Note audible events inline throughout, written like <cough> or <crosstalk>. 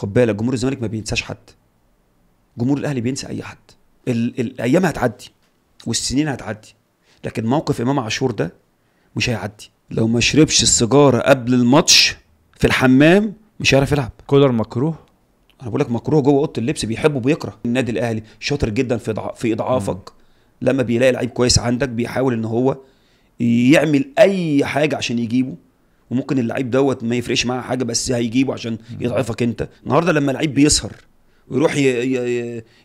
خد بالك جمهور الزمالك ما بينساش حد جمهور الاهلي بينسى اي حد ال... الايام هتعدي والسنين هتعدي لكن موقف امام عاشور ده مش هيعدي لو ما شربش السيجاره قبل الماتش في الحمام مش هيعرف يلعب كولر مكروه انا بقول لك مكروه جوه اوضه اللبس بيحبه بيكره النادي الاهلي شاطر جدا في في اضعافك مم. لما بيلاقي لعيب كويس عندك بيحاول ان هو يعمل اي حاجه عشان يجيبه وممكن اللعيب دوت ما يفرقش معاه حاجه بس هيجيبه عشان يضعفك انت النهارده لما لعيب بيسهر ويروح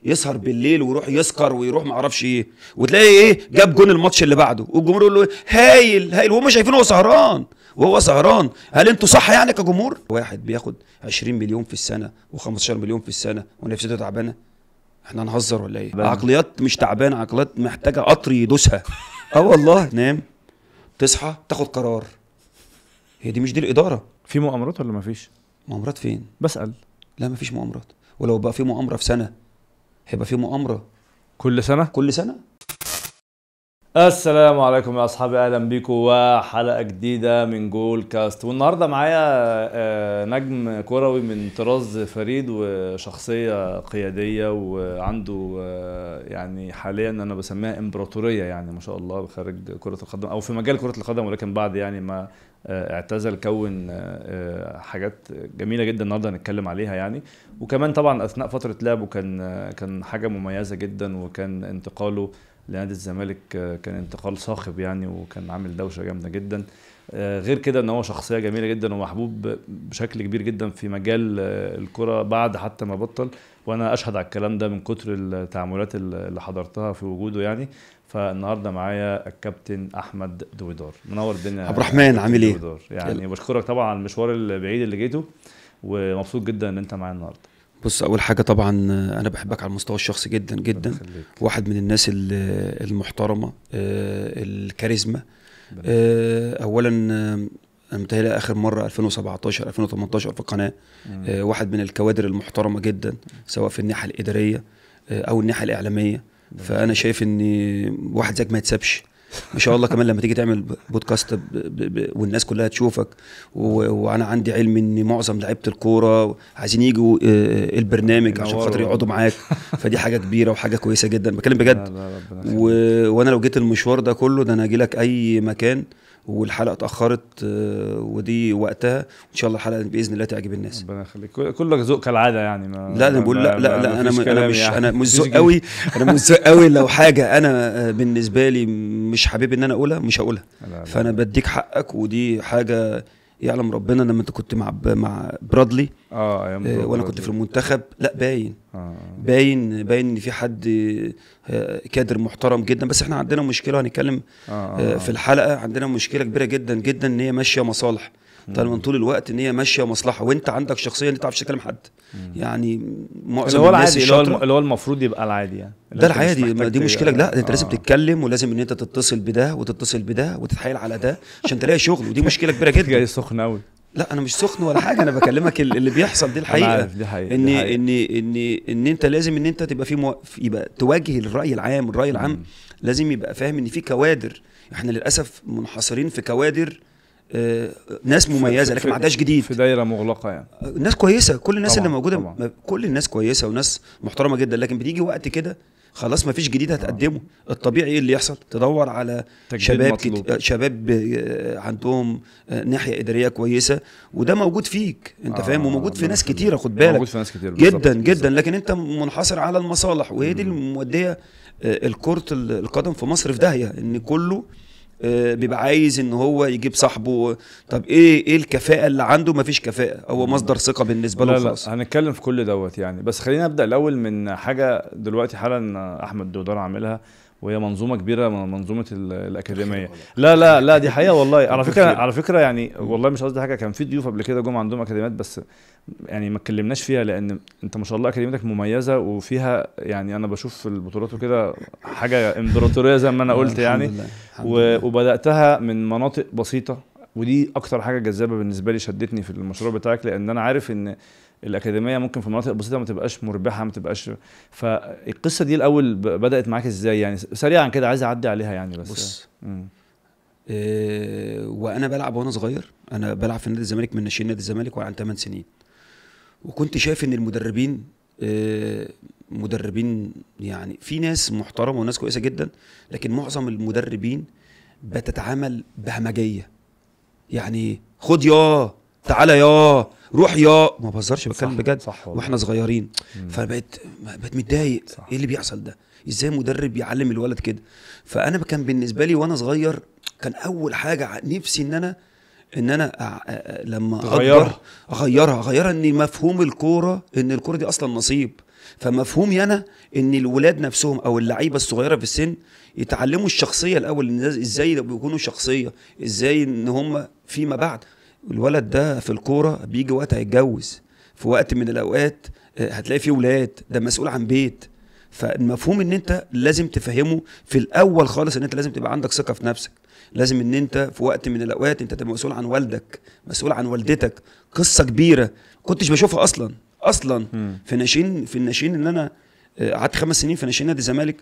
يسهر بالليل ويروح يسكر ويروح ما اعرفش ايه وتلاقي ايه جاب جون الماتش اللي بعده والجمهور يقول له هايل هايل وهم شايفينه هو سهران وهو سهران هل انتوا صح يعني كجمهور واحد بياخد 20 مليون في السنه و15 مليون في السنه ونفسيته تعبانه احنا هنهزر ولا ايه عقليات مش تعبانه عقليات محتاجه قطر يدوسها <laughs> اه والله نام تصحى تاخد قرار هي دي مش دي الاداره في مؤامرات ولا ما فيش مؤامرات فين بسال لا ما فيش مؤامرات ولو بقى في مؤامره في سنه هيبقى في مؤامره كل سنه كل سنه السلام عليكم يا اصحابي اهلا بيكم وحلقه جديده من جول كاست والنهارده معايا آه، نجم كروي من طراز فريد وشخصيه قياديه وعنده آه، يعني حاليا انا بسميها امبراطوريه يعني ما شاء الله خارج كره القدم او في مجال كره القدم ولكن بعد يعني ما آه، اعتزل كون آه، آه، حاجات جميله جدا النهارده هنتكلم عليها يعني وكمان طبعا اثناء فتره لعبه كان كان حاجه مميزه جدا وكان انتقاله لنادي الزمالك كان انتقال صاخب يعني وكان عامل دوشه جامده جدا غير كده ان هو شخصيه جميله جدا ومحبوب بشكل كبير جدا في مجال الكره بعد حتى ما بطل وانا اشهد على الكلام ده من كتر التعاملات اللي حضرتها في وجوده يعني فالنهارده معايا الكابتن احمد دويدار منور الدنيا عبد الرحمن عامل ايه؟ يعني بشكرك طبعا على المشوار البعيد اللي جيته ومبسوط جدا ان انت معايا النهارده بص اول حاجه طبعا انا بحبك على المستوى الشخصي جدا جدا واحد من الناس المحترمه آه، الكاريزما آه، اولا انا آه، متهيألي اخر مره 2017 2018 في القناه واحد من الكوادر المحترمه جدا سواء في الناحيه الاداريه او الناحيه الاعلاميه فانا نعم. شايف ان واحد زيك ما يتسابش ما شاء الله كمان لما تيجي تعمل بودكاست ب ب ب والناس كلها تشوفك وانا عندي علم ان معظم لعيبه الكوره عايزين يجوا آه، آه، البرنامج عشان خاطر يقعدوا معاك <laughs> فدي حاجه كبيره وحاجه كويسه جدا بتكلم بجد وانا لو جيت المشوار ده كله ده انا اجي لك اي مكان والحلقه اتاخرت آه، ودي وقتها وان شاء الله الحلقه باذن الله تعجب الناس ربنا يخليك كلك ذوق كالعاده يعني ما لا انا بقول لا لا, لا انا مش انا مش يعني. انا مش <laughs> ذوق قوي <laughs> انا مش ذوق قوي لو حاجه انا آه، بالنسبه لي مش حابب ان انا اقولها مش هقولها فانا بديك حقك ودي حاجه يعلم ربنا لما انت كنت مع ب... مع برادلي اه ايام آه، وانا كنت في المنتخب لا باين آه. باين باين ان في حد كادر آه، محترم جدا بس احنا عندنا مشكله هنتكلم آه،, آه. آه. في الحلقه عندنا مشكله كبيره جدا جدا ان هي ماشيه مصالح طالما طول الوقت ان هي ماشيه ومصلحه وانت عندك شخصيه اللي تعرفش تكلم حد يعني معظم اللي هو العادي اللي هو المفروض يبقى العادي يعني ده العادي ما دي مشكله لا انت لازم آه. تتكلم ولازم ان انت تتصل بده وتتصل بده وتتحايل على ده عشان تلاقي شغل ودي مشكله كبيره <laughs> جدا جاي سخن قوي لا انا مش سخن ولا حاجه انا بكلمك اللي بيحصل دي <laughs> الحقيقه عارف دي حقيقة ان دي حقيقة. ان ان ان انت لازم ان انت تبقى في مو... يبقى تواجه الراي العام الراي العام م. لازم يبقى فاهم ان في كوادر احنا للاسف منحصرين في كوادر آه، ناس مميزه لكن ما عندهاش جديد في دايره مغلقه يعني ناس كويسه كل الناس اللي موجوده طبعا. كل الناس كويسه وناس محترمه جدا لكن بتيجي وقت كده خلاص ما فيش جديد هتقدمه آه. الطبيعي ايه اللي يحصل تدور على شباب مطلوب. كت... آه، شباب آه، عندهم ناحيه اداريه كويسه وده موجود فيك انت آه. فاهم وموجود في ناس كتيره خد بالك موجود في ناس كتير جدا بالزبط. جدا لكن انت منحصر على المصالح وهي دي اللي موديه الكره القدم في مصر في داهيه ان كله آه، بيبقى عايز ان هو يجيب صاحبه طب ايه ايه الكفاءه اللي عنده ما فيش كفاءه هو مصدر ثقه بالنسبه لا له خلاص هنتكلم في كل دوت يعني بس خلينا ابدا الاول من حاجه دلوقتي حالا احمد دودار عاملها وهي منظومه كبيره من منظومه الاكاديميه لا لا لا دي حقيقه والله على فكره على فكره يعني والله مش قصدي حاجه كان في ضيوف قبل كده جم عندهم اكاديميات بس يعني ما اتكلمناش فيها لان انت ما شاء الله اكاديميتك مميزه وفيها يعني انا بشوف البطولات وكده حاجه امبراطوريه زي ما انا <laughs> قلت يعني الحمد لله. وبداتها من مناطق بسيطه ودي اكتر حاجه جذابه بالنسبه لي شدتني في المشروع بتاعك لان انا عارف ان الاكاديميه ممكن في مناطق بسيطه ما تبقاش مربحه ما تبقاش فالقصه دي الاول بدات معاك ازاي يعني سريعا كده عايز اعدي عليها يعني بس بص إيه وانا بلعب وانا صغير انا بلعب في نادي الزمالك من ناشئين نادي الزمالك وعن 8 سنين وكنت شايف ان المدربين آه، مدربين يعني في ناس محترمه وناس كويسه جدا لكن معظم المدربين بتتعامل بهمجيه يعني خد يا تعالى يا روح يا ما بهزرش بتكلم بجد صح واحنا صغيرين فبقيت بقيت متضايق ايه اللي بيحصل ده ازاي مدرب يعلم الولد كده فانا كان بالنسبه لي وانا صغير كان اول حاجه نفسي ان انا ان انا لما اغيرها اغيرها اغيرها ان مفهوم الكوره ان الكوره دي اصلا نصيب فمفهومي انا ان الولاد نفسهم او اللعيبه الصغيره في السن يتعلموا الشخصيه الاول ازاي بيكونوا شخصيه ازاي ان هم فيما بعد الولد ده في الكوره بيجي وقت هيتجوز في وقت من الاوقات آه، هتلاقي فيه ولاد ده مسؤول عن بيت فالمفهوم ان انت لازم تفهمه في الاول خالص ان انت لازم تبقى عندك ثقه في نفسك لازم ان انت في وقت من الاوقات انت تبقى مسؤول عن والدك مسؤول عن والدتك قصه كبيره كنتش بشوفها اصلا اصلا في ناشئين في الناشئين اللي انا آه، قعدت خمس سنين في ناشئين نادي الزمالك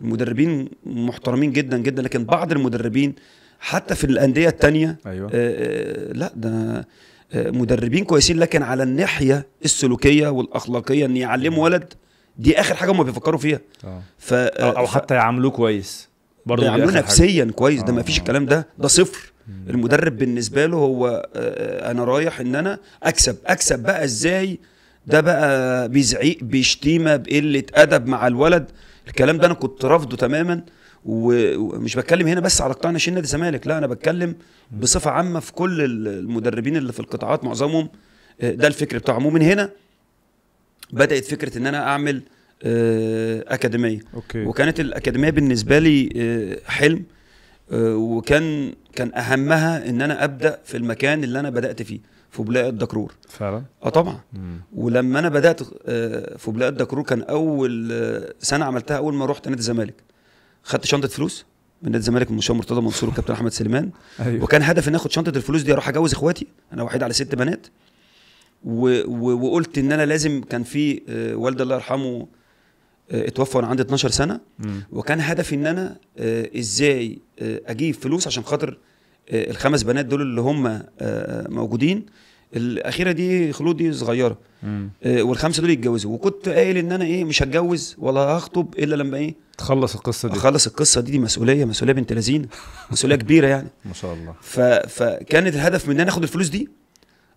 المدربين محترمين جدا جدا لكن بعض المدربين حتى في الانديه الثانيه أيوة. آه، آه، لا ده مدربين كويسين لكن على الناحيه السلوكيه والاخلاقيه ان يعلموا ولد دي اخر حاجه هم بيفكروا فيها آه. ف... او حتى يعاملوه كويس برضه بيعملوه نفسيا حاجة. كويس ده ما آه. فيش الكلام ده ده صفر المدرب بالنسبه له هو آه، آه، انا رايح ان انا اكسب اكسب بقى ازاي ده بقى بيزعيق بشتيمه بقله ادب مع الولد الكلام ده انا كنت رافضه تماما ومش بتكلم هنا بس على قطاع ناشئين نادي الزمالك لا انا بتكلم بصفه عامه في كل المدربين اللي في القطاعات معظمهم ده الفكر بتاعهم ومن هنا بدات فكره ان انا اعمل آه، اكاديميه أوكي. وكانت الاكاديميه بالنسبه لي آه، حلم آه، وكان كان اهمها ان انا ابدا في المكان اللي انا بدات فيه في بلاق الدكرور فعلا اه طبعا مم. ولما انا بدات في بلاق الدكرور كان اول سنه عملتها اول ما رحت نادي الزمالك خدت شنطه فلوس من نادي الزمالك من الشيخ مرتضى منصور والكابتن احمد سليمان أيوه. وكان هدفي ان اخد شنطه الفلوس دي اروح اجوز اخواتي انا وحيد على ست بنات و... و... وقلت ان انا لازم كان في والدي الله يرحمه اتوفى وانا عندي 12 سنه مم. وكان هدفي ان انا آه، ازاي آه، اجيب فلوس عشان خاطر آه، الخمس بنات دول اللي هم موجودين الاخيره دي خلود دي صغيره مم. والخمسه دول يتجوزوا وكنت قايل ان انا ايه مش هتجوز ولا هخطب الا لما ايه تخلص القصه دي اخلص القصه دي دي مسؤوليه مسؤوليه بنت لذينه مسؤوليه كبيره يعني <laughs> ما شاء الله ف... فكانت الهدف من ان انا اخد الفلوس دي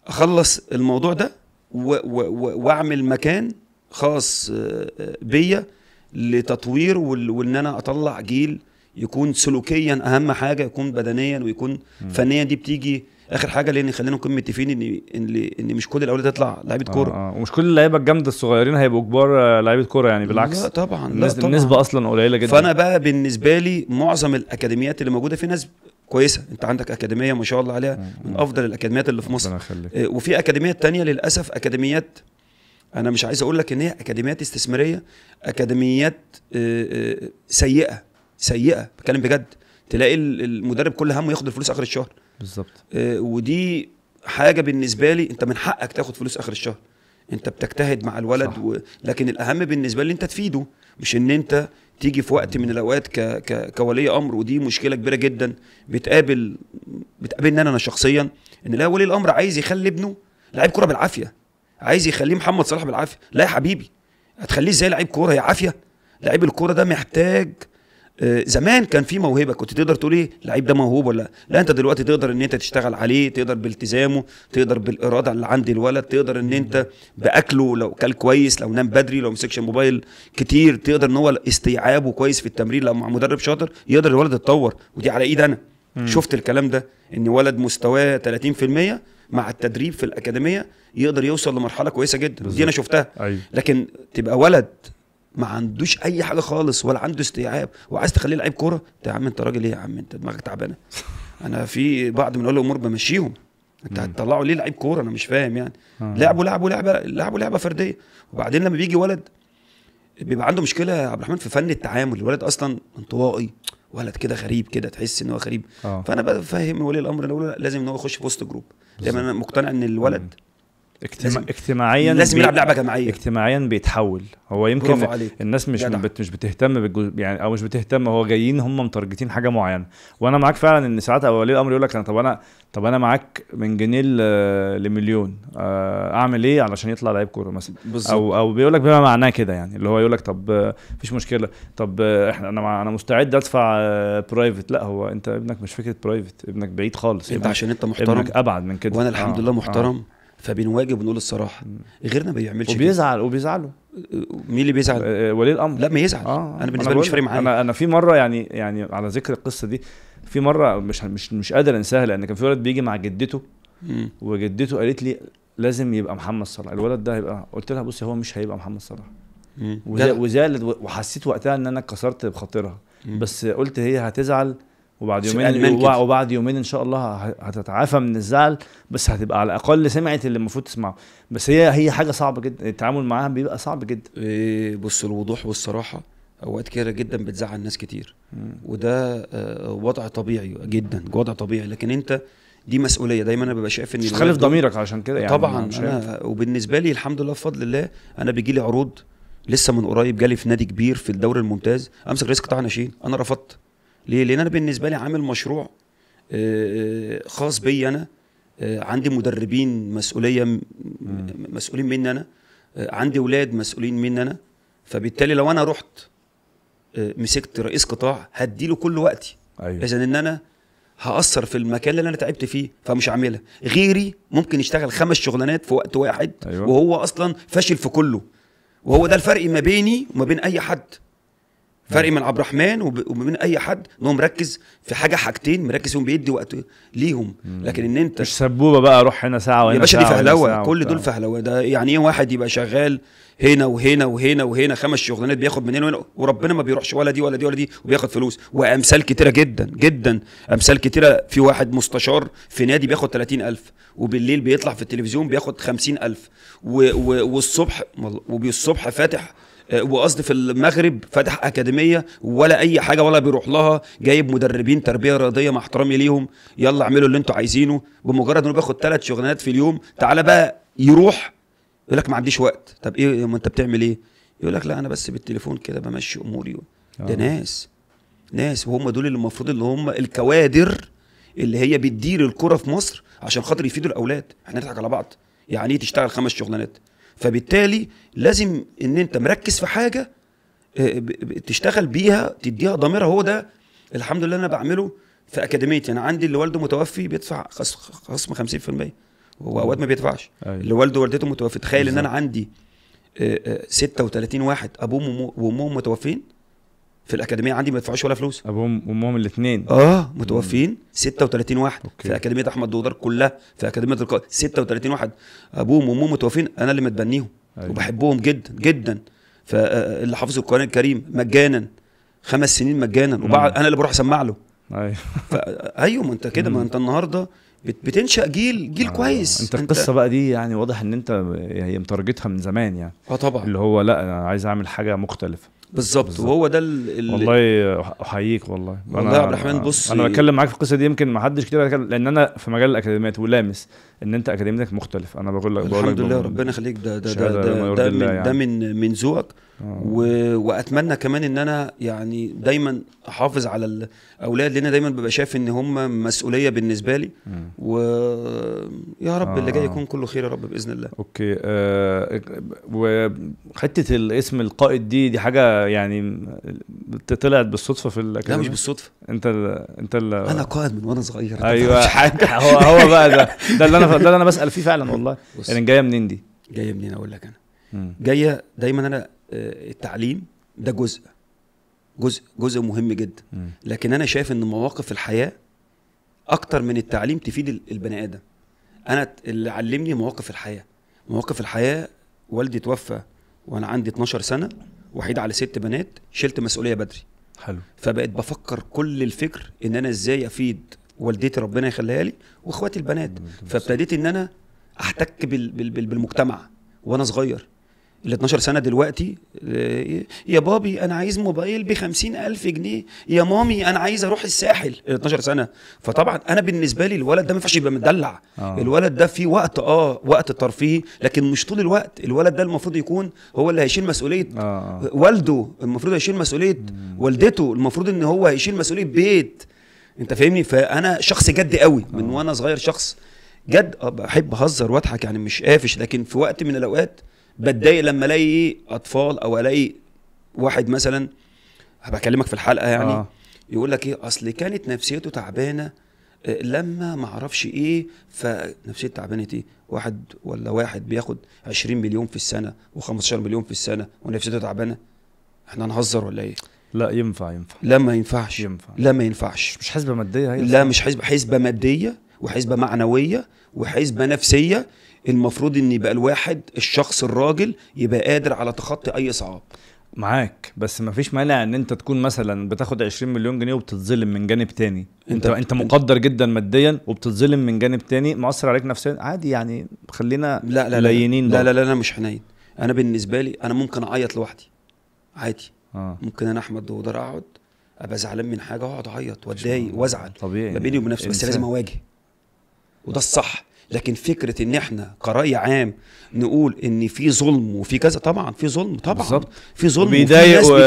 اخلص الموضوع ده واعمل مكان خاص آه، آه، بيا لتطوير وان انا اطلع جيل يكون سلوكيا اهم حاجه يكون بدنيا ويكون فنيا دي بتيجي اخر حاجه لان خلينا نكون متفقين ان ان ان مش كل الاولاد هتطلع لعيبه آه، كوره آه, آه. ومش كل اللعيبه الجامده الصغيرين هيبقوا كبار لعيبه كوره يعني بالعكس لا طبعا لا طبعا النسبه اصلا قليله جدا فانا بقى بالنسبه لي معظم الاكاديميات اللي موجوده في ناس كويسه انت عندك اكاديميه ما شاء الله عليها من افضل الاكاديميات اللي في مصر وفي اكاديميات تانية للاسف اكاديميات انا مش عايز اقول لك ان هي اكاديميات استثماريه اكاديميات آه، آه، سيئه سيئه بتكلم بجد تلاقي المدرب كل همه ياخد الفلوس اخر الشهر بالظبط آه، ودي حاجه بالنسبه لي انت من حقك تاخد فلوس اخر الشهر انت بتجتهد مع الولد و... لكن الاهم بالنسبه لي انت تفيده مش ان انت تيجي في وقت من الاوقات ك... ك... كولي امر ودي مشكله كبيره جدا بتقابل بتقابلني انا انا شخصيا ان لا ولي الامر عايز يخلي ابنه لعيب كره بالعافيه عايز يخليه محمد صلاح بالعافيه لا يا حبيبي هتخليه ازاي لعيب كوره يا عافيه لعيب الكوره ده محتاج آه، زمان كان في موهبه كنت تقدر تقول ايه اللعيب ده موهوب ولا لا. لا انت دلوقتي تقدر ان انت تشتغل عليه تقدر بالتزامه تقدر بالاراده اللي عند الولد تقدر ان انت باكله لو كل كويس لو نام بدري لو مسكش الموبايل كتير تقدر ان هو استيعابه كويس في التمرين لو مع مدرب شاطر يقدر الولد يتطور ودي على ايد انا شفت الكلام ده ان ولد مستواه 30% مع التدريب في الاكاديميه يقدر يوصل لمرحله كويسه جدا بالزبط. دي انا شفتها أيوة. لكن تبقى ولد ما عندوش اي حاجه خالص ولا عنده استيعاب وعايز تخليه لعيب كوره انت يا عم انت راجل ايه يا عم انت دماغك تعبانه <laughs> انا في بعض من الامور بمشيهم انت هتطلعه ليه لعيب كوره انا مش فاهم يعني آه. لعبوا لعبوا لعبه لعبوا لعبه فرديه وبعدين لما بيجي ولد بيبقى عنده مشكله يا عبد الرحمن في فن التعامل الولد اصلا انطوائي ولد كده غريب كده تحس ان هو غريب آه. فانا بفهم ولي الامر اقول لازم ان هو يخش في وسط جروب لان يعني انا مقتنع ان الولد اجتماع... لازم اجتماعيا لازم يلعب لعبه جماعيه اجتماعيا بيتحول هو يمكن عليك. الناس مش بت... مش بتهتم بالجزء يعني او مش بتهتم هو جايين هم متارجتين حاجه معينه وانا معاك فعلا ان ساعات ولي الامر يقول لك انا طب انا طب انا معاك من جنيه لمليون آه، اعمل ايه علشان يطلع لعيب كوره مثلا بالزبط. او او بيقول لك بما معناه كده يعني اللي هو يقول لك طب مفيش مشكله طب احنا انا مع... انا مستعد ادفع برايفت آه، لا هو انت ابنك مش فكره برايفت ابنك بعيد خالص انت ابنك... عشان انت محترم ابنك ابعد من كده وانا الحمد آه، لله محترم آه. فبنواجب ونقول الصراحه غيرنا ما بيعملش وبيزعل وبيزعلوا مين اللي بيزعل؟ آه، آه، ولي الامر لا ما يزعل آه. انا بالنسبه لي مش فارق معايا انا انا في مره يعني يعني على ذكر القصه دي في مره مش مش مش قادر انساها لان كان في ولد بيجي مع جدته وجدته قالت لي لازم يبقى محمد صلاح الولد ده هيبقى قلت لها بصي هو مش هيبقى محمد صلاح وزالت وحسيت وقتها ان انا كسرت بخاطرها بس قلت هي هتزعل وبعد يومين وبعد يومين ان شاء الله هتتعافى من الزعل بس هتبقى على الاقل سمعت اللي المفروض تسمعه بس هي هي حاجه صعبه جدا التعامل معاها بيبقى صعب جدا إيه، بص الوضوح والصراحه اوقات كده جدا بتزعل ناس كتير وده آه، وضع طبيعي جدا وضع طبيعي لكن انت دي مسؤوليه دايما انا ببقى شايف ان تخالف ضميرك عشان كده يعني طبعا أنا, أنا وبالنسبه لي الحمد لله بفضل الله انا بيجي لي عروض لسه من قريب جالي في نادي كبير في الدوري الممتاز امسك رئيس قطاع ناشئين انا رفضت ليه؟ لان انا بالنسبه لي عامل مشروع آه، آه، خاص بي انا آه، عندي مدربين مسؤوليه مسؤولين مني انا عندي ولاد مسؤولين مني انا فبالتالي لو انا رحت مسكت رئيس قطاع هديله كل وقتي أيوة. اذا ان انا هاثر في المكان اللي انا تعبت فيه فمش هعملها غيري ممكن يشتغل خمس شغلانات في وقت واحد أيوة. وهو اصلا فاشل في كله وهو ده الفرق ما بيني وما بين اي حد فرقي نعم. من عبد الرحمن ومن اي حد ان هو مركز في حاجه حاجتين مركز فيهم بيدي وقت ليهم لكن ان انت مش سبوبه بقى اروح هنا ساعه وهنا يا باشا دي فهلوه كل دول فهلوه ده يعني ايه واحد يبقى شغال هنا وهنا وهنا وهنا خمس شغلانات بياخد من هنا وهنا وربنا ما بيروحش ولا دي ولا دي ولا دي وبياخد فلوس وامثال كتيره جدا جدا امثال كتيره في واحد مستشار في نادي بياخد 30000 وبالليل بيطلع في التلفزيون بياخد 50000 والصبح والصبح فاتح آه، وقصدي في المغرب فتح اكاديميه ولا اي حاجه ولا بيروح لها جايب مدربين تربيه رياضيه مع احترامي ليهم يلا اعملوا اللي انتوا عايزينه بمجرد انه بياخد ثلاث شغلانات في اليوم تعالى بقى يروح يقول لك ما عنديش وقت طب ايه ما انت بتعمل ايه يقول لك لا انا بس بالتليفون كده بمشي اموري آه. ده ناس ناس وهم دول اللي المفروض اللي هم الكوادر اللي هي بتدير الكره في مصر عشان خاطر يفيدوا الاولاد احنا نضحك على بعض يعني ايه تشتغل خمس شغلانات فبالتالي لازم ان انت مركز في حاجه آه، تشتغل بيها تديها ضميرها هو ده الحمد لله انا بعمله في اكاديميتي يعني انا عندي اللي والده متوفي بيدفع خصم 50% واوقات أيوه. ما بيدفعش أيوة. اللي والده ووالدته متوفي تخيل ان انا عندي 36 آه، آه، واحد ابوهم وامهم متوفين في الاكاديميه عندي ما يدفعوش ولا فلوس ابوهم وامهم الاثنين اه متوفين 36 واحد أوكي. في اكاديميه احمد دودار كلها في اكاديميه القائد 36 واحد ابوهم وامهم متوفين انا اللي متبنيهم أيوة. وبحبهم جدا جدا فاللي آه، آه، حافظ القران الكريم مجانا خمس سنين مجانا وبعد انا اللي بروح اسمع له ايوه ايوه ما انت كده ما انت النهارده بتنشا جيل جيل آه. كويس انت القصه بقى دي يعني واضح ان انت هي مترجتها من زمان يعني اه طبعا اللي هو لا انا عايز اعمل حاجه مختلفه بالظبط وهو ده اللي والله احييك والله والله يا عبد الرحمن بص انا بتكلم معاك في القصه دي يمكن ما حدش كتير لان انا في مجال الاكاديميات ولامس ان انت اكاديميتك مختلف انا بقول لك الحمد لله ربنا يخليك ده ده ده ده, ده, ده, من, يعني. ده من من ذوقك و... واتمنى كمان ان انا يعني دايما احافظ على الاولاد لان دايما ببقى شايف ان هم مسؤوليه بالنسبه لي ويا رب آه. اللي جاي آه. يكون كله خير يا رب باذن الله اوكي آه وحته الاسم القائد دي دي حاجه يعني طلعت بالصدفه في الاكاديميه لا مش بالصدفه انت ال... انت ال... انا قائد من وانا صغير ايوه حاجه <laughs> هو هو بقى ده ده اللي انا ده اللي انا بسال فيه فعلا <laughs> والله يعني جايه منين دي جايه منين اقول لك انا جايه دايما انا آه، التعليم ده جزء جزء جزء مهم جدا لكن انا شايف ان مواقف الحياه اكتر من التعليم تفيد البني ادم انا اللي علمني مواقف الحياه مواقف الحياه والدي توفى وانا عندي 12 سنه وحيد على ست بنات شلت مسؤوليه بدري حلو فبقيت بفكر كل الفكر ان انا ازاي افيد والدتي ربنا يخليها لي واخواتي البنات فابتديت ان انا احتك بالمجتمع وانا صغير ال 12 سنه دلوقتي آه، يا بابي انا عايز موبايل ب ألف جنيه يا مامي انا عايز اروح الساحل ال 12 سنه فطبعا انا بالنسبه لي الولد ده ما ينفعش يبقى مدلع أوه. الولد ده في وقت اه وقت ترفيه لكن مش طول الوقت الولد ده المفروض يكون هو اللي هيشيل مسؤوليه أوه. والده المفروض هيشيل مسؤوليه مم. والدته المفروض ان هو هيشيل مسؤوليه بيت انت فاهمني فانا شخص جد قوي من آه. وانا صغير شخص جد آه، بحب اهزر واضحك يعني مش قافش لكن في وقت من الاوقات بتضايق لما الاقي اطفال او الاقي واحد مثلا هبكلمك في الحلقه يعني آه. يقول لك ايه اصل كانت نفسيته تعبانه آه، لما ما اعرفش ايه فنفسيه تعبانه ايه واحد ولا واحد بياخد 20 مليون في السنه و15 مليون في السنه ونفسيته تعبانه احنا هنهزر ولا ايه لا ينفع ينفع لا ما ينفعش ينفع لا ما ينفعش مش حسبه ماديه هي لا مش حسبه حسبه ماديه وحسبه معنويه وحسبه نفسيه المفروض ان يبقى الواحد الشخص الراجل يبقى قادر على تخطي اي صعاب معاك بس ما فيش مانع ان انت تكون مثلا بتاخد 20 مليون جنيه وبتتظلم من جانب تاني انت انت مقدر جدا ماديا وبتتظلم من جانب تاني مؤثر عليك نفسيا عادي يعني خلينا لا لا لا لا, لا لا لا انا مش حنين انا بالنسبه لي انا ممكن اعيط لوحدي عادي آه. ممكن انا احمد دودر اقعد ابقى زعلان من حاجه واقعد اعيط واتضايق وازعل طبيعي ما بيني وبين نفسي بس لازم اواجه وده الصح لكن فكره ان احنا كراي عام نقول ان في ظلم وفي كذا طبعا في ظلم طبعا بالظبط في ظلم وفي ناس و...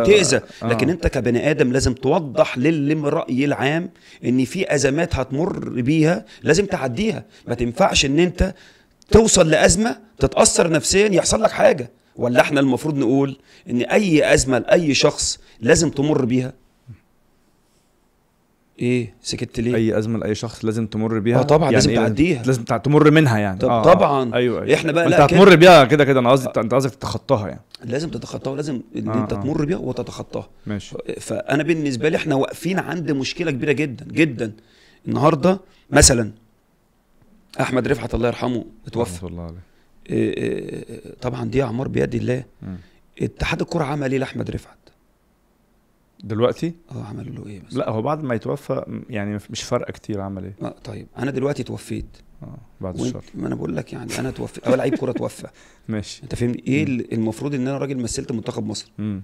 بتاذى آه. لكن انت كبني ادم لازم توضح للراي العام ان في ازمات هتمر بيها لازم تعديها ما تنفعش ان انت توصل لازمه تتاثر نفسيا يحصل لك حاجه ولا احنا المفروض نقول ان اي ازمه لاي شخص لازم تمر بيها ايه سكت ليه اي ازمه لاي شخص لازم تمر بيها اه طبعا يعني لازم إيه تعديها لازم تمر منها يعني طب آه،, آه طبعا ايوه, أيوة. احنا بقى لا انت هتمر بيها كده كده انا قصدي آه. انت قصدك تتخطاها يعني لازم تتخطاها لازم ان آه انت آه. تمر بيها وتتخطاها ماشي فانا بالنسبه لي احنا واقفين عند مشكله كبيره جدا جدا النهارده مثلا احمد رفعت الله يرحمه اتوفى الله عليه إيه إيه طبعا دي اعمار بيد الله اتحاد الكره عمل ايه لاحمد رفعت دلوقتي اه عملوا له ايه بس لا هو بعد ما يتوفى يعني مش فارقه كتير عمل ايه آه طيب انا دلوقتي توفيت اه بعد الشر ما انا بقول لك يعني انا توفيت او لعيب كوره توفى <laughs> ماشي انت فاهمني ايه مم. المفروض ان انا راجل مثلت منتخب مصر امم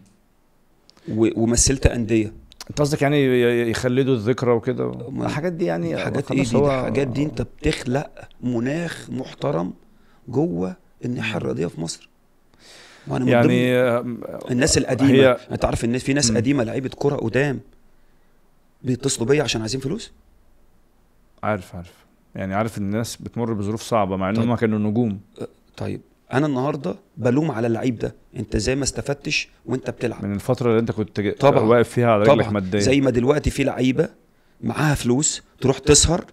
ومثلت انديه انت قصدك يعني يخلدوا الذكرى وكده و... الحاجات دي يعني حاجات ايه دي هو... الحاجات دي انت بتخلق مناخ محترم جوه الناحيه الرياضيه في مصر وانا يعني آه، الناس القديمه هي... انت عارف ان في ناس قديمه لعيبه كوره قدام بيتصلوا بيا عشان عايزين فلوس عارف عارف يعني عارف ان الناس بتمر بظروف صعبه مع انهم طيب. كانوا نجوم أه، طيب انا النهارده بلوم على اللعيب ده انت زي ما استفدتش وانت بتلعب من الفتره اللي انت كنت طبعا واقف فيها على رجلك ماديا زي ما دلوقتي في لعيبه معاها فلوس تروح تسهر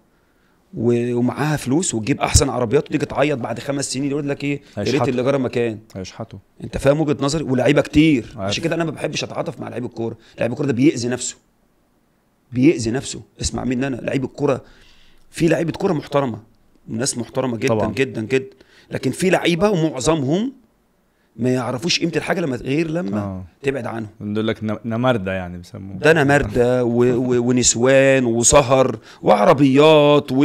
ومعاها فلوس وتجيب احسن عربيات وتيجي تعيط بعد خمس سنين يقول لك ايه يا ريت اللي جرى مكان هيشحطوا انت فاهم وجهه نظري ولاعيبه كتير عارف. عشان كده انا ما بحبش اتعاطف مع لعيب الكوره لعيب الكوره ده بيأذي نفسه بيأذي نفسه اسمع مني انا لعيب الكوره في لعيبه كوره محترمه ناس محترمه جدا طبعا. جدا جدا لكن في لعيبه ومعظمهم ما يعرفوش قيمه الحاجه لما غير لما أوه. تبعد عنهم بيقول لك نمرده يعني بيسموه ده نمرده و... و... ونسوان وسهر وعربيات و...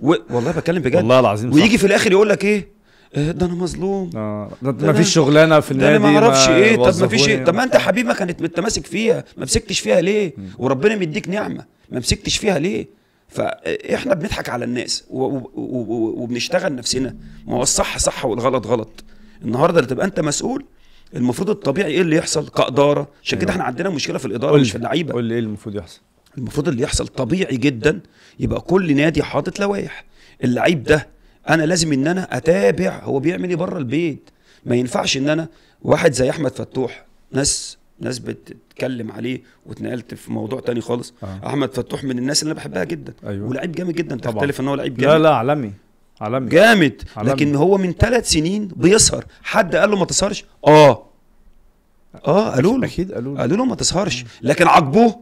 و... والله بتكلم بجد والله العظيم ويجي صح. في الاخر يقول لك ايه آه، ده انا مظلوم اه ده ما فيش شغلانه في النادي ده انا ما اعرفش ايه طب ما فيش ايه يعني. طب ما انت حبيبي ما كانت متماسك فيها ما مسكتش فيها ليه وربنا مديك نعمه ما مسكتش فيها ليه فاحنا بنضحك على الناس وبنشتغل نفسنا ما هو الصح صح والغلط غلط النهارده اللي تبقى انت مسؤول المفروض الطبيعي ايه اللي يحصل كاداره عشان كده أيوة. احنا عندنا مشكله في الاداره مش في اللعيبه قول لي ايه المفروض يحصل المفروض اللي يحصل طبيعي جدا يبقى كل نادي حاطط لوائح اللعيب ده انا لازم ان انا اتابع هو بيعمل ايه بره البيت ما ينفعش ان انا واحد زي احمد فتوح ناس ناس بتتكلم عليه واتنقلت في موضوع تاني خالص آه. احمد فتوح من الناس اللي انا بحبها جدا أيوة. ولعيب جامد جدا تختلف ان هو لعيب جامد لا لا عالمي عالمي جامد عالمي. لكن هو من ثلاث سنين بيسهر حد قال له ما تسهرش اه اه قالوا له اكيد قالوا له قالوا له ما تسهرش لكن عاقبوه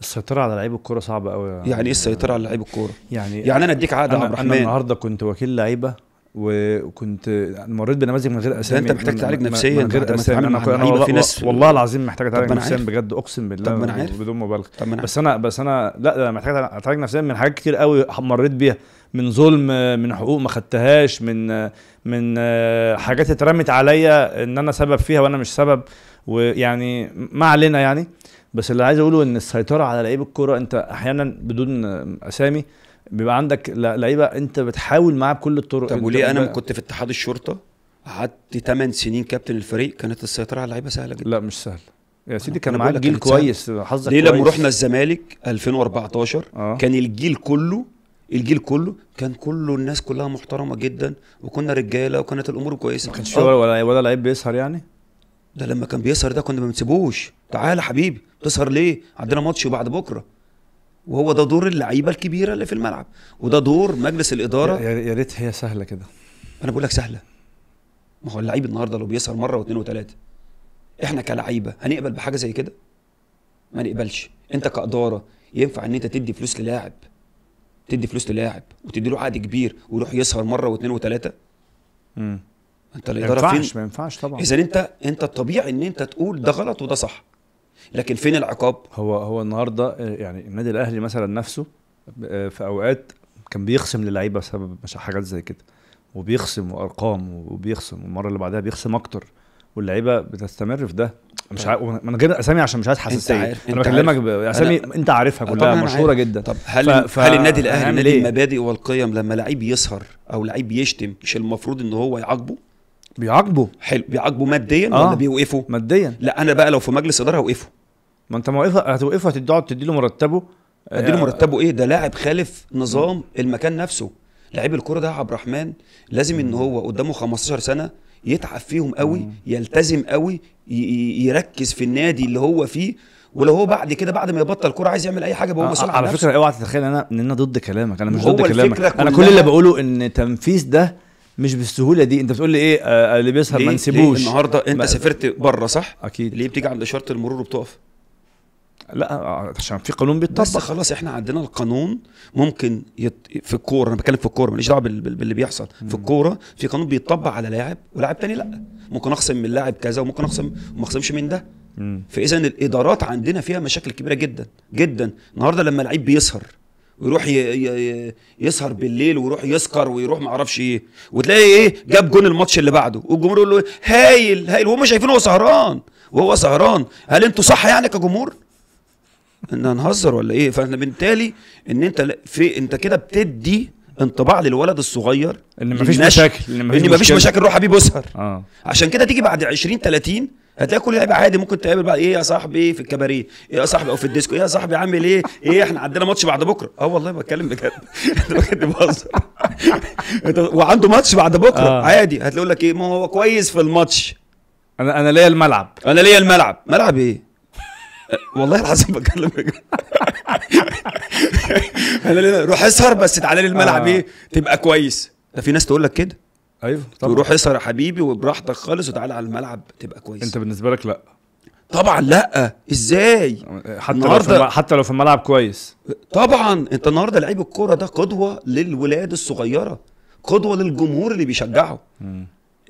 السيطرة على لعيب الكورة صعبة قوي يعني, يعني ايه السيطرة على لعيب الكورة؟ يعني يعني انا اديك عقد عبد الرحمن انا النهارده كنت وكيل لعيبة وكنت مريت بنماذج من غير اسامي انت محتاج تعالج نفسيا من غير اسامي انا, أنا والله, في ناس والله العظيم محتاج اتعالج نفسيا بجد اقسم بالله طب ما انا عارف بدون مبالغه طب بس انا بس انا لا انا محتاج اتعالج نفسيا من حاجات كتير قوي مريت بيها من ظلم من حقوق ما خدتهاش من من آه، حاجات اترمت عليا ان انا سبب فيها وانا مش سبب ويعني ما علينا يعني بس اللي عايز اقوله ان السيطره على لعيب الكوره انت احيانا بدون اسامي بيبقى عندك لعيبه انت بتحاول معاه بكل الطرق طب وليه انا ما كنت في اتحاد الشرطه قعدت 8 سنين كابتن الفريق كانت السيطره على اللعيبه سهله جدا لا مش سهله يا سيدي كان معاك جيل كويس حظك ليه لما رحنا الزمالك 2014 آه. كان الجيل كله الجيل كله كان كله الناس كلها محترمه جدا وكنا رجاله وكانت الامور كويسه ما كانش آه. ولا ولا لعيب بيسهر يعني ده لما كان بيسهر ده كنا ما بنسيبوش تعالى حبيبي تسهر ليه عندنا ماتش وبعد بكره وهو ده دور اللعيبه الكبيره اللي في الملعب وده دور مجلس الاداره يا ريت هي سهله كده انا بقول لك سهله ما هو اللعيب النهارده لو بيسهر مره واثنين وثلاثه احنا كلعيبه هنقبل بحاجه زي كده ما نقبلش انت كاداره ينفع ان انت تدي فلوس للاعب تدي فلوس للاعب وتدي له عقد كبير ويروح يسهر مره واثنين وثلاثه امم انت الاداره ما ينفعش ما ينفعش طبعا اذا انت انت الطبيعي ان انت تقول ده غلط وده صح لكن فين العقاب هو هو النهارده آه، يعني النادي الاهلي مثلا نفسه آه، في اوقات كان بيخصم للعيبه بسبب حاجات زي كده وبيخصم وارقام وبيخصم والمره اللي بعدها بيخصم اكتر واللعيبه بتستمر في ده مش عارف من غير اسامي عشان مش عايز حساسيه انا بكلمك اسامي انت عارفها كلها مشهوره عارف. جدا طب هل ف... هل النادي الاهلي نادي المبادئ إيه؟ والقيم لما لعيب يسهر او لعيب يشتم مش المفروض ان هو يعاقبه بيعاقبه حلو بيعاقبه ماديا آه. ولا بيوقفه ماديا لا انا بقى لو في مجلس اداره اوقفه ما انت موقفها هتوقفه هتقعد تديله مرتبه اديله آه، مرتبه ايه ده لاعب خالف نظام المكان نفسه لعيب الكوره ده يا عبد الرحمن لازم ان هو قدامه 15 سنه يتعب فيهم قوي يلتزم قوي يركز في النادي اللي هو فيه ولو هو بعد كده بعد ما يبطل كوره عايز يعمل اي حاجه بقى مسؤول آه، آه، على فكره اوعى تتخيل انا ان انا ضد كلامك انا مش ضد كلامك انا كل اللي بقوله ان تنفيذ ده مش بالسهوله دي انت بتقول لي ايه اللي بيسهر ما نسيبوش النهارده انت سافرت بره صح اكيد ليه بتيجي عند شرط المرور وبتقف لا عشان في قانون بيتطبق بس خلاص احنا عندنا القانون ممكن يت... في الكوره انا بتكلم في الكوره ماليش دعوه بال... باللي بيحصل مم. في الكوره في قانون بيتطبق على لاعب ولاعب تاني لا ممكن اخصم من لاعب كذا وممكن اخصم ما اخصمش من ده فاذا الادارات عندنا فيها مشاكل كبيره جدا جدا النهارده لما لعيب بيسهر ويروح يسهر بالليل ويروح يسكر ويروح ما اعرفش ايه وتلاقي ايه جاب جون الماتش اللي بعده والجمهور يقول له هايل هايل وهم شايفينه هو سهران وهو سهران هل انتوا صح يعني كجمهور ان هنهزر ولا ايه فاحنا بالتالي ان انت في انت كده بتدي انطباع للولد الصغير ان مفيش مشاكل ان مفيش, مفيش مشاكل روح حبيبي اسهر آه. عشان كده تيجي بعد 20 30 هتلاقي كل لعيب عادي ممكن تقابل بقى ايه يا صاحبي إيه في الكباريه ايه يا صاحبي او في الديسكو ايه يا صاحبي عامل ايه ايه احنا عندنا ماتش بعد بكره اه والله بتكلم بجد <laughs> انت بجد بهزر <laughs> وعنده ماتش بعد بكره آه. عادي هتقول لك ايه ما هو كويس في الماتش انا انا ليا الملعب انا ليا الملعب ملعب ايه والله العظيم بتكلم <laughs> انا روح اسهر بس تعالى لي الملعب آه. ايه تبقى كويس ده في ناس تقول لك كده ايوه طبعا تروح اسهر يا حبيبي وبراحتك خالص وتعالى على الملعب تبقى كويس انت بالنسبه لك لا طبعا لا ازاي حتى لو في حتى لو في الملعب كويس طبعا انت النهارده لعيب الكوره ده قدوه للولاد الصغيره قدوه للجمهور اللي بيشجعه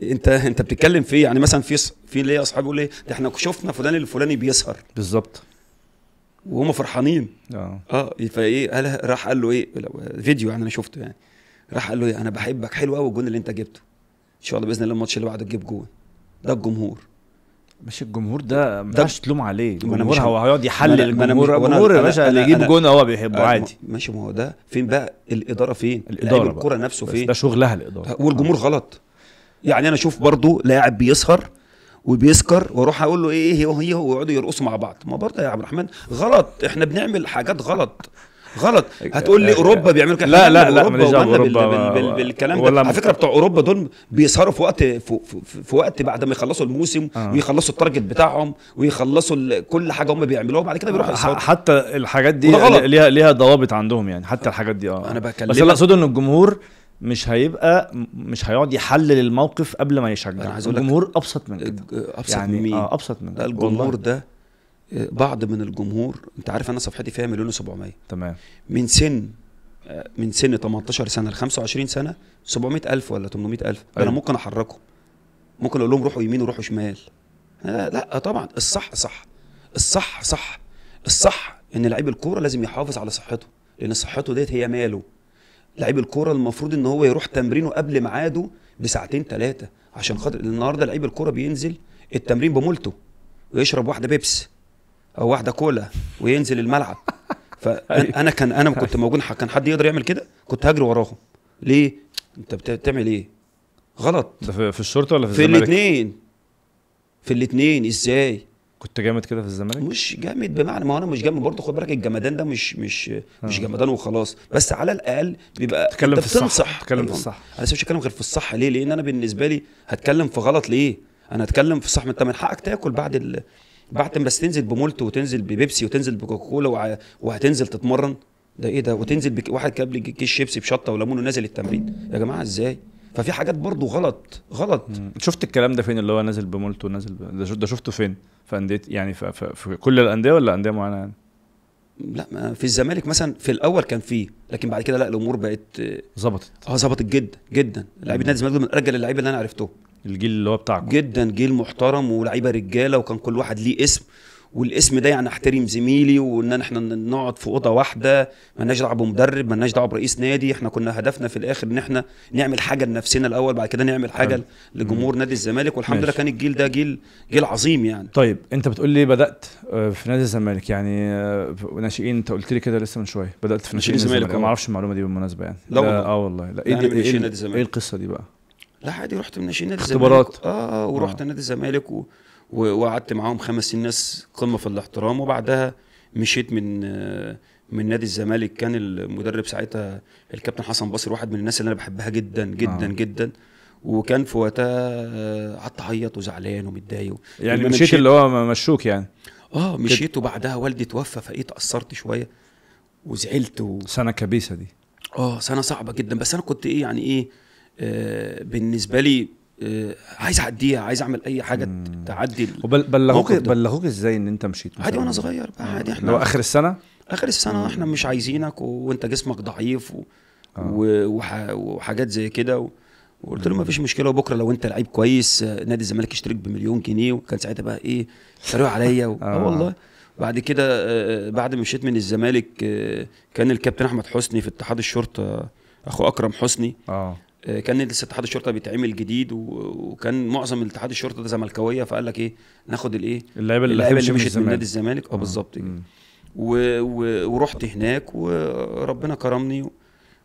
انت انت بتتكلم في يعني مثلا في في ليا اصحابي يقول لي ده احنا شفنا فلان الفلاني بيسهر بالظبط وهم فرحانين اه اه فايه قال راح قال له ايه فيديو يعني انا شفته يعني راح قال له ايه انا بحبك حلو قوي الجون اللي انت جبته ان شاء الله باذن الله الماتش اللي بعده تجيب جون ده الجمهور مش الجمهور ده ما ينفعش تلوم عليه الجمهور هو هيقعد يحلل الجمهور الجمهور يا باشا اللي يجيب جون هو بيحبه آه، عادي ماشي ما هو ده فين بقى الاداره فين؟ الاداره الكوره نفسه فين؟ ده شغلها الاداره والجمهور آه. غلط يعني انا اشوف برضو لاعب بيسهر وبيسكر واروح اقول له ايه ايه ايه ويقعدوا يرقصوا مع بعض ما برضه يا عبد الرحمن غلط احنا بنعمل حاجات غلط غلط هتقول لي اوروبا بيعملوا كده لا لا لا اوروبا, أوروبا بال بال بال بالكلام ده على فكره بتوع اوروبا دول بيسهروا في وقت في, في وقت بعد ما يخلصوا الموسم آه. ويخلصوا التارجت بتاعهم ويخلصوا كل حاجه هم بيعملوها بعد كده بيروحوا يسهروا حتى الحاجات دي ليها ليها ضوابط عندهم يعني حتى الحاجات دي اه انا بكلمك بس اللي اقصده ان الجمهور مش هيبقى مش هيقعد يحلل الموقف قبل ما يشجع أنا عايز الجمهور ابسط من كده ابسط يعني من مين؟ اه ابسط من كده الجمهور ده آه، بعض من الجمهور انت عارف انا صفحتي فيها مليون و700 تمام من سن آه، من سن 18 سنه ل 25 سنه 700000 ولا 800000 أيوه. انا ممكن احركهم ممكن اقول لهم روحوا يمين وروحوا شمال لا, آه، لا طبعا الصح صح الصح صح الصح ان لعيب الكوره لازم يحافظ على صحته لان صحته ديت هي ماله لعيب الكوره المفروض ان هو يروح تمرينه قبل ميعاده بساعتين ثلاثه عشان خاطر النهارده لعيب الكوره بينزل التمرين بمولته ويشرب واحده بيبس او واحده كولا وينزل الملعب فانا <laughs> كان انا كنت موجود كان حد يقدر يعمل كده كنت هجري وراهم ليه انت بتعمل ايه غلط في الشرطه ولا في, في الاثنين في الاثنين ازاي كنت جامد كده في الزمالك؟ مش جامد بمعنى ما هو انا مش جامد برضه خد بالك الجمدان ده مش مش مش آه. جمدان وخلاص بس على الاقل بيبقى تتكلم في الصح تتكلم في الصح أيوة. انا لسه مش هتكلم غير في الصح ليه؟ لان انا بالنسبه لي هتكلم في غلط ليه؟ انا هتكلم في الصح ما انت من حقك تاكل بعد ال... بعد بس تنزل بمولت وتنزل ببيبسي وتنزل بكوكولا وع... وهتنزل تتمرن ده ايه ده وتنزل بك... واحد كاب لي كيس شيبسي بشطه وليمون ونازل التمرين يا جماعه ازاي؟ ففي حاجات برضه غلط غلط شفت الكلام ده فين اللي هو نازل بمولت ونازل ب... ده شفته فين؟ في انديه يعني في, في كل الانديه ولا انديه معينه يعني؟ لا في الزمالك مثلا في الاول كان فيه لكن بعد كده لا الامور بقت ظبطت اه ظبطت جدا جدا لعيبه نادي الزمالك من ارجل اللعيبه اللي انا عرفتهم الجيل اللي هو بتاعكم جدا جيل محترم ولعيبه رجاله وكان كل واحد ليه اسم والاسم ده يعني احترم زميلي وان احنا نقعد في اوضه واحده مالناش دعوه بمدرب مالناش دعوه برئيس نادي احنا كنا هدفنا في الاخر ان احنا نعمل حاجه لنفسنا الاول بعد كده نعمل حاجه لجمهور نادي الزمالك والحمد لله كان الجيل ده جيل جيل عظيم يعني طيب انت بتقول لي بدات آه، في نادي الزمالك يعني آه، ناشئين انت قلت لي كده لسه من شويه بدات في ناشئين الزمالك آه. ما اعرفش المعلومه دي بالمناسبه يعني لا والله اه والله لا يعني ايه, إيه, إيه, إيه القصه دي بقى لا عادي رحت من ناشئين نادي الزمالك اختبارات اه ورحت آه. نادي الزمالك و... وقعدت معاهم خمس سنين ناس قمه في الاحترام وبعدها مشيت من من نادي الزمالك كان المدرب ساعتها الكابتن حسن باصر واحد من الناس اللي انا بحبها جدا جدا آه. جدا وكان في وقتها قعدت اعيط وزعلان ومتضايق يعني مشيت, مشيت اللي هو مشوك يعني اه مشيت وبعدها والدي توفى فايه تاثرت شويه وزعلت و... سنه كبيسه دي اه سنه صعبه جدا بس انا كنت ايه يعني ايه آه بالنسبه لي آه، عايز اعديها عايز اعمل اي حاجه مم. تعدي بلغوك بلغوك ازاي ان انت مشيت عادي وانا صغير بقى عادي احنا لو اخر السنه اخر السنه مم. احنا مش عايزينك وانت جسمك ضعيف و... آه. وح... وحاجات زي كده و... وقلت له ما فيش مشكله وبكره لو انت لعيب كويس آه، نادي الزمالك يشترك بمليون جنيه وكان ساعتها بقى ايه اتريقوا عليا و... <laughs> آه. آه. والله بعد كده بعد ما مشيت من الزمالك كان الكابتن احمد حسني في اتحاد الشرطه اخو اكرم حسني اه آه، كان لسه اتحاد الشرطه بيتعمل جديد وكان معظم اتحاد الشرطه ده زملكاويه فقال لك ايه ناخد الايه اللعيبه اللي, اللي, اللي مشيت من نادي الزمالك آه،, اه بالظبط كده ورحت هناك وربنا كرمني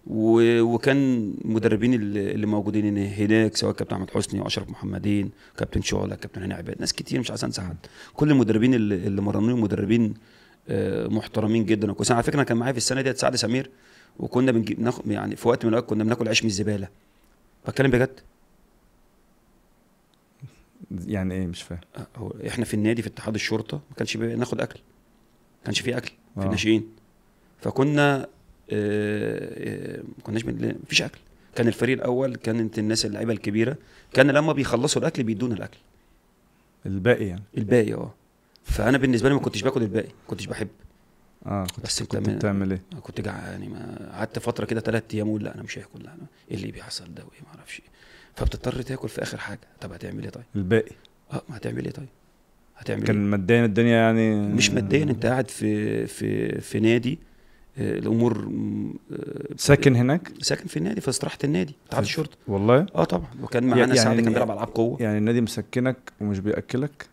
وكان مدربين اللي موجودين هناك سواء كابتن احمد حسني واشرف محمدين كابتن شعله كابتن هاني عباد ناس كتير مش عايز انسى حد كل المدربين اللي مرنوني مدربين آه، محترمين جدا وكويسين على فكره كان معايا في السنه ديت سعد سمير وكنا بنجيب ناخد يعني في وقت من الاوقات كنا بناكل عيش من الزباله بتكلم بجد يعني ايه مش فاهم آه، احنا في النادي في اتحاد الشرطه ما كانش بناخد اكل ما كانش في اكل في الناشئين فكنا ما كناش ما آه. آه، فيش اكل كان الفريق الاول كانت الناس اللعيبه الكبيره كان لما بيخلصوا الاكل بيدونا الاكل الباقي يعني الباقي اه فانا بالنسبه لي ما كنتش باكل الباقي ما كنتش بحب اه كنت بس كنت, من... بتعمل ايه؟ آه، كنت جعان يعني قعدت فتره كده ثلاث ايام اقول لا انا مش هاكل لا انا ايه اللي بيحصل ده وايه ما اعرفش ايه فبتضطر تاكل في اخر حاجه طب هتعمل ايه طيب؟ الباقي اه ما هتعمل ايه طيب؟ هتعمل كان إيه؟ ماديا الدنيا يعني مش ماديا انت قاعد في في في نادي آه، الامور آه، ساكن هناك؟ ساكن في النادي في استراحه النادي بتاع الشرطه والله؟ اه طبعا وكان معانا يعني سعد كان يعني بيلعب العاب قوه يعني النادي مسكنك ومش بياكلك؟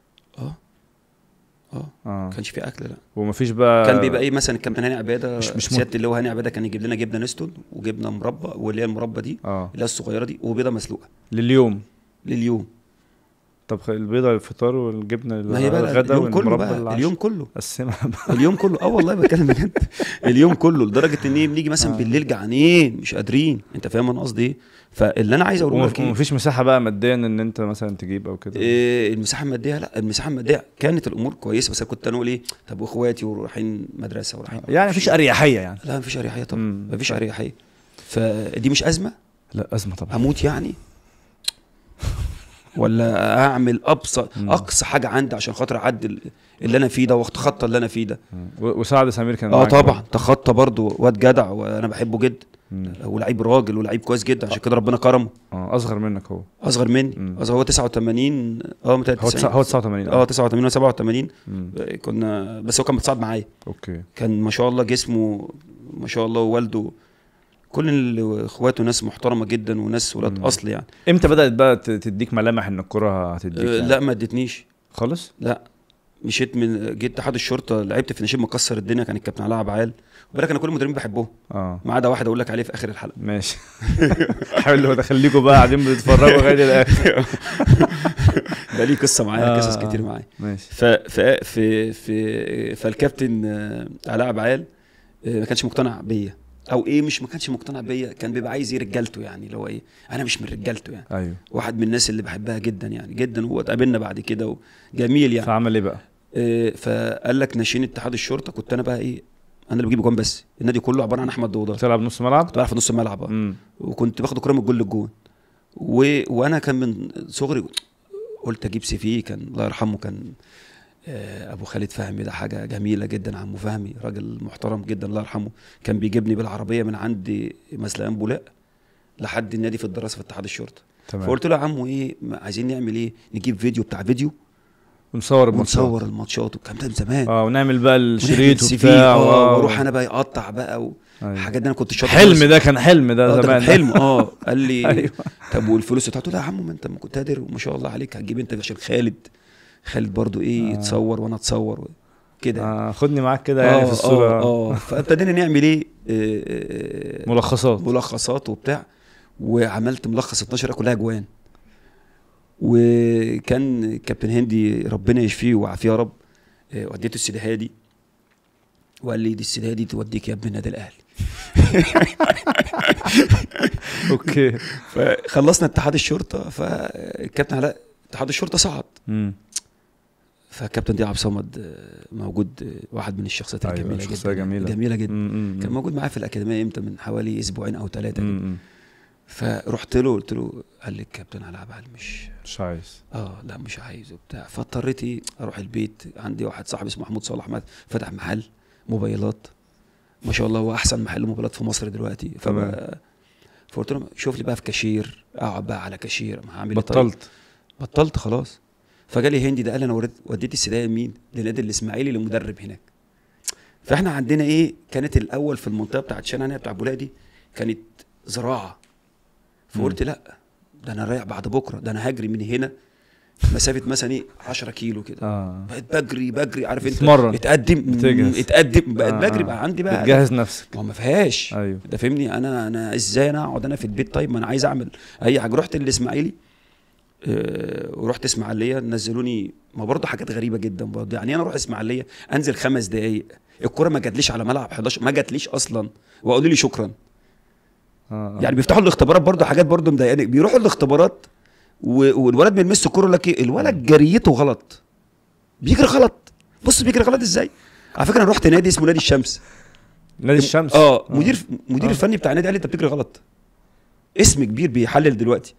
آه. اه كانش في اكل لا فيش بقى كان بيبقى ايه مثلا كان هاني عباده مش مش سياده اللي هو هاني عباده كان يجيب لنا جبنه نستون وجبنه مربى واللي هي المربى دي آه. اللي هي الصغيره دي وبيضه مسلوقه لليوم لليوم طب البيضه الفطار والجبنه ما هي بقى الغدا اليوم كله بقى اليوم كله قسمها بقى اليوم كله اه والله بتكلم بجد <laughs> اليوم كله لدرجه ان ايه بنيجي مثلا آه. بالليل جعانين مش قادرين انت فاهم انا قصدي ايه فاللي انا عايز اقوله لك ايه مفيش مساحه بقى ماديا ان انت مثلا تجيب او كده إيه المساحه الماديه لا المساحه الماديه كانت الامور كويسه بس انا كنت انا اقول ايه طب واخواتي ورايحين مدرسه ورايحين آه، يعني مفيش اريحيه يعني لا مفيش اريحيه طبعا مفيش اريحيه فدي مش ازمه لا ازمه طبعا هموت يعني <laughs> ولا اعمل ابسط اقصى حاجه عندي عشان خاطر اعدل اللي انا فيه ده واتخطى اللي انا فيه ده وسعد سمير كان اه طبعا تخطى برضه واد جدع وانا بحبه جدا ولعيب راجل ولعيب كويس جدا عشان كده ربنا كرمه اه اصغر منك هو اصغر مني اصغر هو 89 اه هو 89 اه 89 و 87 كنا بس هو كان بيتصعد معايا اوكي كان ما شاء الله جسمه ما شاء الله ووالده كل اخواته ناس محترمه جدا وناس ولاد اصل يعني امتى بدات بقى تديك ملامح ان الكره هتديك آه، يعني؟ لا ما ادتنيش خالص لا مشيت من جيت اتحاد الشرطه لعبت في نشيب مكسر الدنيا كان الكابتن علاء عبعال بالك انا كل المدربين بحبهم اه ما عدا واحد اقول لك عليه في اخر الحلقه ماشي <laughs> حلو هو خليكم بقى قاعدين بتتفرجوا لغايه الاخر <laughs> ده ليه قصه معايا آه. قصص كتير معايا ماشي ف ف في في فالكابتن آه، علاء عبعال ما كانش مقتنع بيا او ايه مش ما كانش مقتنع بيا كان بيبقى عايز ايه رجالته يعني اللي هو ايه انا مش من رجالته يعني ايوه واحد من الناس اللي بحبها جدا يعني جدا واتقابلنا بعد كده وجميل يعني فعمل ايه بقى؟ إيه فقال لك ناشئين اتحاد الشرطه كنت انا بقى ايه انا اللي بجيب جون بس النادي كله عباره عن احمد دوده بتلعب نص ملعب؟ كنت بلعب في نص الملعب آه. وكنت باخد كرة من الجول للجون و... وانا كان من صغري قلت اجيب سيفي كان الله يرحمه كان آه، ابو خالد فهمي ده حاجه جميله جدا عمو فهمي راجل محترم جدا الله يرحمه كان بيجيبني بالعربيه من عند مسلقان بولاق لحد النادي في الدراسه في اتحاد الشرطه تمام. فقلت له يا عمو ايه عايزين نعمل ايه نجيب فيديو بتاع فيديو ونصور الماتشات ونصور الماتشات والكلام ده من زمان اه ونعمل بقى الشريط وبتاع اه واروح انا بقى اقطع بقى والحاجات أيوة. دي انا كنت شاطر حلم ده كان حلم ده آه، زمان حلم <laughs> اه قال لي أيوة. طب والفلوس بتاعته لا يا عمو ما انت ما كنت قادر وما شاء الله عليك هتجيب انت عشان خالد خالد برضو ايه آه. يتصور وانا اتصور كده آه خدني معاك كده يعني في آه، الصوره اه, آه. <laughs> فابتدينا نعمل ايه آه،, آه ملخصات ملخصات وبتاع وعملت ملخص 12 كلها جوان وكان كابتن هندي ربنا يشفيه ويعافيه يا رب وديته السيده دي وقال لي دي السيده دي توديك يا ابن النادي الاهلي <laughs> اوكي <laughs> فخلصنا اتحاد الشرطه فالكابتن علاء اتحاد الشرطه صعد فكابتن دي عبد الصمد آه، موجود آه، واحد من الشخصيات أيوة الجميله جدا جميله جميله جدا م -م. كان موجود معايا في الاكاديميه امتى من حوالي اسبوعين او ثلاثه فرحت له قلت له قال لي الكابتن على عبال مش مش عايز اه لا مش عايز وبتاع فاضطريت إيه، اروح البيت عندي واحد صاحبي اسمه محمود صالح فتح محل موبايلات ما شاء الله هو احسن محل موبايلات في مصر دلوقتي فبقى فقلت لهم شوف لي بقى في كاشير اقعد بقى على كاشير ما هعمل بطلت طيب. بطلت خلاص فجالي هندي ده قال انا وديت السيديه مين لنادي الاسماعيلي لمدرب هناك فاحنا عندنا ايه كانت الاول في المنطقه بتاعت شنانه يعني بتاع بولادي كانت زراعه فقلت لا ده انا رايح بعد بكره ده انا هجري من هنا مسافه مثلا ايه 10 كيلو كده آه. بقيت بجري بجري عارف انت اتمرن اتقدم بتجهز. اتقدم بقيت آه. بجري آه. بقى عندي بقى جهز نفسك ما ما فيهاش ايوه ده فاهمني انا انا ازاي انا اقعد انا في البيت طيب ما انا عايز اعمل اي حاجه رحت الاسماعيلي آه، ورحت اسماعيليه نزلوني ما برضه حاجات غريبه جدا برضه يعني انا اروح اسماعيليه انزل خمس دقائق الكره ما جاتليش على ملعب 11 ما جاتليش اصلا وقالوا لي شكرا آه،, آه. يعني بيفتحوا الاختبارات برضه حاجات برضه مضايقاني بيروحوا الاختبارات والولد بيلمس الكوره لك الولد جريته غلط بيجري غلط بص بيجري غلط ازاي على فكره انا رحت نادي اسمه نادي الشمس نادي الشمس اه, آه. مدير آه. مدير الفني بتاع النادي قال لي انت بتجري غلط اسم كبير بيحلل دلوقتي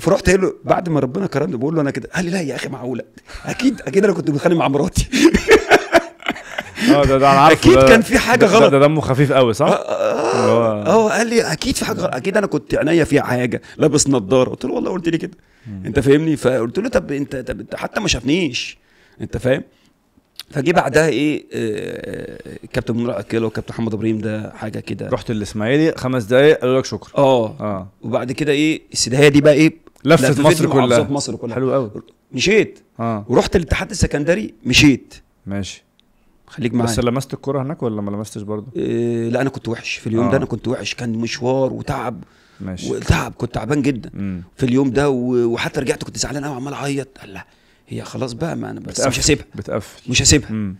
فرحت قايل له بعد ما ربنا كرمني بقول له انا كده قال لي لا يا اخي معقوله اكيد اكيد انا كنت بتخانق مع مراتي اه ده ده انا عارفه اكيد ده كان في حاجه غلط ده دمه خفيف قوي صح؟ اه اه, آه، قال لي اكيد في حاجه غلط اكيد انا كنت عينيا فيها حاجه لابس نظاره قلت له والله قلت لي كده انت فاهمني فقلت له طب انت طب انت حتى ما شافنيش انت فاهم فجي بعدها آه، ايه آه، كابتن منير كيلو وكابتن محمد ابراهيم ده حاجه كده رحت الاسماعيلي خمس دقايق قالوا لك شكرا اه اه وبعد كده ايه السدايه دي بقى ايه لفت مصر كلها مصر كلها حلو قوي مشيت اه ورحت الاتحاد السكندري مشيت ماشي خليك معايا بس لمست الكرة هناك ولا ما لمستش برضه؟ إيه لا انا كنت وحش في اليوم آه. ده انا كنت وحش كان مشوار وتعب ماشي وتعب كنت تعبان جدا مم. في اليوم ده وحتى رجعت كنت زعلان قوي عمال اعيط لا هي خلاص بقى ما انا بس بتقفل. مش هسيبها بتقفل مش هسيبها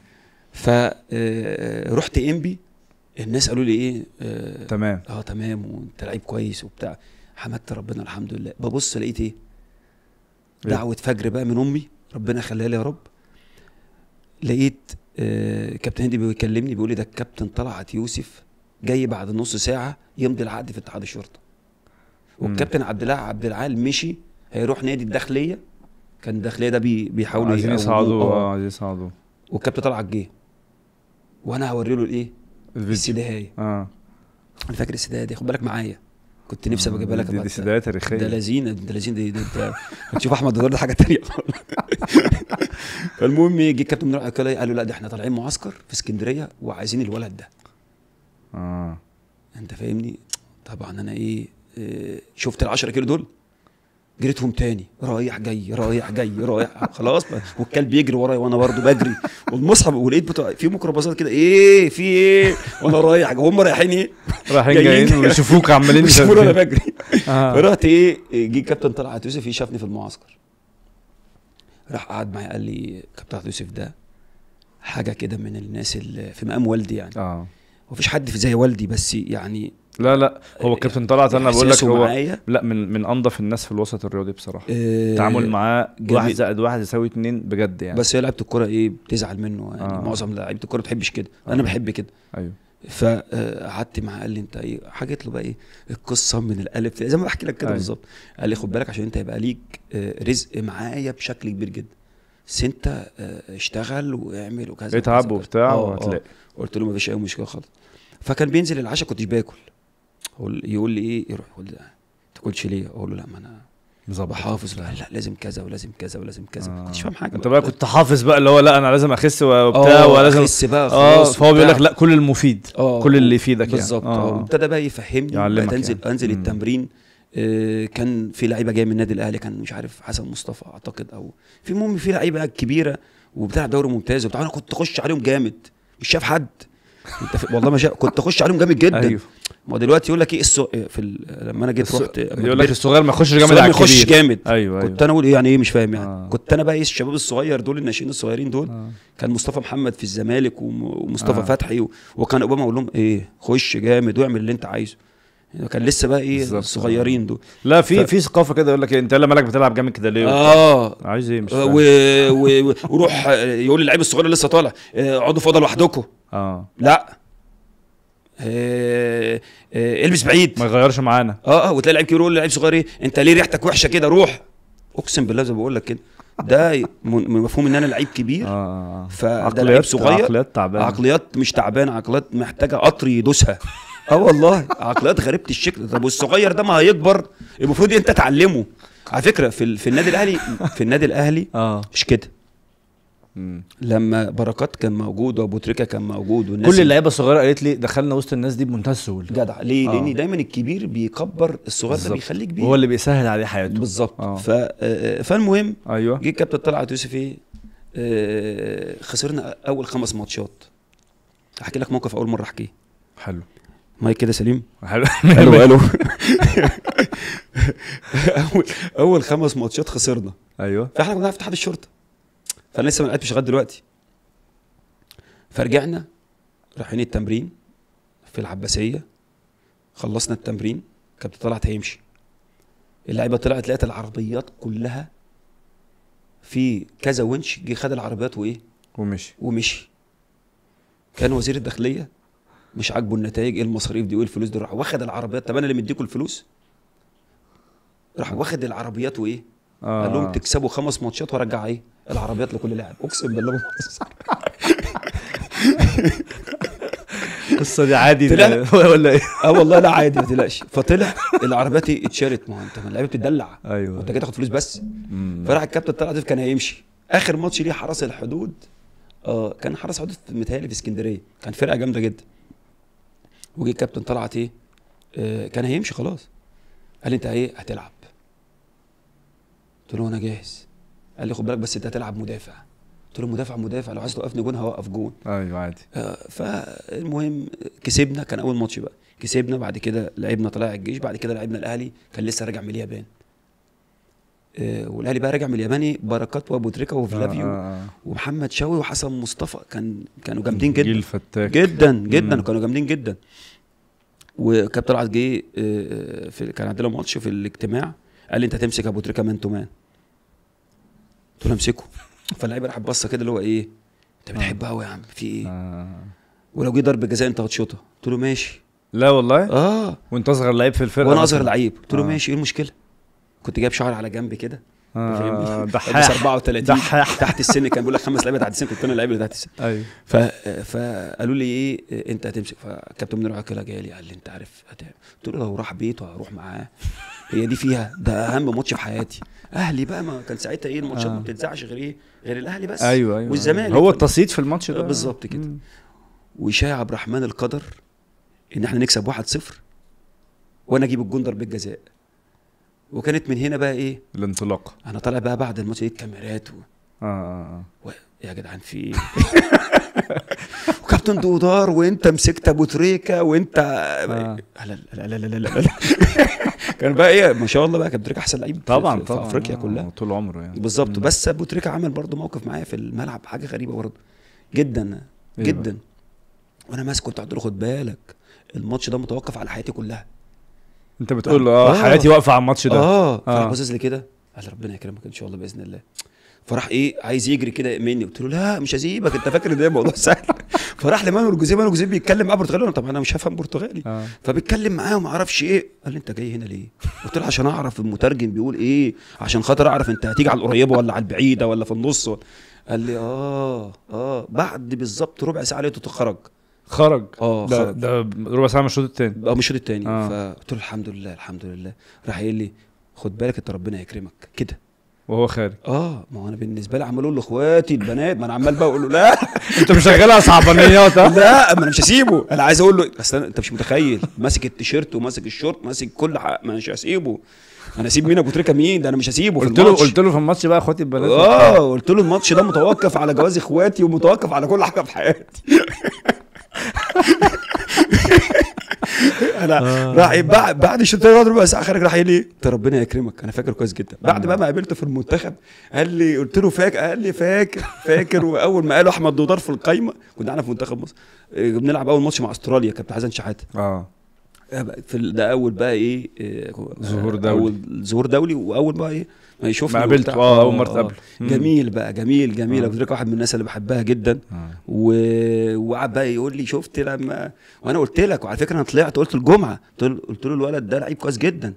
فرحت آه، آه، انبي الناس قالوا لي ايه آه تمام اه تمام وانت لعيب كويس وبتاع حمدت ربنا الحمد لله ببص لقيت ايه, إيه؟ دعوه فجر بقى من امي ربنا خليها لي يا رب لقيت آه كابتن هندي بيكلمني بيقول لي ده الكابتن طلعت يوسف جاي بعد نص ساعه يمضي العقد في اتحاد الشرطه والكابتن عبد الله عبد العال مشي هيروح نادي الداخليه كان داخليه ده بي بيحاولوا عايزين يصعدوا آه،, اه عايزين يصعدوا والكابتن طلعت جه وانا هوري له الايه؟ السدايه اه انا فاكر السدايه دي خد بالك معايا كنت نفسي ابقى آه، جايبها لك دي, دي تاريخيه ده لذينه ده لذينه دي, دي انت هتشوف <laughs> احمد دولار ده حاجه ثانيه <laughs> فالمهم إيه، جه الكابتن قال له لا ده احنا طالعين معسكر في اسكندريه وعايزين الولد ده اه انت فاهمني طبعا انا ايه, إيه شفت ال 10 كيلو دول جريتهم تاني رايح جاي رايح جاي رايح خلاص والكلب بيجري ورايا وانا برضه بجري والمصحف ولقيت بتوع في ميكروباصات كده ايه في ايه وانا رايح هم رايحين ايه رايحين جايين ويشوفوك عمالين <laughs> يشوفوني وانا بجري آه. فرحت ايه جه كابتن طلعت يوسف يشافني في المعسكر راح قعد معايا قال لي كابتن يوسف ده حاجه كده من الناس اللي في مقام والدي يعني اه مفيش حد في زي والدي بس يعني لا لا هو إيه، كابتن طلعت انا بقول لك هو معايا. لا من من انظف الناس في الوسط الرياضي بصراحه إيه تعامل معاه واحد زائد واحد يساوي اتنين بجد يعني بس هي لعيبه الكوره ايه بتزعل منه يعني آه. معظم لعيبه الكوره ما بتحبش كده آه. انا بحب كده ايوه فقعدت آه، معاه قال لي انت ايه حكيت له بقى ايه القصه من الالف زي ما بحكي لك كده أيوه. بالظبط قال لي خد بالك عشان انت هيبقى ليك آه، رزق معايا بشكل كبير جدا بس انت آه، اشتغل واعمل وكذا اتعب وبتاع وهتلاقي قلت له ما فيش اي مشكله خالص فكان بينزل العشاء كنتش باكل يقول يقول لي ايه يروح يقول لي تاكلش ليه اقول له لا ما انا مظبط حافظ لا, لا لازم كذا ولازم كذا ولازم كذا آه. ما كنتش آه. فاهم حاجه انت بقى كنت حافظ بقى اللي هو لا انا لازم اخس وبتاع آه، ولازم اخس بقى آه، خلاص فهو بيقول لك لا كل المفيد أوه. كل اللي يفيدك يعني. بالظبط يعني. اه ابتدى بقى يفهمني يعلمك انزل يعني. انزل التمرين آه كان في لعيبه جايه من النادي الاهلي كان مش عارف حسن مصطفى اعتقد او في المهم في لعيبه كبيره وبتلعب دوري ممتاز وبتاع انا كنت اخش عليهم جامد مش شايف حد انت والله ما شايف كنت اخش عليهم جامد جدا <laughs> أيوه. ما دلوقتي يقول لك ايه السو... إيه في ال... لما انا جيت الس... رحت يقول لك الصغير ما يخش جامد على الكبير يخش جامد أيوة, أيوة. كنت أيوة. انا اقول ايه يعني ايه مش فاهم يعني آه. كنت انا بقى ايه الشباب الصغير دول الناشئين الصغيرين دول آه. كان مصطفى محمد في الزمالك ومصطفى آه. فتحي و... وكان اوباما اقول لهم ايه خش جامد واعمل اللي انت عايزه كان لسه بقى ايه الصغيرين دول لا في ف... في ثقافه كده يقول لك إيه، انت لا مالك بتلعب جامد كده ليه اه عايز ايه مش و... و... وروح <laughs> يقول للعيب الصغير لسه طالع آه، اقعدوا في اوضه لوحدكم اه لا إيه البس بعيد ما يغيرش معانا اه اه وتلاقي لعيب كبير يقول لعيب صغير ايه انت ليه ريحتك وحشه كده روح اقسم بالله زي ما بقول لك كده ده مفهوم ان انا لعيب كبير آه. آه،, آه. فده لعيب صغير عقليات تعبانه عقليات مش تعبانه عقليات محتاجه قطر يدوسها اه والله عقليات غريبه الشكل طب والصغير ده ما هيكبر المفروض إيه انت تعلمه على فكره في, في النادي الاهلي في النادي الاهلي آه. مش كده لما بركات كان موجود وابو تريكه كان موجود والناس كل اللعيبه الصغيره قالت لي دخلنا وسط الناس دي بمنتهى السهوله جدع ليه آه. لان دايما الكبير بيكبر الصغير ده بيخليه كبير هو اللي بيسهل عليه حياته بالظبط آه. ف... آه، فالمهم ايوه جه الكابتن طلعت يوسف ايه خسرنا اول خمس ماتشات احكي لك موقف اول مره احكيه حلو مايك كده سليم حلو حلو حلو <laughs> <laughs> اول اول خمس ماتشات خسرنا ايوه فاحنا كنا في اتحاد الشرطه فانا لسه ما لعبتش لغايه دلوقتي فرجعنا رايحين التمرين في العباسيه خلصنا التمرين كابتن طلعت هيمشي اللعيبه طلعت لقيت العربيات كلها في كذا ونش جه خد العربيات وايه ومشي ومشي كان وزير الداخليه مش عاجبه النتائج ايه المصاريف دي وايه الفلوس دي راح واخد العربيات طب انا اللي مديكوا الفلوس راح واخد العربيات وايه آه. قال لهم آه. تكسبوا خمس ماتشات وارجع ايه العربيات لكل لاعب اقسم بالله القصه دي عادي طلع ولا ايه؟ اه والله لا عادي ما تقلقش فطلع العربيات اتشالت ما هو انت اللعيبه بتدلع ايوه انت كده تاخد فلوس بس فراح الكابتن طلعت كان هيمشي اخر ماتش ليه حرس الحدود اه كان حرس حدود متهيألي في اسكندريه كان فرقه جامده جدا وجه الكابتن طلعت ايه آه كان هيمشي خلاص قال لي انت ايه هتلعب قلت له انا جاهز قال لي خد بالك بس انت هتلعب مدافع قلت له مدافع مدافع لو عايز توقفني جون هوقف جون ايوه عادي آه فالمهم كسبنا كان اول ماتش بقى كسبنا بعد كده لعبنا طلائع الجيش بعد كده لعبنا الاهلي كان لسه راجع من اليابان آه والاهلي بقى راجع من الياباني بركات وابو تريكه وفلافيو آه،, آه آه. ومحمد شوقي وحسن مصطفى كان كانوا جامدين جدا جيل فتاك جدا جدا كانوا جامدين جدا وكابتن طلعت جه آه، في كان عندنا ماتش في الاجتماع قال لي انت هتمسك ابو تريكه مان تو مان قلت له امسكه فاللعيب راح بصه كده اللي هو ايه انت آه. بتحبها قوي يا عم في ايه آه. ولو جه ضربه جزاء انت هتشوطها قلت له ماشي لا والله اه وانت اصغر لعيب في الفرقه وانا اصغر لعيب قلت له آه. ماشي ايه المشكله كنت جايب شعر على جنب كده آه دحاح 34 <laughs> دحاح تحت السن كان بيقول لك خمس لعيبه تحت السن كنت انا اللعيب اللي تحت السن ايوه ف... فقالوا لي ايه انت هتمسك فكابتن منير قال لي قال لي انت عارف هتعمل قلت له لو راح بيته هروح معاه هي دي فيها ده اهم ماتش في حياتي اهلي بقى ما كان ساعتها ايه الماتشات آه. ما بتتذاعش غير ايه غير الاهلي بس ايوه ايوه والزمالك أيوة. هو التصيد في الماتش ده آه، بالظبط كده وشاع عبد الرحمن القدر ان احنا نكسب 1-0 وانا اجيب الجون ضربه جزاء وكانت من هنا بقى ايه الانطلاق انا طالع بقى بعد الماتش ايه الكاميرات و... اه, آه, آه. و... يا جدعان في ايه <laughs> وكابتن دودار وانت مسكت ابو تريكه وانت آه. لا لا لا لا لا, لا. <laughs> كان بقى ايه ما شاء الله بقى كابتن تريكه احسن لعيب طبعا في, طبعا افريقيا كلها آه، طول عمره يعني بالظبط بس ابو تريكه عمل برضه موقف معايا في الملعب حاجه غريبه برضه جدا إيه جدا وانا ماسكه كنت قلت له خد بالك الماتش ده متوقف على حياتي كلها انت بتقول له اه, آه. حياتي واقفه على الماتش ده اه, آه. فانا باصص لي كده قال ربنا يكرمك ان شاء الله باذن الله فراح ايه عايز يجري كده مني قلت له لا مش هسيبك انت فاكر ان ده موضوع سهل <laughs> فراح لمانو جوزيه مانو جوزيه بيتكلم معاه برتغالي طب انا مش هفهم برتغالي آه. فبيتكلم معاه وما اعرفش ايه قال لي انت جاي هنا ليه قلت له عشان اعرف المترجم بيقول ايه عشان خاطر اعرف انت هتيجي على القريبه ولا على البعيده ولا في النص قال لي اه اه بعد بالظبط ربع ساعه لقيته خرج خرج اه ده, ده ربع ساعه من الشوط الثاني اه من الشوط الثاني آه. فقلت له الحمد لله الحمد لله راح قايل لي خد بالك انت ربنا يكرمك كده وهو خارج اه ما انا بالنسبه لي عمال اقول لاخواتي البنات ما انا عمال بقى اقول له لا <laughs> انت مشغلها صعبانيات ها لا ما انا مش هسيبه انا عايز اقول له اصل انت مش متخيل ماسك التيشيرت وماسك الشورت ماسك كل حق ما انا مش هسيبه انا اسيب مين ابو تريكه مين ده انا مش هسيبه قلت له قلت له في الماتش بقى اخواتي البنات اه قلت له الماتش ده متوقف على جواز اخواتي ومتوقف على كل حاجه في حياتي <laughs> <laughs> انا آه. راح بعد بعد شوطين ربع ساعه خارج راح قال لي انت ربنا يكرمك انا فاكر كويس جدا بعد آه. بقى ما قابلته في المنتخب قال لي قلت له فاكر قال لي فاكر فاكر واول ما قال احمد دودار في القايمه كنا قاعدين في منتخب مصر آه، بنلعب اول ماتش مع استراليا كابتن حسن شحاته اه في ده اول بقى ايه ظهور دولي ظهور دولي واول بقى ايه ما يشوفني ما قابلته اه اول مره آه، تقابله آه. جميل بقى جميل جميل آه. ابو واحد من الناس اللي بحبها جدا و... وقعد بقى يقول لي شفت لما وانا قلت لك وعلى فكره انا طلعت قلت الجمعه قلت له الولد ده لعيب كويس جدا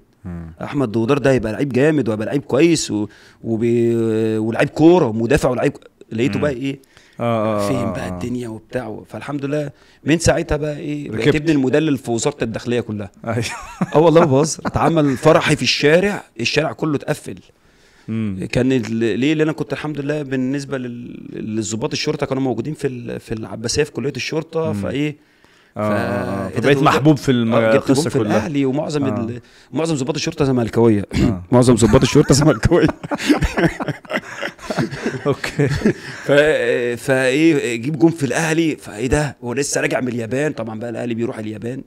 احمد دودار ده هيبقى لعيب جامد وهيبقى لعيب كويس و... وبي... ولعيب كوره ومدافع ولعيب لقيته بقى ايه آه فين بقى الدنيا وبتاع فالحمد لله من ساعتها بقى ايه بقيت ابن المدلل في وزاره الداخليه كلها أيوه. اه والله ما بهزر اتعمل فرحي في الشارع الشارع كله اتقفل مم. كان ليه لان انا كنت الحمد لله بالنسبه للظباط الشرطه كانوا موجودين في في العباسيه في كليه الشرطه مم. فايه آه بقيت آه، إيه فبقيت محبوب في آه، القصه كلها الاهلي ومعظم آه. ال... معظم ظباط الشرطه زملكاويه آه. <clears throat> معظم ظباط الشرطه زملكاويه <laughs> اوكي ف... فايه جيب جون في الاهلي فايه ده هو لسه راجع من اليابان طبعا بقى الاهلي بيروح اليابان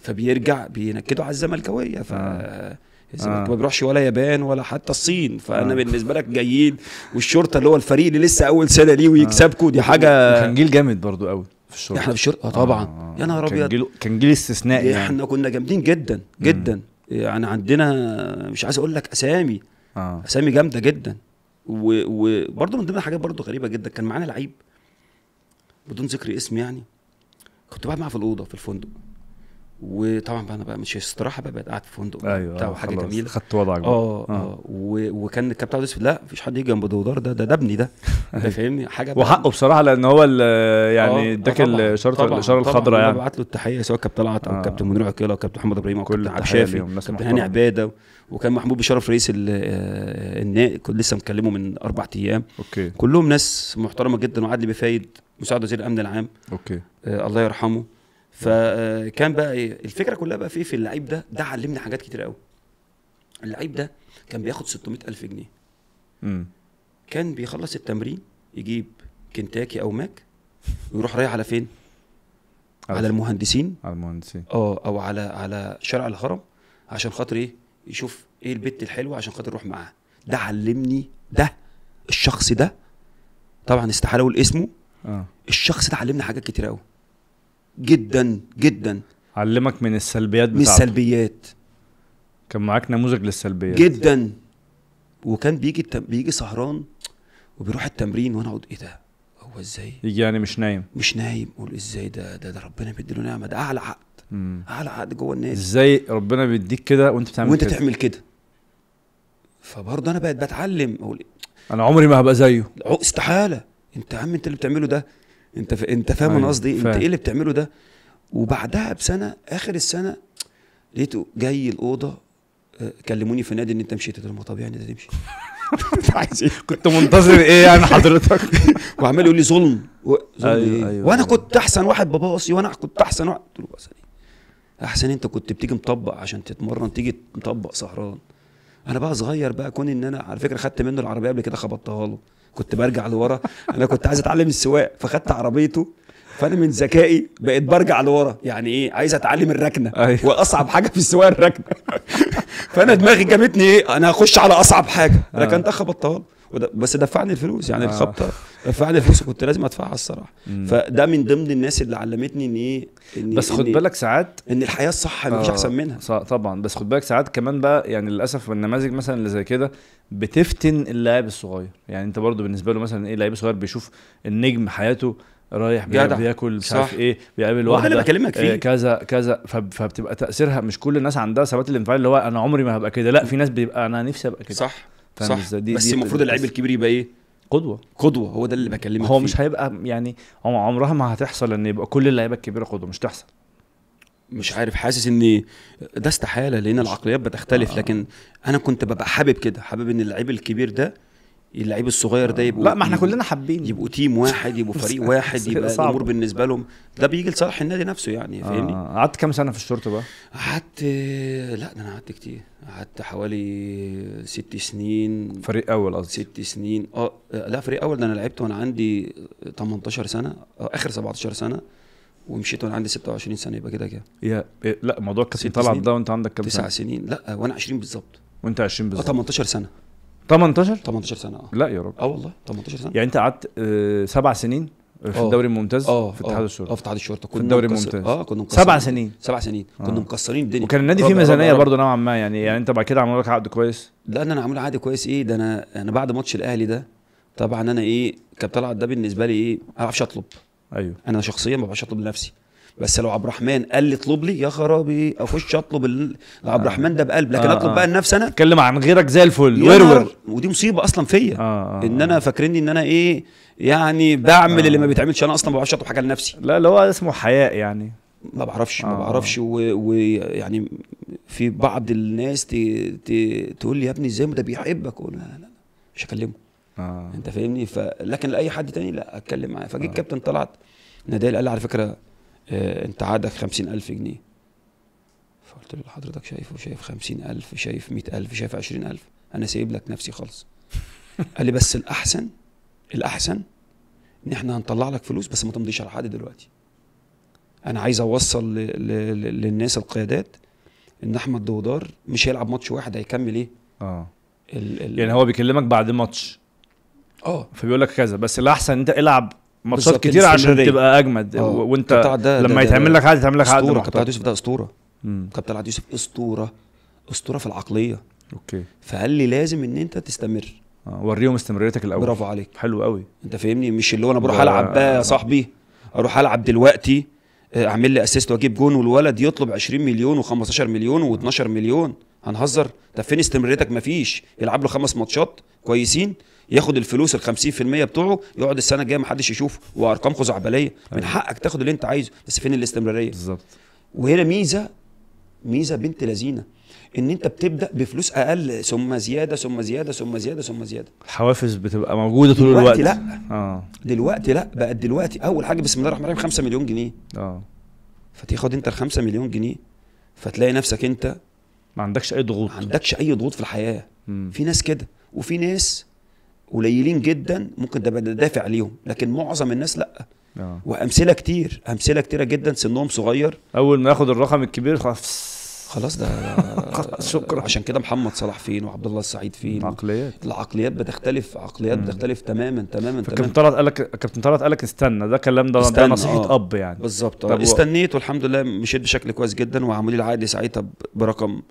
فبيرجع بينكدوا على الزملكاويه ف آه. آه. ما بروحش ولا يابان ولا حتى الصين فانا آه. بالنسبه لك جايين والشرطه اللي هو الفريق اللي لسه اول سنه ليه ويكسبكم آه. دي حاجه كان جيل جامد برضو قوي في الشرطه احنا في الشرطه آه، طبعا آه. يا نهار ابيض كان جيل استثنائي يعني. احنا كنا جامدين جدا جدا م. يعني عندنا مش عايز اقول لك اسامي آه. اسامي جامده جدا وبرضه من ضمن الحاجات برضه غريبه جدا كان معانا لعيب بدون ذكر اسم يعني كنت بقعد معاه في الاوضه في الفندق وطبعا بقى انا بقى مش استراحه بقى بقيت قاعد في فندق ايوه بتاع آه، حاجه جميله خدت وضعك اه اه, آه، وكان الكابتن عبد لا مفيش حد يجي جنب دودار ده ده, ده ابني <laughs> ده انت فاهمني حاجه وحقه بصراحه لان هو يعني آه، اداك الاشاره الاشاره الخضراء يعني ببعت له التحيه سواء كابتن عطا او كابتن منير عقيله او كابتن محمد ابراهيم او كابتن عبد الشافي كابتن هاني عباده وكان محمود بشرف رئيس النائب كنت لسه مكلمه من اربع ايام اوكي كلهم ناس محترمه جدا وعدلي بفايد مساعد وزير الامن العام اوكي الله يرحمه فكان بقى ايه الفكره كلها بقى في ايه في اللعيب ده ده علمني حاجات كتير قوي اللعيب ده كان بياخد 600 الف جنيه امم كان بيخلص التمرين يجيب كنتاكي او ماك ويروح رايح على فين على المهندسين على المهندسين اه او على على شارع الهرم عشان خاطر ايه يشوف ايه البت الحلوه عشان خاطر يروح معاها ده علمني ده الشخص ده طبعا استحاله اقول اسمه آه. الشخص ده علمني حاجات كتير قوي جدا جدا علمك من السلبيات من السلبيات كان معاك نموذج للسلبيات جدا وكان بيجي التم... بيجي سهران وبيروح التمرين وانا اقعد ايه ده هو ازاي يجي يعني مش نايم مش نايم اقول ازاي ده ده, ده ربنا بيديله نعمه ده اعلى عقد مم. اعلى عقد جوه الناس ازاي ربنا بيديك كده وانت بتعمل وانت كده. تعمل كده فبرضه انا بقيت بتعلم اقول انا عمري ما هبقى زيه استحاله انت يا عم انت اللي بتعمله ده انت ف... انت فاهم انا أيوة، قصدي إيه؟ انت ايه اللي بتعمله ده وبعدها بسنه اخر السنه لقيته جاي الاوضه آه، كلموني في نادي ان انت مشيت قلت طبيعي ان انت تمشي <laughs> عايز إيه؟ كنت منتظر ايه يعني حضرتك <laughs> وعمال يقول لي ظلم و... ظلم أيوة, إيه؟ أيوة، وانا أيوة وانا كنت احسن واحد بابا قصي وانا كنت احسن واحد قلت له احسن ايه احسن انت كنت بتيجي مطبق عشان تتمرن تيجي مطبق سهران انا بقى صغير بقى كون ان انا على فكره خدت منه العربيه قبل كده خبطتها له كنت برجع لورا انا كنت عايز اتعلم السواق فخدت عربيته فانا من ذكائي بقيت برجع لورا يعني ايه عايز اتعلم الركنه أيوة. واصعب حاجه في السواقه الركنه <laughs> فانا دماغي جابتني ايه انا هخش على اصعب حاجه ركنت آه. بطال بس دفعني الفلوس يعني آه. الخبطه دفعني الفلوس كنت لازم ادفعها الصراحه مم. فده من ضمن الناس اللي علمتني ان ايه إن بس خد إن بالك ساعات ان الحياه الصح آه. مفيش احسن منها طبعا بس خد بالك ساعات كمان بقى يعني للاسف النماذج مثلا اللي زي كده بتفتن اللاعب الصغير يعني انت برضو بالنسبه له مثلا ايه لعيب صغير بيشوف النجم حياته رايح جدع. بياكل مش عارف ايه بيقابل واحد بكلمك آه، فيه كذا كذا فبتبقى تاثيرها مش كل الناس عندها ثبات الانفعال اللي هو انا عمري ما هبقى كده لا في ناس بيبقى انا نفسي ابقى كده صح صح دي بس المفروض اللعيب الكبير يبقى ايه قدوه قدوه هو ده اللي بكلمك هو فيه. مش هيبقى يعني عمرها ما هتحصل ان يبقى كل اللعيبه الكبيره قدوه مش تحصل مش عارف حاسس اني ده استحاله لان العقليات بتختلف آه. لكن انا كنت ببقى حابب كده حابب ان اللعيب الكبير ده اللعيب الصغير ده يبقوا لا ما احنا كلنا حابين يبقوا تيم واحد يبقوا <laughs> فريق واحد يبقى الامور بالنسبه لهم ده بيجي لصالح النادي نفسه يعني آه. فاهمني آه. قعدت كام سنه في الشرطه بقى؟ قعدت لا ده انا قعدت كتير قعدت حوالي ست سنين فريق اول قصدي ست سنين اه لا فريق اول ده انا لعبت وانا عندي 18 سنه آه اخر 17 سنه ومشيت وانا عندي 26 سنه يبقى كده كده يا إيه، لا موضوع الكاس طلعت ده وانت عندك كام سنه؟ تسع سنين لا وانا 20 بالظبط وانت 20 آه، بالظبط 18 سنه 18 18 سنه اه لا يا راجل اه والله 18 سنه يعني انت قعدت آه، سبع سنين في آه. الدوري الممتاز اه في اتحاد الشرطه اه في اتحاد الشرطه كنا في الدوري الممتاز اه كنا مكسرين سبع سنين سبع سنين كنا مكسرين الدنيا وكان النادي فيه ميزانيه برضه نوعا ما يعني يعني انت بعد كده عملوا لك عقد كويس لا انا عامل عقد كويس ايه ده انا انا بعد ماتش الاهلي ده طبعا انا ايه كابتن طلعت ده بالنسبه لي ايه ما اعرفش اطلب ايوه انا شخصيا ما بقاش اطلب لنفسي بس لو عبد الرحمن قال لي اطلب لي يا خرابي اخش اطلب ال... عبد آه. الرحمن ده بقلب لكن آه اطلب بقى آه. لنفسي انا اتكلم عن غيرك زي الفل ورور ودي مصيبه اصلا فيا آه،, آه ان انا فاكرني ان انا ايه يعني بعمل آه اللي ما بيتعملش انا اصلا ما بعرفش اطلب حاجه لنفسي لا اللي هو اسمه حياء يعني ما بعرفش آه. ما بعرفش ويعني في بعض الناس ت... ت... تقول لي يا ابني ازاي ده بيحبك لا لا مش هكلمه آه. انت فاهمني ف... لكن لاي حد تاني لا اتكلم معاه فجيت آه. كابتن طلعت نادال قال لي على فكره آه انت عادك خمسين ألف جنيه فقلت له حضرتك شايفه شايف خمسين ألف شايف مئة ألف شايف عشرين ألف أنا سايب لك نفسي خالص <laughs> قال لي بس الأحسن الأحسن إن إحنا هنطلع لك فلوس بس ما تمضيش على حد دلوقتي أنا عايز أوصل ل... ل... ل... للناس القيادات إن أحمد دودار مش هيلعب ماتش واحد هيكمل إيه؟ آه ال... ال... يعني هو بيكلمك بعد ماتش اه فبيقول لك كذا بس الأحسن أنت العب ماتشات كتير عشان تبقى اجمد أوه. وانت ده ده لما يتعمل لك حاجه يتعمل لك حاجه اسطوره كابتن عبد يوسف ده اسطوره كابتن عبد يوسف اسطوره اسطوره في العقليه اوكي فقال لي لازم ان انت تستمر آه. وريهم استمراريتك الاول برافو عليك حلو قوي انت فاهمني مش اللي هو انا بروح العب بقى يا صاحبي اروح العب دلوقتي آه، اعمل لي اسيست واجيب جون والولد يطلب 20 مليون و15 مليون و12 مليون هنهزر طب فين استمراريتك مفيش يلعب له خمس ماتشات كويسين ياخد الفلوس ال 50% بتوعه يقعد السنه الجايه ما حدش يشوفه وارقام خزعبليه من أيوة. حقك تاخد اللي انت عايزه بس فين الاستمراريه بالظبط وهنا ميزه ميزه بنت لذينه ان انت بتبدا بفلوس اقل ثم زياده ثم زياده ثم زياده ثم زياده الحوافز بتبقى موجوده طول الوقت دلوقتي لا اه دلوقتي لا بقت دلوقتي اول حاجه بسم الله الرحمن الرحيم 5 مليون جنيه اه فتاخد انت ال 5 مليون جنيه فتلاقي نفسك انت ما عندكش اي ضغوط ما عندكش اي ضغوط في الحياه مم. في ناس كده وفي ناس قليلين جدا ممكن تبقى دافع ليهم لكن معظم الناس لا أوه. وامثله كتير امثله كتيره جدا سنهم صغير اول ما ياخد الرقم الكبير خلاص خلاص ده <laughs> شكرا عشان كده محمد صلاح فين وعبد الله السعيد فين العقليات العقليات بتختلف عقليات بتختلف تماما تماما كابتن طلعت قال لك كابتن طلعت قال لك استنى ده كلام ده, ده نصيحه آه. اب يعني بالظبط استنيت والحمد لله مشيت بشكل كويس جدا وعمولي العقد ساعتها برقم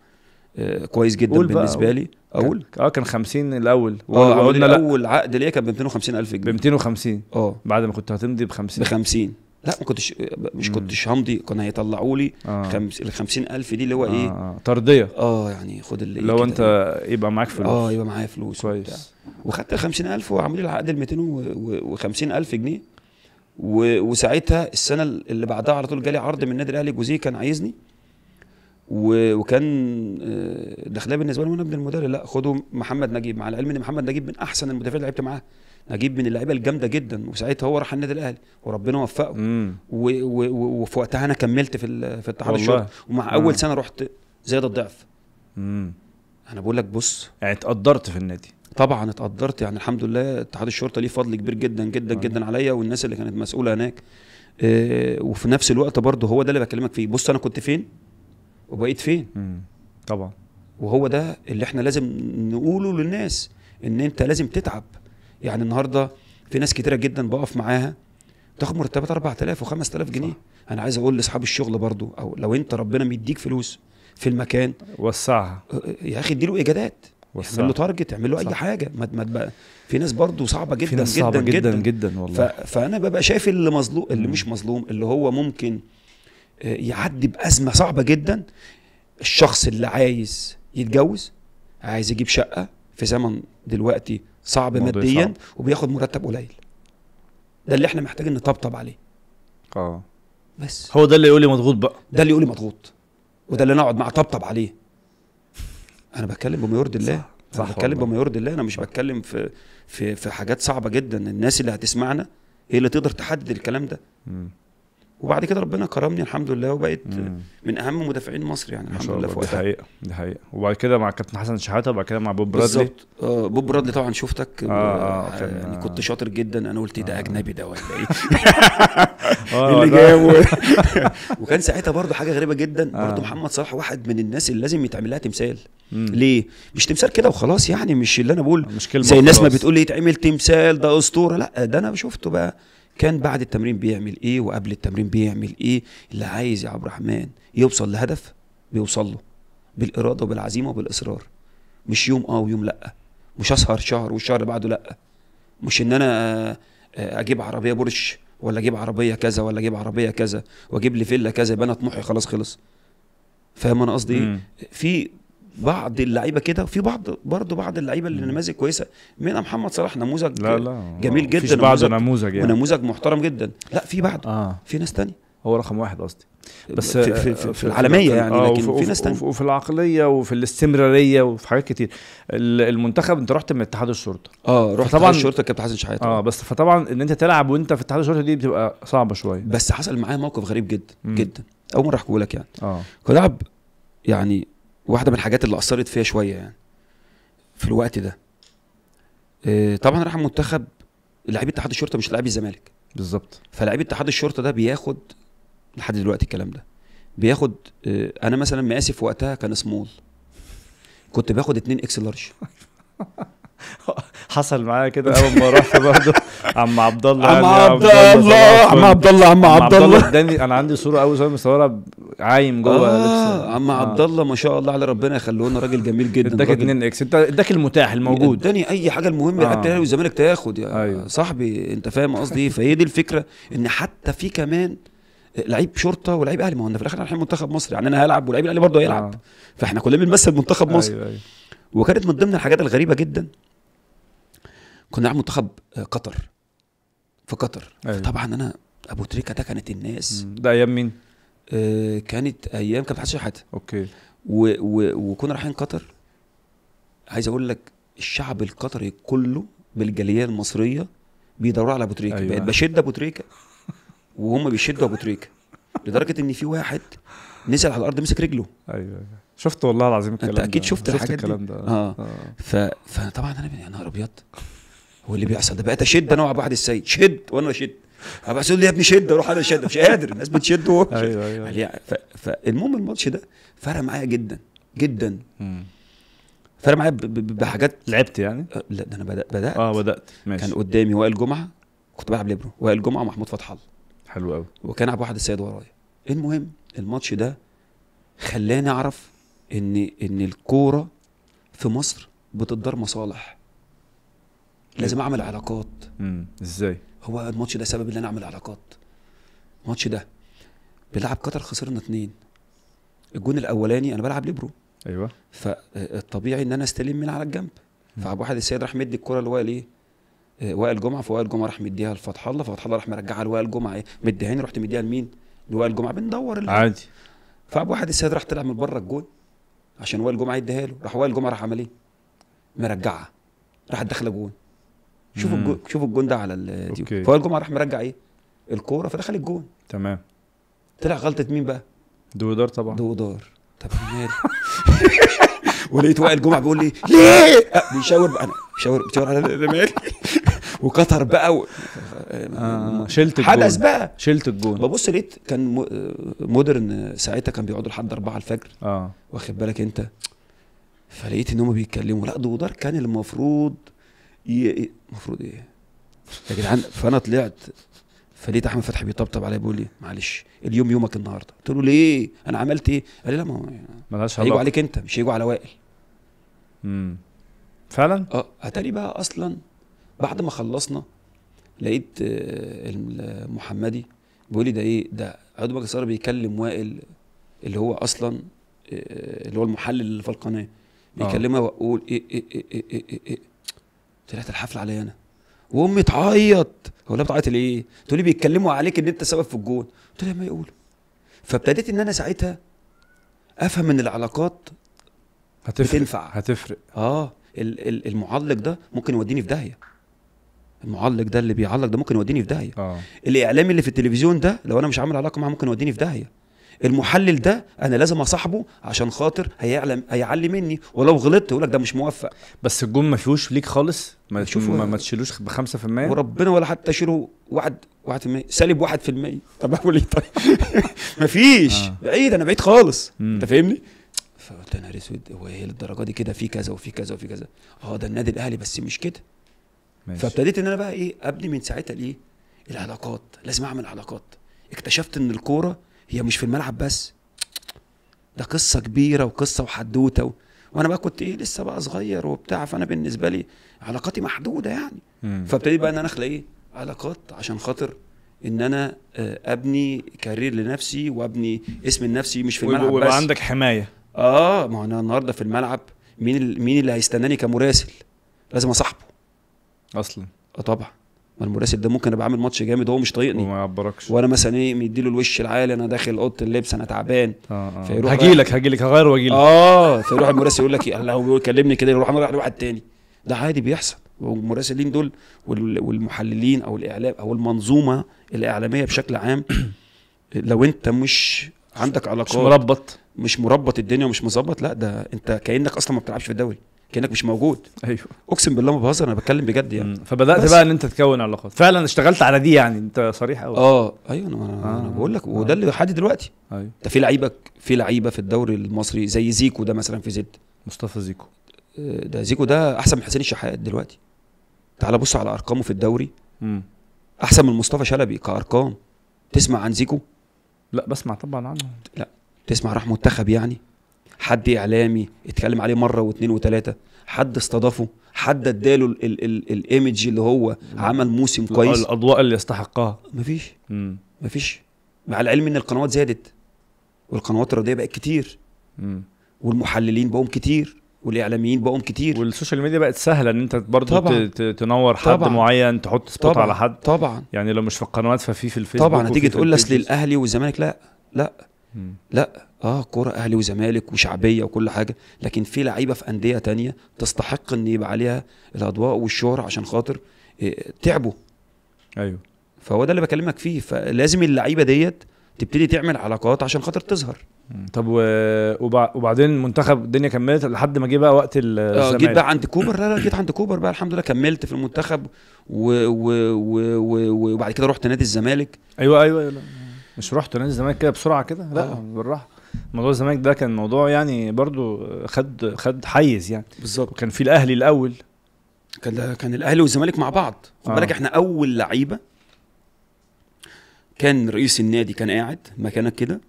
آه، كويس جدا بالنسبه لي اقول اه كان 50 الاول اه قلنا اول عقد ليا كان ب 250 الف جنيه ب 250 اه بعد ما كنت هتمضي ب 50 ب 50 لا ما كنتش مش كنتش همضي كانوا هيطلعوا لي آه. خمس ال دي اللي هو آه، ايه آه. ترضيه اه يعني خد اللي إيه لو انت إيه. يبقى معاك فلوس اه يبقى معايا فلوس كويس وخدت ال 50 وعملوا لي العقد ال الف جنيه وساعتها السنه اللي بعدها على طول جالي عرض من النادي الاهلي جوزيه كان عايزني وكان الداخليه آه، بالنسبه لهم ابن المدرب لا خدوا محمد نجيب مع العلم ان محمد نجيب من احسن المدافعين اللي لعبت معاه نجيب من اللعيبه الجامده جدا وساعتها هو راح النادي الاهلي وربنا وفقه وفي وقتها انا كملت في في اتحاد الشرطه ومع اول سنه رحت زياده الضعف انا بقول لك بص يعني اتقدرت في النادي طبعا اتقدرت يعني الحمد لله اتحاد الشرطه ليه فضل كبير جدا جدا مم. آه. جدا عليا والناس اللي كانت مسؤوله هناك اه وفي نفس الوقت برضه هو ده اللي بكلمك فيه بص انا كنت فين وبقيت فين طبعا وهو ده اللي احنا لازم نقوله للناس ان انت لازم تتعب يعني النهارده في ناس كتيره جدا بقف معاها تاخد مرتبات 4000 و5000 جنيه صح. انا عايز اقول لاصحاب الشغل برضو او لو انت ربنا مديك فلوس في المكان وسعها يا اخي اديله ايجادات اعمل له تارجت اعمل له اي حاجه ما تبقى في ناس برضو صعبه جدا في ناس صعبة جدا جدا جدا, جداً والله ف... فانا ببقى شايف اللي مظلوم اللي مش مظلوم اللي هو ممكن يعدي بازمه صعبه جدا الشخص اللي عايز يتجوز عايز يجيب شقه في زمن دلوقتي صعب ماديا صعب. وبياخد مرتب قليل ده اللي احنا محتاجين نطبطب عليه اه بس هو ده اللي يقول لي مضغوط بقى ده اللي يقول لي مضغوط وده اللي نقعد مع طبطب عليه انا بتكلم بما يرضي الله صح. صح انا بتكلم بما يرضي الله انا مش بتكلم في في في حاجات صعبه جدا الناس اللي هتسمعنا هي اللي تقدر تحدد الكلام ده مم. وبعد كده ربنا كرمني الحمد لله وبقيت مم. من اهم مدافعين مصر يعني الحمد لله في وقتها دي حقيقه دي حقيقه وبعد كده مع كابتن حسن شحاته وبعد كده مع بوب برادلي بالظبط آه بوب برادلي طبعا شفتك آه, آه, آه, آه، يعني كنت شاطر جدا انا قلت إيه ده آه. اجنبي ده ولا ايه, <laughs> <laughs> إيه آه، اللي جاب <laughs> وكان ساعتها برضه حاجه غريبه جدا آه. برضه محمد صلاح واحد من الناس اللي لازم يتعمل لها تمثال مم. ليه مش تمثال كده وخلاص يعني مش اللي انا بقول مش كلمة زي الناس ما بتقول لي يتعمل تمثال ده اسطوره لا ده انا شفته بقى كان بعد التمرين بيعمل ايه وقبل التمرين بيعمل ايه اللي عايز يا عبد الرحمن يوصل لهدف بيوصل له بالاراده وبالعزيمه وبالاصرار مش يوم اه ويوم لا مش اسهر شهر والشهر اللي بعده لا مش ان انا آه، اجيب عربيه بورش ولا اجيب عربيه كذا ولا اجيب عربيه كذا واجيب لي فيلا كذا يبقى انا طموحي خلاص خلص فاهم انا قصدي ايه؟ في بعض اللعيبه كده وفي بعض برضه بعض اللعيبه اللي نماذج كويسه منها محمد صلاح نموذج لا لا جميل جدا بعض نموذج يعني ونموذج محترم جدا لا في بعض آه. في ناس تانية هو رقم واحد قصدي بس في, في, في, في آه، العالميه يعني آه لكن في ناس تانية وفي العقليه وفي الاستمراريه وفي حاجات كتير المنتخب انت رحت من اتحاد الشرطه اه رحت طبعا الشرطه كابتن حسن شحاته اه بس فطبعا ان انت تلعب وانت في اتحاد الشرطه دي بتبقى صعبه شويه بس حصل معايا موقف غريب جدا م. جدا اول مره احكيه لك يعني اه كنت يعني واحده من الحاجات اللي اثرت فيها شويه يعني في الوقت ده آه، طبعا راح المنتخب لعيب اتحاد الشرطه مش لعيب الزمالك بالظبط فلعيب اتحاد الشرطه ده بياخد لحد دلوقتي الكلام ده بياخد آه، انا مثلا مقاسي في وقتها كان سمول كنت باخد 2 اكس لارج <laughs> <laughs> حصل معايا كده اول ما رحت برضه عم عبد الله عم عبد يعني، الله عم عبد الله عم عبد الله اداني انا عندي صوره قوي صوره مصوره عايم جوه آه لبس عم آه. عبد الله ما شاء الله على ربنا يخليه لنا راجل جميل جدا اداك 2 اكس انت اداك المتاح الموجود اداني اي حاجه المهم آه. الاهلي والزمالك تاخد يا أيوه. صاحبي انت فاهم قصدي ايه فهي دي الفكره ان حتى في كمان لعيب شرطه ولعيب اهلي ما هو في الاخر رايحين منتخب مصر يعني انا هلعب ولعيب الاهلي برضه هيلعب آه. فاحنا كلنا بنمثل منتخب مصر أيوه أيوه. وكانت من ضمن الحاجات الغريبه جدا كنا نلعب منتخب آه، قطر في قطر أيوة. طبعا انا ابو تريكه ده كانت الناس ده ايام مين؟ آه كانت ايام كان محدش حاجه اوكي و و وكنا رايحين قطر عايز اقول لك الشعب القطري كله بالجاليه المصريه بيدوروا على ابو تريكه أيوة. بقيت بشد ابو تريكه وهم بيشدوا ابو تريكه لدرجه ان في واحد نزل على الارض مسك رجله ايوه ايوه شفت والله العظيم الكلام انت اكيد شفت, شفت الحاجات الكلام ده. دي. اه, آه. ف... فطبعا انا يا نهار ابيض هو اللي بيحصل ده بقيت اشد انا واحد السيد شد وانا اشد ابقى لي يا ابني شد اروح انا شد مش قادر الناس بتشد وهو ايوه ايوه يعني فالمهم الماتش ده فرق معايا جدا جدا فرق معايا بحاجات لعبت يعني؟ أه، لا ده انا بدات اه بدات ماشي كان قدامي وائل جمعه كنت بلعب ليبرو وائل جمعه ومحمود فتح الله حلو قوي وكان عبد واحد السيد ورايا المهم الماتش ده خلاني اعرف ان ان الكوره في مصر بتدار مصالح لازم اعمل علاقات امم ازاي هو الماتش ده سبب ان انا اعمل علاقات الماتش ده بلعب قطر خسرنا اتنين الجون الاولاني انا بلعب ليبرو ايوه فالطبيعي ان انا استلم من على الجنب فعبد الواحد السيد راح مدي الكره لوائل ايه آه، وائل جمعه فوائل جمعه راح مديها لفتح الله فتح الله راح مرجعها لوائل جمعه ايه مديها رحت مديها لمين؟ لوائل جمعه بندور عادي فعبد الواحد السيد راح طلع من بره الجون عشان وائل جمعه يديها له راح وائل جمعه راح عمل ايه؟ مرجعها راح داخله جون شوفوا الجو... شوفوا الجون ده على الديو فوائل جمعه راح مرجع ايه الكوره فدخل الجون تمام طلع غلطه مين بقى دودار طبعا دودار طب مال <laughs> ولقيت وائل جمعه بيقول لي ليه أه، بيشاور بقى انا بيشاور بيشاور على <laughs> مالي وقطر بقى و... آه شلت الجون حدث بقى شلت الجون ببص لقيت كان مودرن ساعتها كان بيقعدوا لحد 4 الفجر اه واخد بالك انت فلقيت ان هم بيتكلموا لا دودار كان المفروض إيه،, ايه المفروض ايه يا جدعان فانا طلعت فلقيت احمد فتحي بيطبطب عليا بيقول لي معلش اليوم يومك النهارده قلت له ليه انا عملت ايه قال لي لا ما هو ملهاش علاقه هيجوا عليك انت مش هيجوا على وائل امم فعلا اه اتاري بقى اصلا بعد ما خلصنا لقيت آه، المحمدي بيقول لي ده ايه ده عضو مجلس بيكلم وائل اللي هو اصلا آه، اللي هو المحلل اللي الفلقانيه آه. بيكلمها وقول إيه, إيه, إيه, إيه, إيه, إيه, إيه طلعت الحفله عليا انا وامي تعيط هو لا بتعيط ليه؟ تقول لي بيتكلموا عليك ان انت سبب في الجون قلت لها ما يقولوا فابتديت ان انا ساعتها افهم ان العلاقات هتفرق بتنفع هتفرق اه المعلق ده ممكن يوديني في داهيه المعلق ده اللي بيعلق ده ممكن يوديني في داهيه آه. الاعلامي اللي في التلفزيون ده لو انا مش عامل علاقه معاه ممكن يوديني في داهيه المحلل ده انا لازم اصاحبه عشان خاطر هيعلم هيعلي مني ولو غلطت يقول لك ده مش موفق بس الجون ما فيهوش ليك خالص ما تشوفه ما, ما تشيلوش ب 5% وربنا ولا حتى شيله واحد 1% سالب 1% طب اعمل ايه طيب <laughs> ما فيش آه. بعيد انا بعيد خالص انت فاهمني فقلت انا اسود هو ايه للدرجه دي كده في كذا وفي كذا وفي كذا اه ده النادي الاهلي بس مش كده ماشي. فابتديت ان انا بقى ايه ابني من ساعتها الايه العلاقات لازم اعمل علاقات اكتشفت ان الكوره هي مش في الملعب بس ده قصه كبيره وقصه وحدوته و... وانا بقى كنت ايه لسه بقى صغير وبتاع فانا بالنسبه لي علاقاتي محدوده يعني فابتدي بقى ان انا اخلق ايه علاقات عشان خاطر ان انا آه، ابني كارير لنفسي وابني اسم لنفسي مش في الملعب بس عندك حمايه اه ما انا النهارده في الملعب مين مين اللي هيستناني كمراسل لازم اصاحبه اصلا اه طبعا ما المراسل ده ممكن ابقى عامل ماتش جامد وهو مش طايقني وما يعبركش وانا مثلا ايه مديله الوش العالي انا داخل اوضه اللبس انا تعبان اه اه لك هجيلك هجيلك هغير واجيلك اه فيروح المراسل يقول لك ايه لو يكلمني كده يروح رايح لواحد تاني ده عادي بيحصل والمراسلين دول والمحللين او الاعلام او المنظومه الاعلاميه بشكل عام <clears throat> لو انت مش عندك علاقات مش مربط مش مربط الدنيا ومش مظبط لا ده انت كانك اصلا ما بتلعبش في الدوري كانك مش موجود ايوه اقسم بالله ما بهزر انا بتكلم بجد يعني فبدات بقى ان انت تكون علاقات فعلا اشتغلت على دي يعني انت صريح قوي اه ايوه انا, آه. أنا بقول لك وده آه. اللي لحد دلوقتي ايوه انت في لعيبه في لعيبه في الدوري المصري زي زيكو ده مثلا في زد مصطفى زيكو آه، ده زيكو ده احسن من حسين الشحات دلوقتي تعال بص على ارقامه في الدوري امم احسن من مصطفى شلبي كارقام تسمع عن زيكو لا بسمع طبعا عنه لا تسمع راح منتخب يعني حد اعلامي اتكلم عليه مره واثنين وثلاثه حد استضافه حد اداله الايمج اللي هو عمل موسم كويس الاضواء اللي يستحقها مفيش مم. مفيش مع العلم ان القنوات زادت والقنوات الرياضيه بقت كتير مم. والمحللين بقوا كتير والاعلاميين بقوا كتير والسوشيال ميديا بقت سهله ان انت برضه تنور حد طبعًا. معين تحط سبوت على حد طبعا يعني لو مش في القنوات ففي في الفيسبوك طبعا هتيجي تقول لك للاهلي والزمالك لا لا مم. لا اه كرة اهلي وزمالك وشعبيه وكل حاجه لكن في لعيبه في انديه تانية تستحق ان يبقى عليها الاضواء والشهره عشان خاطر آه، تعبوا ايوه فهو ده اللي بكلمك فيه فلازم اللعيبه ديت تبتدي تعمل علاقات عشان خاطر تظهر طب وبعدين المنتخب الدنيا كملت لحد ما جه بقى وقت الزمالك اه جيت بقى عند كوبر لا لا جيت عند كوبر بقى الحمد لله كملت في المنتخب و و و و وبعد كده رحت نادي الزمالك ايوه ايوه, أيوة. مش رحت نادي الزمالك كده بسرعه كده لا آه. بالراحه موضوع الزمالك ده كان موضوع يعني برضو خد خد حيز يعني بالظبط وكان في الاهلي الاول كان كان الاهلي والزمالك مع بعض خد آه. بالك احنا اول لعيبه كان رئيس النادي كان قاعد مكانك كده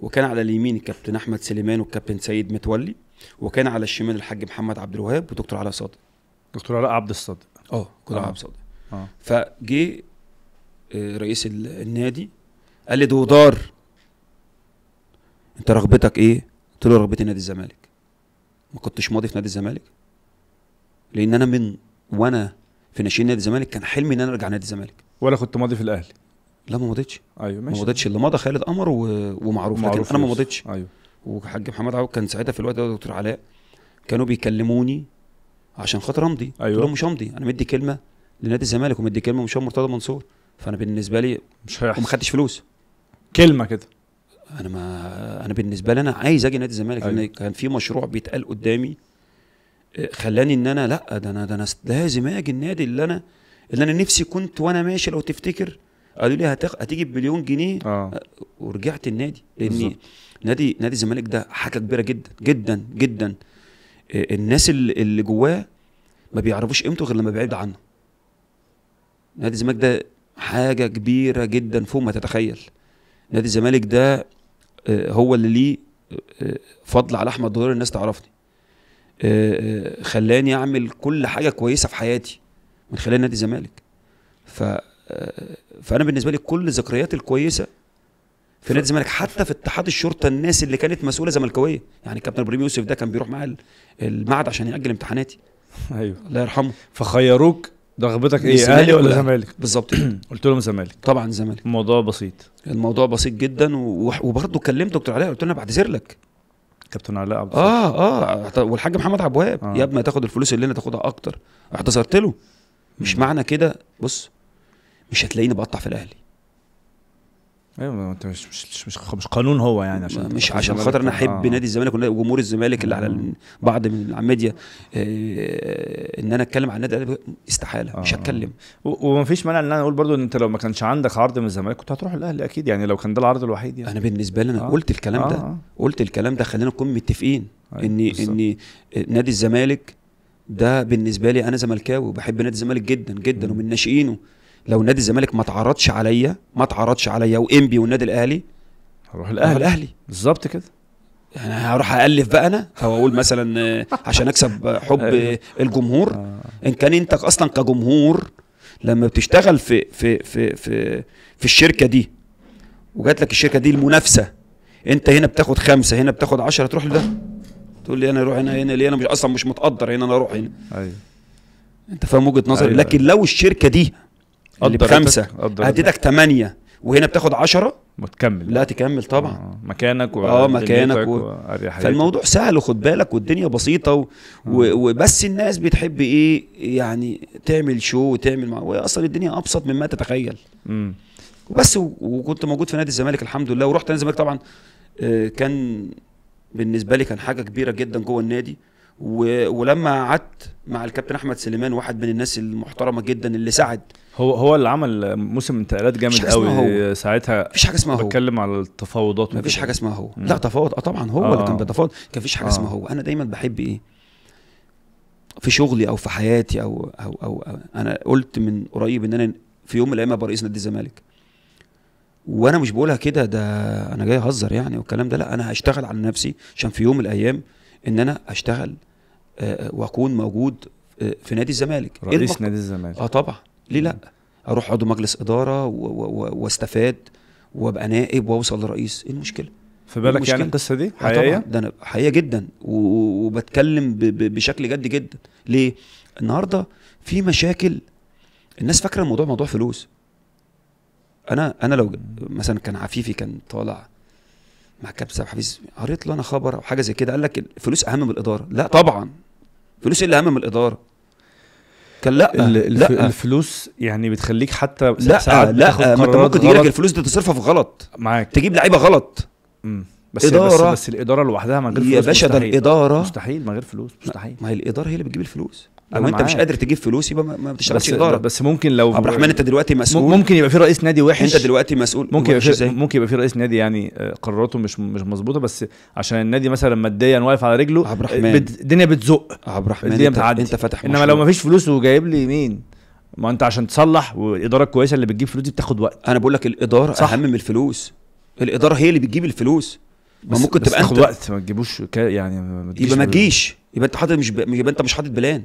وكان على اليمين الكابتن احمد سليمان والكابتن سيد متولي وكان على الشمال الحاج محمد عبد الوهاب ودكتور علاء صادق دكتور علاء عبد الصادق اه دكتور علاء آه. عبد الصادق اه فجه آه، رئيس النادي قال لي دودار انت رغبتك ايه قلت له رغبتي نادي الزمالك ما كنتش ماضي في نادي الزمالك لان انا من وانا في ناشئين نادي الزمالك كان حلمي ان انا ارجع نادي الزمالك ولا كنت ماضي في الاهلي لا ما مضيتش ايوه ماشي ما مضيتش اللي مضى خالد قمر و... ومعروف لكن انا ما مضيتش ايوه وحاج محمد عوض كان ساعتها في الوقت ده دكتور علاء كانوا بيكلموني عشان خاطر امضي أيوة. قلت لهم مش همضي انا مدي كلمه لنادي الزمالك ومدي كلمه مش مرتضى منصور فانا بالنسبه لي مش هيحصل وما خدتش فلوس كلمه كده انا ما انا بالنسبه لي انا عايز اجي نادي الزمالك أيوة. لان كان في مشروع بيتقال قدامي آه، خلاني ان انا لا ده انا ده انا لازم اجي النادي اللي انا اللي انا نفسي كنت وانا ماشي لو تفتكر قالوا لي هتخ... هتيجي بمليون جنيه آه. آه، ورجعت النادي لان نادي نادي الزمالك ده حاجه كبيره جدا جدا جدا آه، الناس اللي جواه ما بيعرفوش قيمته غير لما بيبعد عنه نادي الزمالك ده حاجه كبيره جدا فوق ما تتخيل نادي الزمالك ده آه، هو اللي ليه آه، آه، فضل على احمد غير الناس تعرفني خلاني اعمل كل حاجه كويسه في حياتي من خلال نادي الزمالك ف فانا بالنسبه لي كل ذكرياتي الكويسه في نادي الزمالك حتى في اتحاد الشرطه الناس اللي كانت مسؤوله زملكاويه يعني كابتن ابراهيم يوسف ده كان بيروح معايا المعهد عشان ياجل امتحاناتي ايوه الله يرحمه فخيروك ده رغبتك ايه اهلي ولا زمالك بالظبط <clears throat> قلت لهم زمالك طبعا زمالك الموضوع بسيط الموضوع بسيط جدا وبرضه كلمت دكتور علاء قلت له انا بعتذر كابتن علاء عبد اه اه والحاج محمد الوهاب آه. يا ابني تاخد الفلوس اللي انا تاخدها اكتر اعتذرت له مش معنى كده بص مش هتلاقيني بقطع في الاهلي ايوه انت مش مش مش, مش قانون هو يعني عشان مش عشان خاطر انا احب آه. نادي الزمالك وجمهور الزمالك اللي على بعض من الميديا آه، ان انا اتكلم عن النادي الاهلي استحاله آه. مش هتكلم ومفيش مانع ان انا اقول برضو ان انت لو ما كانش عندك عرض من الزمالك كنت هتروح الاهلي اكيد يعني لو كان ده العرض الوحيد يعني انا بالنسبه لي انا آه. قلت الكلام آه. ده قلت الكلام ده خلينا نكون متفقين أيوة، ان ان نادي الزمالك ده بالنسبه لي انا زملكاوي وبحب نادي الزمالك جدا جدا ومن ناشئينه لو نادي الزمالك ما اتعرضش عليا ما اتعرضش عليا وانبي والنادي الاهلي هروح الاهلي الاهلي بالظبط كده يعني هروح الف بقى انا او اقول مثلا آه، عشان اكسب حب <laughs> أيوه. الجمهور آه. ان كان انت اصلا كجمهور لما بتشتغل في في في في, في الشركه دي وجات لك الشركه دي المنافسه انت هنا بتاخد خمسة هنا بتاخد عشرة تروح لده تقول لي انا اروح هنا هنا ليه انا مش اصلا مش متقدر هنا انا اروح هنا ايوه انت فاهم وجهه نظري أيوة. لكن أيوه. لو الشركه دي قدر خمسه هديتك ثمانيه وهنا بتاخد 10 وتكمل لا تكمل طبعا آه. مكانك اه مكانك و... فالموضوع سهل وخد بالك والدنيا بسيطه و... آه. وبس الناس بتحب ايه يعني تعمل شو وتعمل مع... اصلا الدنيا ابسط مما تتخيل امم بس و... وكنت موجود في نادي الزمالك الحمد لله ورحت نادي الزمالك طبعا آه، كان بالنسبه لي كان حاجه كبيره جدا جوه النادي و... ولما قعدت مع الكابتن احمد سليمان واحد من الناس المحترمه جدا اللي ساعد هو هو اللي عمل موسم انتقالات جامد قوي ساعتها مفيش حاجه اسمها هو بتكلم على التفاوضات مفيش حاجه اسمها هو لا تفاوض اه طبعا هو آه. اللي كان آه. بيتفاوض كان مفيش حاجه آه. اسمها هو انا دايما بحب ايه في شغلي او في حياتي او او او, أو. انا قلت من قريب ان انا في يوم من الايام ابقى رئيس نادي الزمالك وانا مش بقولها كده ده انا جاي اهزر يعني والكلام ده لا انا هشتغل على نفسي عشان في يوم من الايام ان انا اشتغل آه، آه، واكون موجود آه، في نادي الزمالك إيه رئيس إيه نادي الزمالك اه طبعا ليه لا اروح عضو مجلس اداره واستفاد وابقى نائب واوصل لرئيس ايه المشكله في بالك إيه المشكلة. يعني القصه دي حقيقيه ده انا حقيقيه جدا وبتكلم بشكل جد جدا ليه النهارده في مشاكل الناس فاكره الموضوع موضوع فلوس انا انا لو مثلا كان عفيفي كان طالع مع كابتن سامح حفيظ قريت له انا خبر او حاجه زي كده قال لك الفلوس اهم من الاداره لا طبعا الفلوس إيه اللي اهم من الاداره كان لا لا الفلوس يعني بتخليك حتى لا ساعة لا ما انت ممكن تجي لك الفلوس دي تصرفها في غلط معاك تجيب لعيبه غلط امم بس إدارة بس, بس الاداره لوحدها من غير فلوس يا باشا ده الاداره مستحيل من غير فلوس مستحيل ما هي الاداره هي اللي بتجيب الفلوس لو انت مش قادر تجيب فلوس يبقى ما بتشتغلش اداره بس ممكن لو عبد الرحمن انت دلوقتي مسؤول ممكن يبقى في رئيس نادي وحش انت دلوقتي مسؤول ممكن يبقى في ممكن يبقى في رئيس نادي يعني آه، قراراته مش مش مظبوطه بس عشان النادي مثلا ماديا واقف على رجله عبد آه، الرحمن الدنيا بتزق عبد الرحمن الدنيا بتعدي انت فاتح انما لو ما فيش فلوس وجايب لي مين ما انت عشان تصلح والاداره الكويسه اللي بتجيب فلوس دي بتاخد وقت انا بقول لك الاداره صح. اهم من الفلوس الاداره هي اللي بتجيب الفلوس بس ممكن بس تبقى انت... وقت ما تجيبوش يعني ما يبقى ما تجيش يبقى انت حاطط مش ب... يبقى انت مش حاطط بلان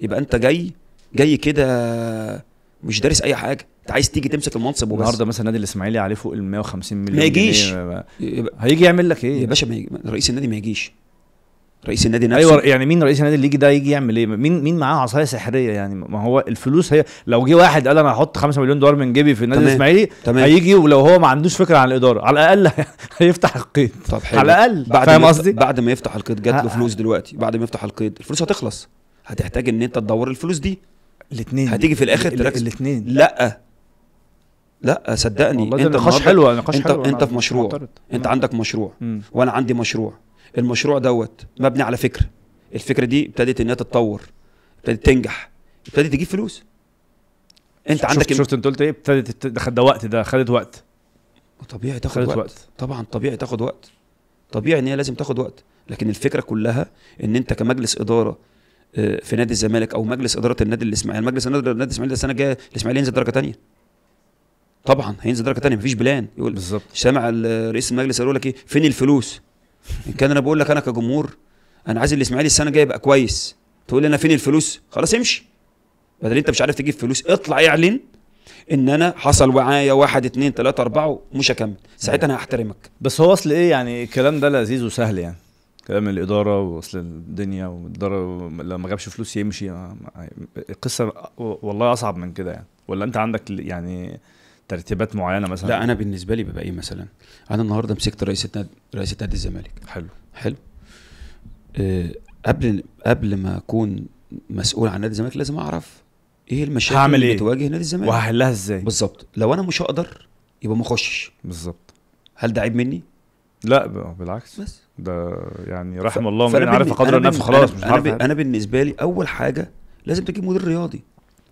يبقى انت جاي جاي كده مش دارس اي حاجه انت عايز تيجي تمسك المنصب وبس النهارده مثلا النادي الاسماعيلي عليه فوق ال 150 مليون ما يجيش هيجي يعمل لك ايه يا باشا ما يجي. رئيس النادي ما يجيش رئيس النادي نفسه ايوه يعني مين رئيس النادي اللي يجي ده يجي يعمل ايه مين مين معاه عصايه سحريه يعني ما هو الفلوس هي لو جه واحد قال انا هحط 5 مليون دولار من جيبي في النادي الاسماعيلي هيجي ولو هو ما عندوش فكره عن الاداره على الاقل <laughs> هيفتح القيد طب حلو. على الاقل بعد فاهم قصدي بعد ما يفتح القيد جات له آه. فلوس دلوقتي بعد ما يفتح القيد الفلوس هتخلص هتحتاج ان انت تدور الفلوس دي الاثنين هتيجي في الاخر تركز الاثنين لا لا صدقني والله انت نقاش حلو نقاش انت حلو انت في مشروع معترض. انت عندك مشروع مم. وانا عندي مشروع المشروع دوت مبني على فكره الفكره دي ابتدت ان هي تتطور ابتدت تنجح ابتدت تجيب فلوس انت شفت عندك شفت, شفت انت قلت ايه ابتدت ده خد وقت ده خدت وقت طبيعي تاخد وقت. وقت طبعا طبيعي تاخد وقت طبيعي ان هي لازم تاخد وقت لكن الفكره كلها ان انت كمجلس اداره آه، في نادي الزمالك او مجلس اداره النادي الاسماعيلي مجلس اداره النادي الاسماعيلي السنه الجايه الاسماعيلي ينزل درجه ثانيه طبعا هينزل درجه ثانيه مفيش بلان يقول بالظبط سامع رئيس المجلس يقول لك ايه فين الفلوس ان كان انا بقول لك انا كجمهور انا عايز الاسماعيلي السنه الجايه يبقى كويس تقول لي انا فين الفلوس خلاص امشي بدل انت مش عارف تجيب فلوس اطلع اعلن ان انا حصل معايا واحد اثنين ثلاثه اربعه ومش هكمل ساعتها انا هحترمك بس هو اصل ايه يعني الكلام ده لذيذ وسهل يعني كلام الاداره واصل الدنيا والاداره لما جابش فلوس يمشي القصه والله اصعب من كده يعني ولا انت عندك يعني ترتيبات معينه مثلا لا انا بالنسبه لي ببقى ايه مثلا انا النهارده مسكت رئيس نادي رئيس نادي الزمالك حلو حلو أه قبل قبل ما اكون مسؤول عن نادي الزمالك لازم اعرف ايه المشاكل هعمل اللي إيه؟ بتواجه نادي الزمالك وهحلها ازاي بالظبط لو انا مش هقدر يبقى ما اخشش بالظبط هل ده عيب مني لا بالعكس بس ده يعني رحم ف... الله من عارف قدر النفس خلاص مش عارف أنا, بالنسبه لي اول حاجه لازم تجيب مدير رياضي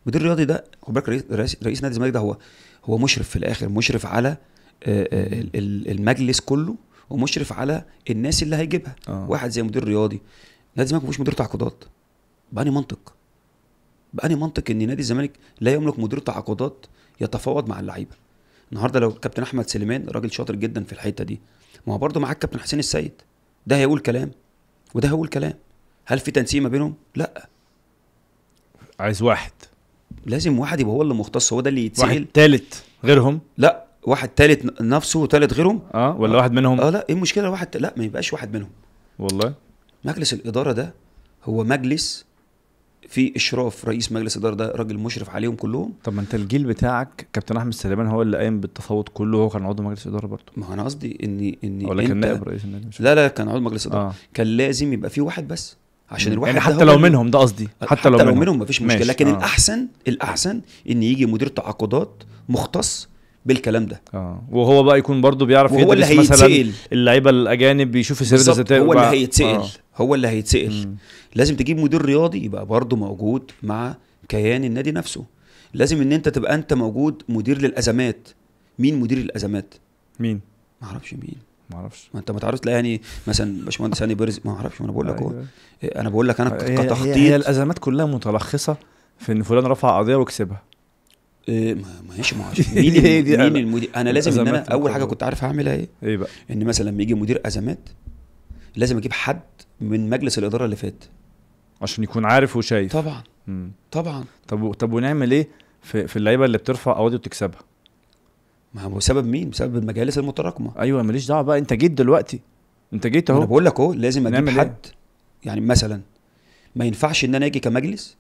مدير رياضي ده خد بالك رئيس, رئيس, نادي الزمالك ده هو هو مشرف في الاخر مشرف على آه، آه، المجلس كله ومشرف على الناس اللي هيجيبها آه. واحد زي مدير رياضي نادي الزمالك مش مدير تعاقدات بأني منطق بأني منطق ان نادي الزمالك لا يملك مدير تعاقدات يتفاوض مع اللعيبه النهارده لو كابتن احمد سليمان راجل شاطر جدا في الحته دي ما هو برضه معاك كابتن حسين السيد ده هيقول كلام وده هيقول كلام هل في تنسيق ما بينهم لا عايز واحد لازم واحد يبقى هو اللي مختص هو ده اللي يتسال واحد تالت غيرهم لا واحد تالت نفسه وتالت غيرهم اه ولا آه. واحد منهم اه لا ايه المشكله واحد لا ما يبقاش واحد منهم والله مجلس الاداره ده هو مجلس في اشراف رئيس مجلس الاداره ده راجل مشرف عليهم كلهم طب ما انت الجيل بتاعك كابتن احمد سليمان هو اللي قايم بالتفاوض كله هو كان عضو مجلس اداره برضه ما انا قصدي ان ان ولا كان نائب رئيس النادي لا لا كان عضو مجلس اداره آه. كان لازم يبقى في واحد بس عشان الواحد يعني حتى لو منهم ده قصدي حتى, حتى لو, لو منهم مفيش مشكله ماشي. لكن آه. الاحسن الاحسن ان يجي مدير تعاقدات مختص بالكلام ده اه وهو بقى يكون برضه بيعرف وهو اللي هيتسال مثلا اللعيبه الاجانب بيشوف السير الذاتيه هو, هو اللي هيتسال آه. هو اللي هيتسال لازم تجيب مدير رياضي يبقى برضه موجود مع كيان النادي نفسه لازم ان انت تبقى انت موجود مدير للازمات مين مدير الازمات مين ما اعرفش مين ما اعرفش ما انت ما تعرفش لا يعني مثلا باشمهندس هاني بيرز ما اعرفش ما انا بقول لك هو أيوه. إيه، انا بقول لك انا كتخطيط هي, هي الازمات كلها متلخصه في ان فلان رفع قضيه وكسبها إيه ماشي ما <laughs> اعرفش مين مين المدير انا لازم ان انا اول حاجه كنت عارف هعملها ايه ايه بقى ان مثلا لما يجي مدير ازمات لازم اجيب حد من مجلس الاداره اللي فات عشان يكون عارف وشايف طبعا مم. طبعا طب طب ونعمل ايه في, في اللعيبه اللي بترفع قواضي وتكسبها ما هو بسبب مين بسبب المجالس المتراكمه ايوه ماليش دعوه بقى انت جيت دلوقتي انت جيت اهو انا بقول لك اهو لازم اجيب إيه؟ حد إيه؟ يعني مثلا ما ينفعش ان انا اجي كمجلس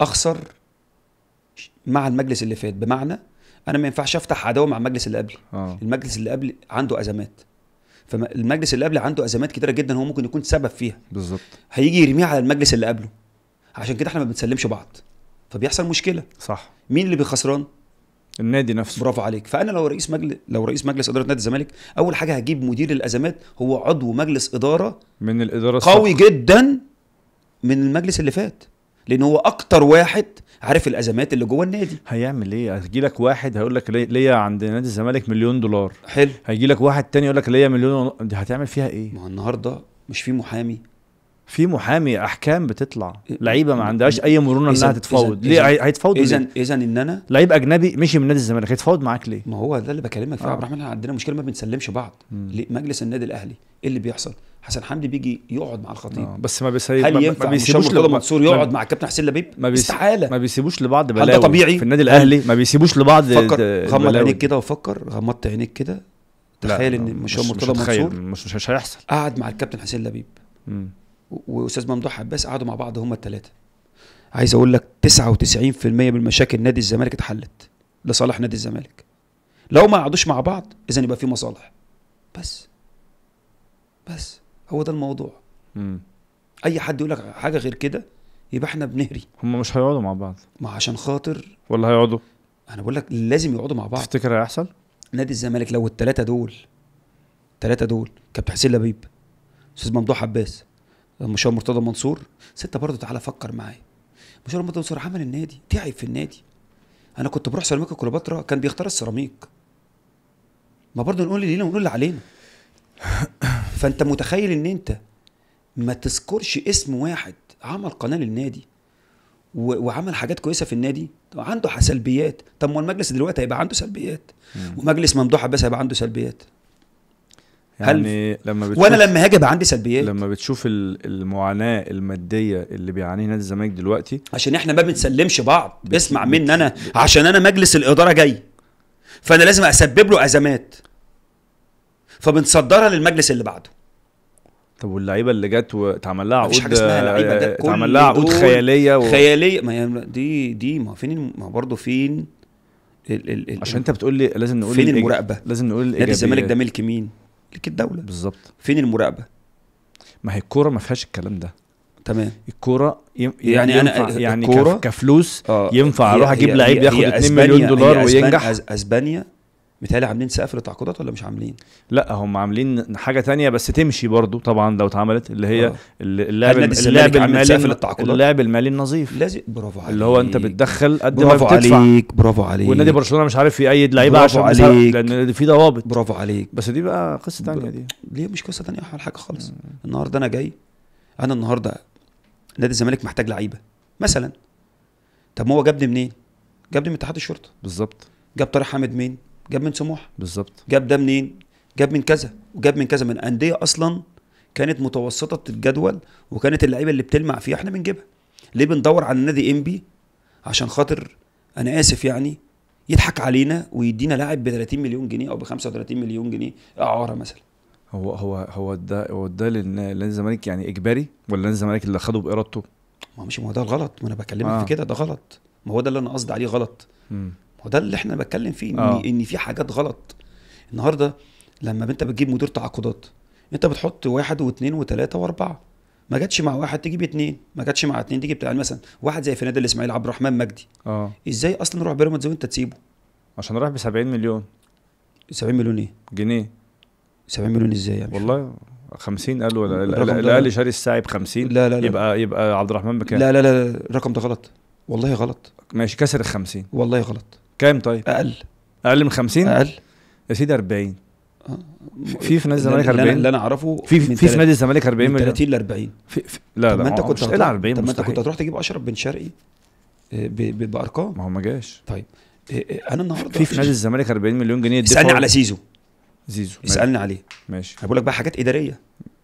اخسر مع المجلس اللي فات بمعنى انا ما ينفعش افتح عداوه مع المجلس اللي قبلي آه. المجلس اللي قبل عنده ازمات فالمجلس اللي قبله عنده ازمات كتيره جدا هو ممكن يكون سبب فيها بالظبط هيجي يرميها على المجلس اللي قبله عشان كده احنا ما بنسلمش بعض فبيحصل مشكله صح مين اللي بيخسران النادي نفسه برافو عليك فانا لو رئيس مجلس لو رئيس مجلس اداره نادي الزمالك اول حاجه هجيب مدير الازمات هو عضو مجلس اداره من الاداره قوي الصح. جدا من المجلس اللي فات لان هو اكتر واحد عارف الازمات اللي جوه النادي هيعمل ايه هيجي لك واحد هيقول لك ليا عند نادي الزمالك مليون دولار حلو هيجي لك واحد تاني يقول لك ليا مليون دي هتعمل فيها ايه ما النهارده مش في محامي في محامي احكام بتطلع لعيبه ما عندهاش اي مرونه انها تتفاوض ليه هيتفاوض اذا اذا ان انا لعيب اجنبي مشي من نادي الزمالك هيتفاوض معاك ليه ما هو ده اللي بكلمك فيه آه. عبد الرحمن عندنا مشكله ما بنسلمش بعض مجلس النادي الاهلي ايه اللي بيحصل حسن حمدي بيجي يقعد مع الخطيب آه. بس ما بيسيب هل ينفع ما بيسيبوش لبعض منصور يقعد ما... مع الكابتن حسين لبيب ما بيس... استحاله ما بيسيبوش لبعض بلاوي هل ده طبيعي في النادي الاهلي ما بيسيبوش لبعض فكر غمض عينيك كده وفكر غمضت عينيك كده تخيل ان مش مرتضى منصور مش مش هيحصل قعد مع الكابتن حسين لبيب واستاذ ممدوح عباس قعدوا مع بعض هما الثلاثه عايز اقول لك 99% من مشاكل نادي الزمالك اتحلت لصالح نادي الزمالك لو ما قعدوش مع بعض اذا يبقى في مصالح بس بس هو ده الموضوع مم. اي حد يقول لك حاجه غير كده يبقى احنا بنهري هم مش هيقعدوا مع بعض ما عشان خاطر ولا هيقعدوا انا بقول لك لازم يقعدوا مع بعض تفتكر هيحصل نادي الزمالك لو الثلاثه دول الثلاثه دول كابتن حسين لبيب استاذ ممدوح عباس مشاور مرتضى منصور ستة برضه تعالى فكر معايا مشاور مرتضى منصور عمل النادي تعب في النادي انا كنت بروح سيراميكا كليوباترا كان بيختار السيراميك ما برضه نقول اللي لينا ونقول اللي علينا <coughs> فانت متخيل ان انت ما تذكرش اسم واحد عمل قناه للنادي وعمل حاجات كويسه في النادي عنده سلبيات طب ما المجلس دلوقتي هيبقى عنده سلبيات ومجلس ممدوح عباس هيبقى عنده سلبيات يعني هل لما بتشوف وانا لما هاجي يبقى عندي سلبيات لما بتشوف المعاناه الماديه اللي بيعانيه نادي الزمالك دلوقتي عشان احنا ما بنسلمش بعض اسمع مني انا عشان انا مجلس الاداره جاي فانا لازم اسبب له ازمات فبنصدرها للمجلس اللي بعده طب واللعيبه اللي جت واتعمل لها عقود مفيش حاجه اسمها لعيبه ده اتعمل لها عقود خياليه و... خياليه ما هي دي دي ما فين ما برضه فين ال ال ال عشان انت بتقول لي لازم نقول فين المراقبه لازم نقول نادي الزمالك ده ملك مين ليك الدوله بالظبط فين المراقبه ما هي الكوره ما فيهاش الكلام ده تمام الكوره يعني, يعني انا يعني كفلوس آه ينفع اروح اجيب لعيب ياخد 2 مليون دولار هي أسبانيا وينجح اسبانيا متهيألي عاملين سقف للتعاقدات ولا مش عاملين؟ لا هم عاملين حاجه تانية بس تمشي برضو طبعا لو اتعملت اللي هي آه. اللاعب اللاعب المالي اللاعب المالي النظيف لازم برافو عليك اللي هو انت بتدخل قد ما بتدفع عليك برافو عليك والنادي برشلونه مش عارف يقيد لعيبه عشان عليك. لان في ضوابط برافو عليك بس دي بقى قصه تانية دي ليه مش قصه تانية حاجه خالص النهارده انا جاي انا النهارده نادي الزمالك محتاج لعيبه مثلا طب ما هو جابني منين؟ جابني من اتحاد الشرطه بالظبط جاب طارق حامد مين؟ جاب من سموحه بالظبط جاب ده منين جاب من كذا وجاب من كذا من انديه اصلا كانت متوسطه الجدول وكانت اللعيبه اللي بتلمع فيها احنا بنجيبها ليه بندور على النادي انبي عشان خاطر انا اسف يعني يضحك علينا ويدينا لاعب ب 30 مليون جنيه او ب 35 مليون جنيه اعاره مثلا هو هو هو ده هو ده لنادي الزمالك يعني اجباري ولا نادي الزمالك اللي خده بارادته؟ ما مش ما هو ده الغلط ما انا بكلمك آه. في كده ده غلط ما هو ده اللي انا قصدي عليه غلط مم. وده اللي احنا بتكلم فيه ان, آه. إن في حاجات غلط النهارده لما انت بتجيب مدير تعاقدات انت بتحط واحد واثنين وثلاثه واربعه ما جاتش مع واحد تجيب اثنين ما جاتش مع اثنين تجيب يعني مثلا واحد زي في نادي الاسماعيلي عبد الرحمن مجدي اه ازاي اصلا نروح بيراميدز وانت تسيبه عشان رايح ب 70 مليون 70 مليون ايه جنيه 70 مليون ازاي يعني والله 50 قالوا ولا الاهلي شاري الساعي ب 50 لا لا لا يبقى يبقى عبد الرحمن بكام لا لا لا الرقم ده غلط والله غلط ماشي كسر ال 50 والله غلط كام طيب؟ اقل اقل من 50 اقل يا سيدي 40 آه. في في نادي الزمالك 40 اللي انا اعرفه في في في نادي الزمالك 40 من 30 ل 40 لا لا ما انت كنت هتروح 40 طب ما انت كنت هتروح تجيب اشرف بن شرقي آه، بارقام ما هو ما جاش طيب آه، انا النهارده في في نادي الزمالك 40 مليون جنيه اسالني على زيزو زيزو اسالني عليه ماشي هقول لك بقى حاجات اداريه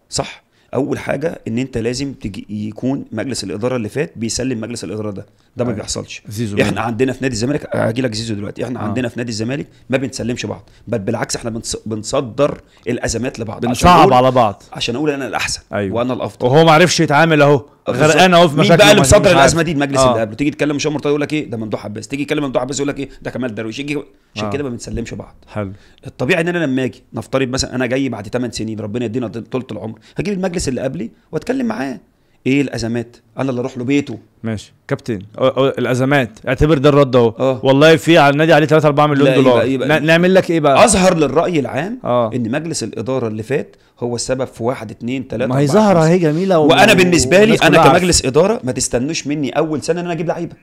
صح اول حاجه ان انت لازم يكون مجلس الاداره اللي فات بيسلم مجلس الاداره ده ده ما آه. بيحصلش زيزو احنا مين. عندنا في نادي الزمالك آه، هاجي لك زيزو دلوقتي احنا آه. عندنا في نادي الزمالك ما بنسلمش بعض بل بالعكس احنا بنص... بنصدر الازمات لبعض بنصعب على بعض عشان اقول انا الاحسن أيوه. وانا الافضل وهو ما عرفش يتعامل اهو غرقان اهو في مشاكل مين بقى اللي مصدر الازمه دي المجلس آه. اللي قبله تيجي تكلم هشام مرتضى يقول لك ايه ده ممدوح عباس تيجي تكلم ممدوح عباس يقول لك ايه ده كمال درويش يجي عشان آه. كده ما بنسلمش بعض حلو الطبيعي ان انا لما اجي نفترض مثلا انا جاي بعد 8 سنين ربنا يدينا طول العمر هجيب المجلس اللي قبلي واتكلم معاه ايه الازمات قال اللي اروح له بيته ماشي كابتن أو أو الازمات اعتبر ده الرد اهو آه. والله في على النادي عليه 3 4 مليون دولار يبقى يبقى نعمل لك ايه بقى اظهر للراي العام أوه. ان مجلس الاداره اللي فات هو السبب في واحد اتنين تلاته ما هي ظاهره اهي جميله و... وانا بالنسبه لي انا كمجلس عارف. اداره ما تستنوش مني اول سنه ان انا اجيب لعيبه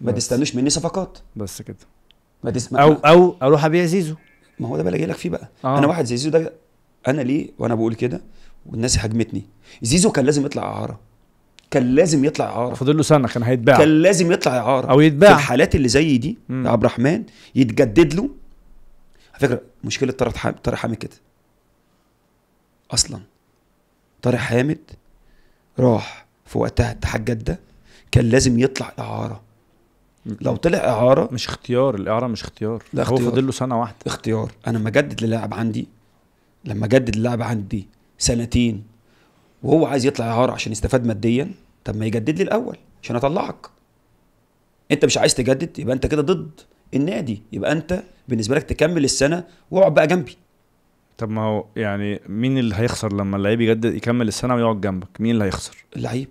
ما تستنوش مني صفقات بس كده ما تسمع او او اروح ابيع زيزو ما هو ده بقى اللي جاي لك فيه بقى أوه. انا واحد زي زيزو ده انا ليه وانا بقول كده والناس هاجمتني زيزو كان لازم يطلع اعاره كان لازم يطلع اعاره فاضل له سنه كان هيتباع كان لازم يطلع اعاره او يتباع في الحالات اللي زي دي عبد الرحمن يتجدد له على فكره مشكله طارق طارق حامد كده اصلا طارق حامد راح في وقتها اتحاد جده كان لازم يطلع اعاره لو طلع اعاره مش اختيار الاعاره مش اختيار لا اختيار هو فاضل له سنه واحده اختيار انا لما اجدد للاعب عندي لما اجدد للاعب عندي سنتين وهو عايز يطلع اعاره عشان يستفاد ماديا طب ما يجدد لي الاول عشان اطلعك انت مش عايز تجدد يبقى انت كده ضد النادي يبقى انت بالنسبه لك تكمل السنه واقعد بقى جنبي طب ما هو يعني مين اللي هيخسر لما اللعيب يجدد يكمل السنه ويقعد جنبك مين اللي هيخسر اللعيب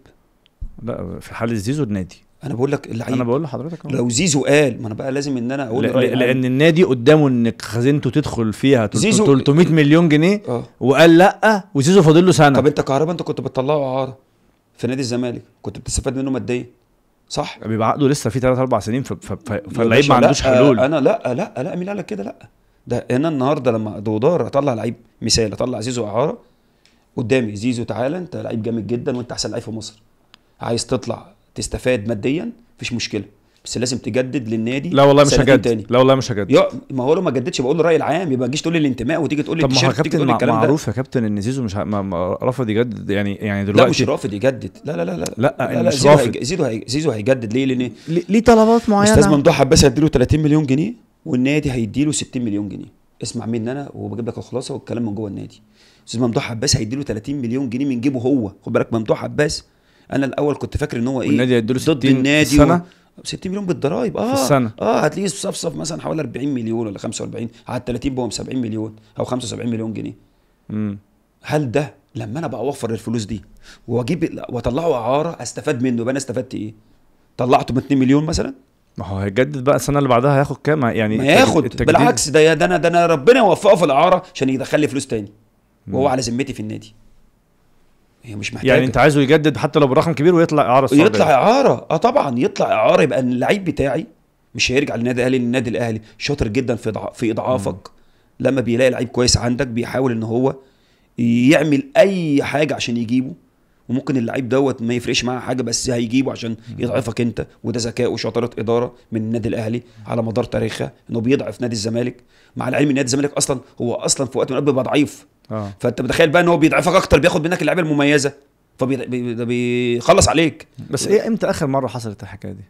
لا في حاله زيزو النادي انا بقول لك اللعيب انا بقول لحضرتك لو زيزو قال ما انا بقى لازم ان انا اقول ل... لأ لان النادي قدامه ان خزينته تدخل فيها زيزو 300 مليون جنيه أوه. وقال لا وزيزو فاضل له سنه طب انت كهربا انت كنت بتطلعه اعاره في نادي الزمالك كنت بتستفاد منه ماديا صح بيبقى عقده لسه فيه 3 4 سنين فاللعيب ما عندوش حلول انا لا لا لا مين قال لك كده لا ده انا النهارده لما دودار اطلع لعيب مثال اطلع زيزو اعاره قدامي زيزو تعالى انت لعيب جامد جدا وانت احسن لعيب في مصر عايز تطلع تستفاد ماديا مفيش مشكله بس لازم تجدد للنادي لا والله مش هجدد تاني. لا والله مش هجدد ما هو لو ما جددش بقول الراي العام يبقى ما تجيش تقول لي الانتماء وتيجي تقول لي طب ما هو كابتن معروف يا كابتن ان زيزو مش ه... ما... رفض يجدد يعني يعني دلوقتي لا مش رافض يجدد لا لا لا لا لا, لا, لا مش رافض زيزو هيج... زيزو هيجدد ليه لان ليه طلبات معينه استاذ ممدوح عباس هيديله 30 مليون جنيه والنادي هيديله 60 مليون جنيه اسمع مني انا وبجيب لك الخلاصه والكلام من جوه النادي استاذ ممدوح عباس هيديله 30 مليون جنيه من جيبه هو خد بالك ممدوح عباس انا الاول كنت فاكر ان هو ايه النادي هيديله ضد النادي سنة. و... 60 مليون بالضرايب اه في السنة. اه هتلاقيه صفصف مثلا حوالي 40 مليون ولا 45 على ال 30 بقوا 70 مليون او 75 مليون جنيه امم هل ده لما انا بقى اوفر الفلوس دي واجيب واطلعه اعاره استفاد منه يبقى انا استفدت ايه؟ طلعته ب 2 مليون مثلا ما هو هيجدد بقى السنه اللي بعدها هياخد كام يعني ما هياخد التجديد. بالعكس ده ده انا ده انا ربنا يوفقه في الاعاره عشان يدخل لي فلوس تاني وهو على ذمتي في النادي هي مش محتاجه يعني انت عايزه يجدد حتى لو برقم كبير ويطلع اعاره يطلع اعاره اه طبعا يطلع اعاره يبقى اللعيب بتاعي مش هيرجع للنادي الاهلي النادي الاهلي شاطر جدا في في اضعافك لما بيلاقي لعيب كويس عندك بيحاول ان هو يعمل اي حاجه عشان يجيبه وممكن اللعيب دوت ما يفرقش معاه حاجه بس هيجيبه عشان يضعفك انت وده ذكاء وشطاره اداره من النادي الاهلي على مدار تاريخها انه بيضعف نادي الزمالك مع العلم ان نادي الزمالك اصلا هو اصلا في وقت من الاوقات بيبقى ضعيف آه. فانت متخيل بقى ان هو بيضعفك اكتر بياخد منك اللعيبه المميزه فبيخلص عليك بس ايه امتى اخر مره حصلت الحكايه دي؟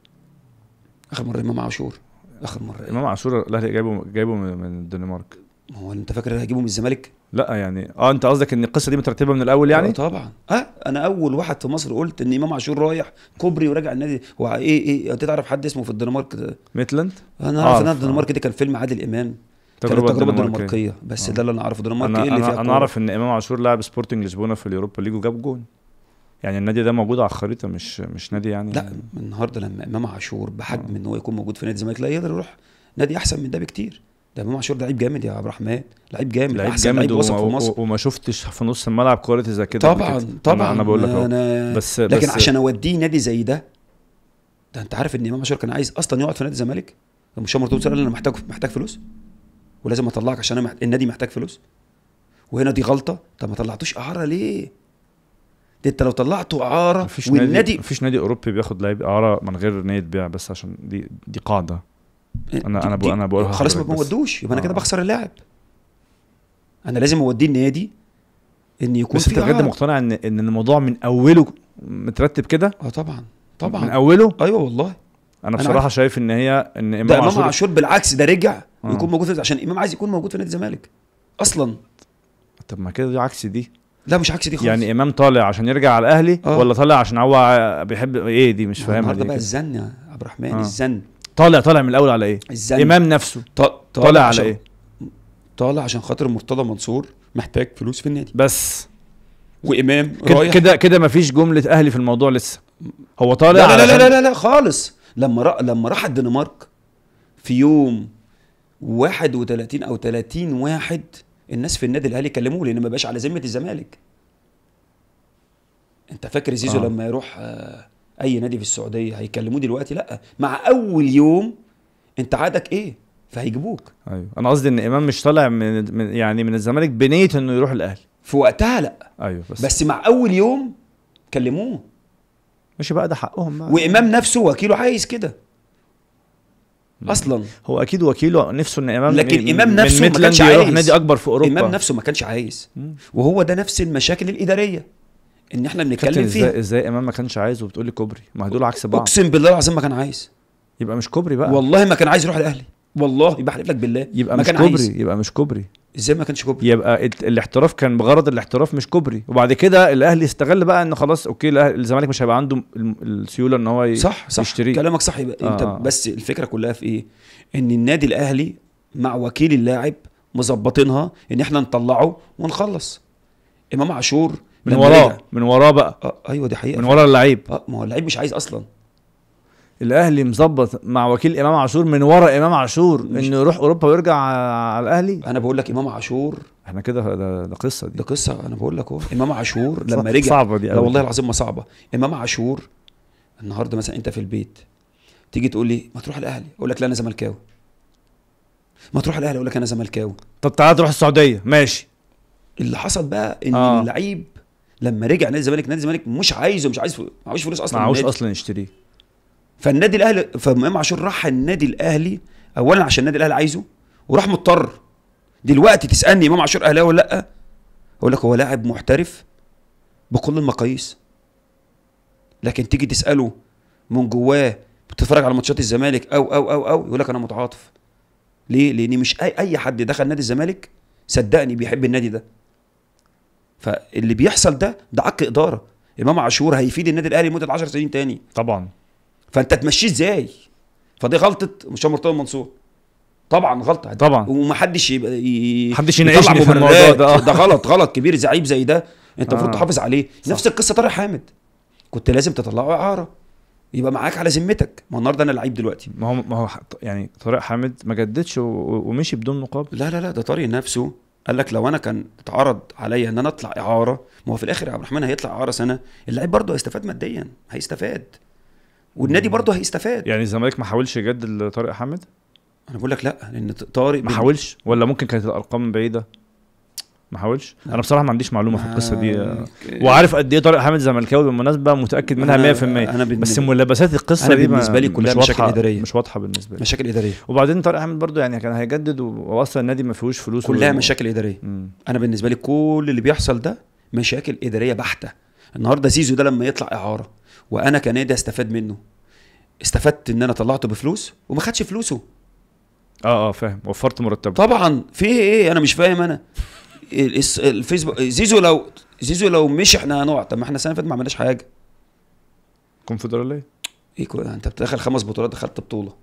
اخر مره امام عاشور اخر مره امام عاشور الاهلي جايبه جايبه من الدنمارك هو انت فاكر انا هجيبه من الزمالك؟ لا يعني اه انت قصدك ان القصه دي مترتبه من الاول يعني؟ اه طبعا اه انا اول واحد في مصر قلت ان امام عاشور رايح كوبري وراجع النادي هو ايه ايه, إيه، تعرف حد اسمه في الدنمارك ده؟ ميتلاند؟ آه، انا اعرف آه، ان آه. الدنمارك دي كان فيلم عادل امام تجربة التجربه الدنماركيه بس آه. ده اللي انا اعرفه دنمارك ايه اللي فيها انا اعرف ان امام عاشور لاعب سبورتنج لشبونه في اليوروبا ليج وجاب جون يعني النادي ده موجود على الخريطه مش مش نادي يعني لا النهارده لما امام عاشور بحجم آه. ان هو يكون موجود في نادي الزمالك لا يقدر يروح نادي احسن من ده بكتير ده امام عاشور لعيب جامد يا عبد الرحمن لعيب جامد لعيب احسن لعيب وسط في مصر وما شفتش في نص الملعب كواليتي زي كده طبعا كده. طبعا انا بقول لك أنا بس لكن بس عشان اوديه نادي زي ده ده انت عارف ان امام عاشور كان عايز اصلا يقعد في نادي الزمالك مش عمر قال انا محتاج محتاج فلوس ولازم اطلعك عشان أنا النادي محتاج فلوس وهنا دي غلطه طب ما طلعتوش اعاره ليه؟ ده انت لو طلعته اعاره مفيش والنادي نادي مفيش نادي اوروبي بياخد لعيب اعاره من غير نيه بيع بس عشان دي دي قاعده انا انا انا بقول خلاص ما بودوش يبقى انا كده آه. بخسر اللاعب انا لازم اوديه النادي ان يكون بس انت بجد مقتنع ان ان الموضوع من اوله مترتب كده اه طبعا طبعا من اوله ايوه والله انا بصراحه أنا شايف ان هي ان امام ده امام عاشور, بالعكس ده رجع آه. يكون موجود في عشان امام عايز يكون موجود في نادي الزمالك اصلا طب ما كده دي عكس دي لا مش عكس دي خالص يعني امام طالع عشان يرجع على الاهلي آه. ولا طالع عشان هو بيحب ايه دي مش فاهم النهارده بقى الزن يا عبد الرحمن آه. الزن طالع طالع من الاول على ايه؟ الزني. امام نفسه طالع, طالع على ايه؟ طالع عشان خاطر مرتضى منصور محتاج فلوس في النادي بس وامام رايح كده كده مفيش جمله اهلي في الموضوع لسه هو طالع لا لا لا, لا لا لا خالص لما را... لما راح الدنمارك في يوم 31 او 30 واحد الناس في النادي الاهلي كلموه لان ما بقاش على ذمه الزمالك انت فاكر زيزو آه. لما يروح آه اي نادي في السعوديه هيكلموه دلوقتي لا مع اول يوم انت عادك ايه فهيجيبوك ايوه انا قصدي ان امام مش طالع من, من يعني من الزمالك بنيه انه يروح الاهلي في وقتها لا ايوه بس بس مع اول يوم كلموه ماشي بقى ده حقهم بقى وامام نفسه وكيله عايز كده اصلا هو اكيد وكيله نفسه ان امام لكن امام نفسه ما كانش عايز نادي اكبر في اوروبا امام نفسه ما كانش عايز وهو ده نفس المشاكل الاداريه ان احنا بنتكلم فيه ازاي ازاي امام ما كانش عايز وبتقول لي كوبري ما دول عكس بعض اقسم بالله العظيم ما كان عايز يبقى مش كوبري بقى والله ما كان عايز يروح الاهلي والله بحلف لك بالله يبقى ما مش كان كوبري عايز. يبقى مش كوبري ازاي ما كانش كوبري يبقى الاحتراف كان بغرض الاحتراف مش كوبري وبعد كده الاهلي استغل بقى ان خلاص اوكي الزمالك مش هيبقى عنده السيوله ان هو صح صح كلامك صح يبقى آه. انت بس الفكره كلها في ايه ان النادي الاهلي مع وكيل اللاعب مظبطينها ان احنا نطلعه ونخلص امام عاشور من وراه من وراه بقى آه ايوه دي حقيقه من وراه اللعيب اه ما هو اللعيب مش عايز اصلا الاهلي مظبط مع وكيل امام عاشور من ورا امام عاشور انه يروح اوروبا ويرجع على الاهلي انا بقول لك امام عاشور احنا كده ده, ده قصه دي ده قصه انا بقول لك اهو امام عاشور <laughs> لما رجع صعبه دي لا والله العظيم ما صعبه امام عاشور النهارده مثلا انت في البيت تيجي تقول لي ما تروح الاهلي اقول لك لا انا زملكاوي ما تروح الاهلي اقول لك انا زملكاوي طب تعالى تروح السعوديه ماشي اللي حصل بقى ان آه. اللعيب لما رجع نادي الزمالك نادي الزمالك مش عايزه مش عايز معهوش فلوس اصلا معهوش اصلا يشتريه فالنادي الاهلي فامام عاشور راح النادي الاهلي اولا عشان النادي الاهلي عايزه وراح مضطر دلوقتي تسالني امام عاشور اهلاوي ولا لا اقول لك هو لاعب محترف بكل المقاييس لكن تيجي تساله من جواه بتتفرج على ماتشات الزمالك او او او او يقول لك انا متعاطف ليه لان مش اي اي حد دخل نادي الزمالك صدقني بيحب النادي ده فاللي بيحصل ده ده عك اداره امام عاشور هيفيد النادي الاهلي لمده 10 سنين تاني طبعا فانت تمشيه ازاي فدي غلطه مش مرتضى منصور طبعا غلطه طبعا ومحدش يبقى محدش يناقشني في الموضوع ده ده غلط غلط كبير زعيب زي ده انت المفروض آه. تحافظ عليه صح. نفس القصه طارق حامد كنت لازم تطلعه اعاره يبقى معاك على ذمتك ما النهارده انا لعيب دلوقتي ما هو ما هو يعني طارق حامد ما جددش ومشي بدون مقابل لا لا لا ده طارق نفسه قال لك لو انا كان اتعرض عليا ان انا اطلع اعاره ما هو في الاخر يا عبد الرحمن هيطلع اعاره سنه اللاعب برضه هيستفاد ماديا هيستفاد والنادي برضه هيستفاد يعني الزمالك ما حاولش يجدد لطارق حامد انا بقول لك لا لان طارق ما حاولش ولا ممكن كانت الارقام بعيده ما حاولش انا بصراحه ما عنديش معلومه في القصه دي آه، آه، وعارف قد ايه طارق حامد زملكاوي بالمناسبه متاكد منها 100% أنا بس ملابسات القصه أنا دي بالنسبه لي كلها مشاكل اداريه مش واضحه بالنسبه لي مشاكل اداريه وبعدين طارق حامد برضو يعني كان هيجدد واصلا النادي ما فيهوش فلوس كلها مشاكل اداريه مم. انا بالنسبه لي كل اللي بيحصل ده مشاكل اداريه بحته النهارده زيزو ده لما يطلع اعاره وانا كنادي استفاد منه استفدت ان انا طلعته بفلوس وما خدش فلوسه اه اه فاهم وفرت مرتبه طبعا في ايه, إيه؟ انا مش فاهم انا الفيسبوك زيزو لو زيزو لو مشي احنا هنقع طب ما احنا السنه اللي فاتت ما عملناش حاجه كونفدراليه ايه كو... انت بتدخل خمس بطولات دخلت بطوله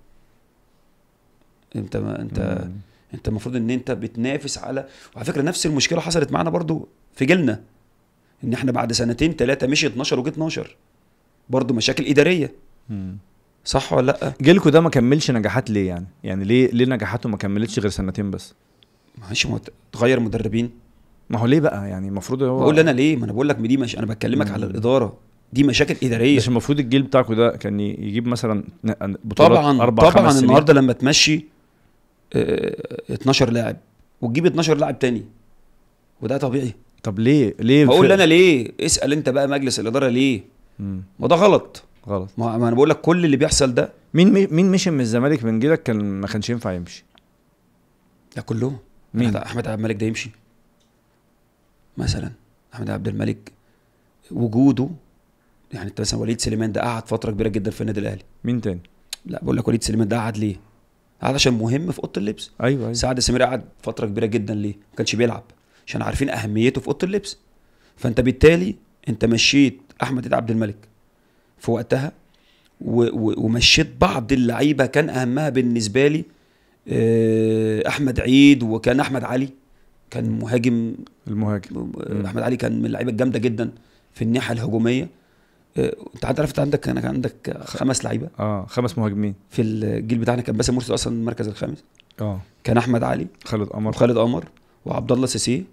انت ما انت مم. انت المفروض ان انت بتنافس على وعلى فكره نفس المشكله حصلت معانا برضو في جيلنا ان احنا بعد سنتين ثلاثه مشي 12 وجه 12 برضو مشاكل اداريه مم. صح ولا لا جيلكو ده ما كملش نجاحات ليه يعني يعني ليه ليه نجاحاته ما كملتش غير سنتين بس معلش تغير مدربين ما هو ليه بقى يعني المفروض هو بقول انا ليه ما انا بقول لك دي مش انا بكلمك مم. على الاداره دي مشاكل اداريه مش المفروض الجيل بتاعكم ده كان يجيب مثلا بطولات طبعا أربع طبعا خمس النهارده لما تمشي اه 12 لاعب وتجيب 12 لاعب تاني وده طبيعي طب ليه ليه بقول في... انا ليه اسال انت بقى مجلس الاداره ليه ما ده غلط غلط ما انا بقول لك كل اللي بيحصل ده مين مين مشي من الزمالك من جيلك كان ما كانش ينفع يمشي ده كله مين احمد عبد الملك ده يمشي مثلا احمد عبد الملك وجوده يعني انت مثلا وليد سليمان ده قعد فتره كبيره جدا في النادي الاهلي مين تاني؟ لا بقول لك وليد سليمان ده قعد ليه؟ قعد عشان مهم في اوضه اللبس ايوه ايوه سعد سمير قعد فتره كبيره جدا ليه؟ ما كانش بيلعب عشان عارفين اهميته في اوضه اللبس فانت بالتالي انت مشيت احمد عبد الملك في وقتها و و ومشيت بعض اللعيبه كان اهمها بالنسبه لي آه، احمد عيد وكان احمد علي كان مهاجم المهاجم احمد علي كان من اللعيبه الجامده جدا في الناحيه الهجوميه آه، انت عارف انت عندك كان عندك خمس لعيبه اه خمس مهاجمين في الجيل بتاعنا كان باسم مرسي اصلا المركز الخامس اه كان احمد علي خالد قمر وخالد قمر وعبد الله سيسي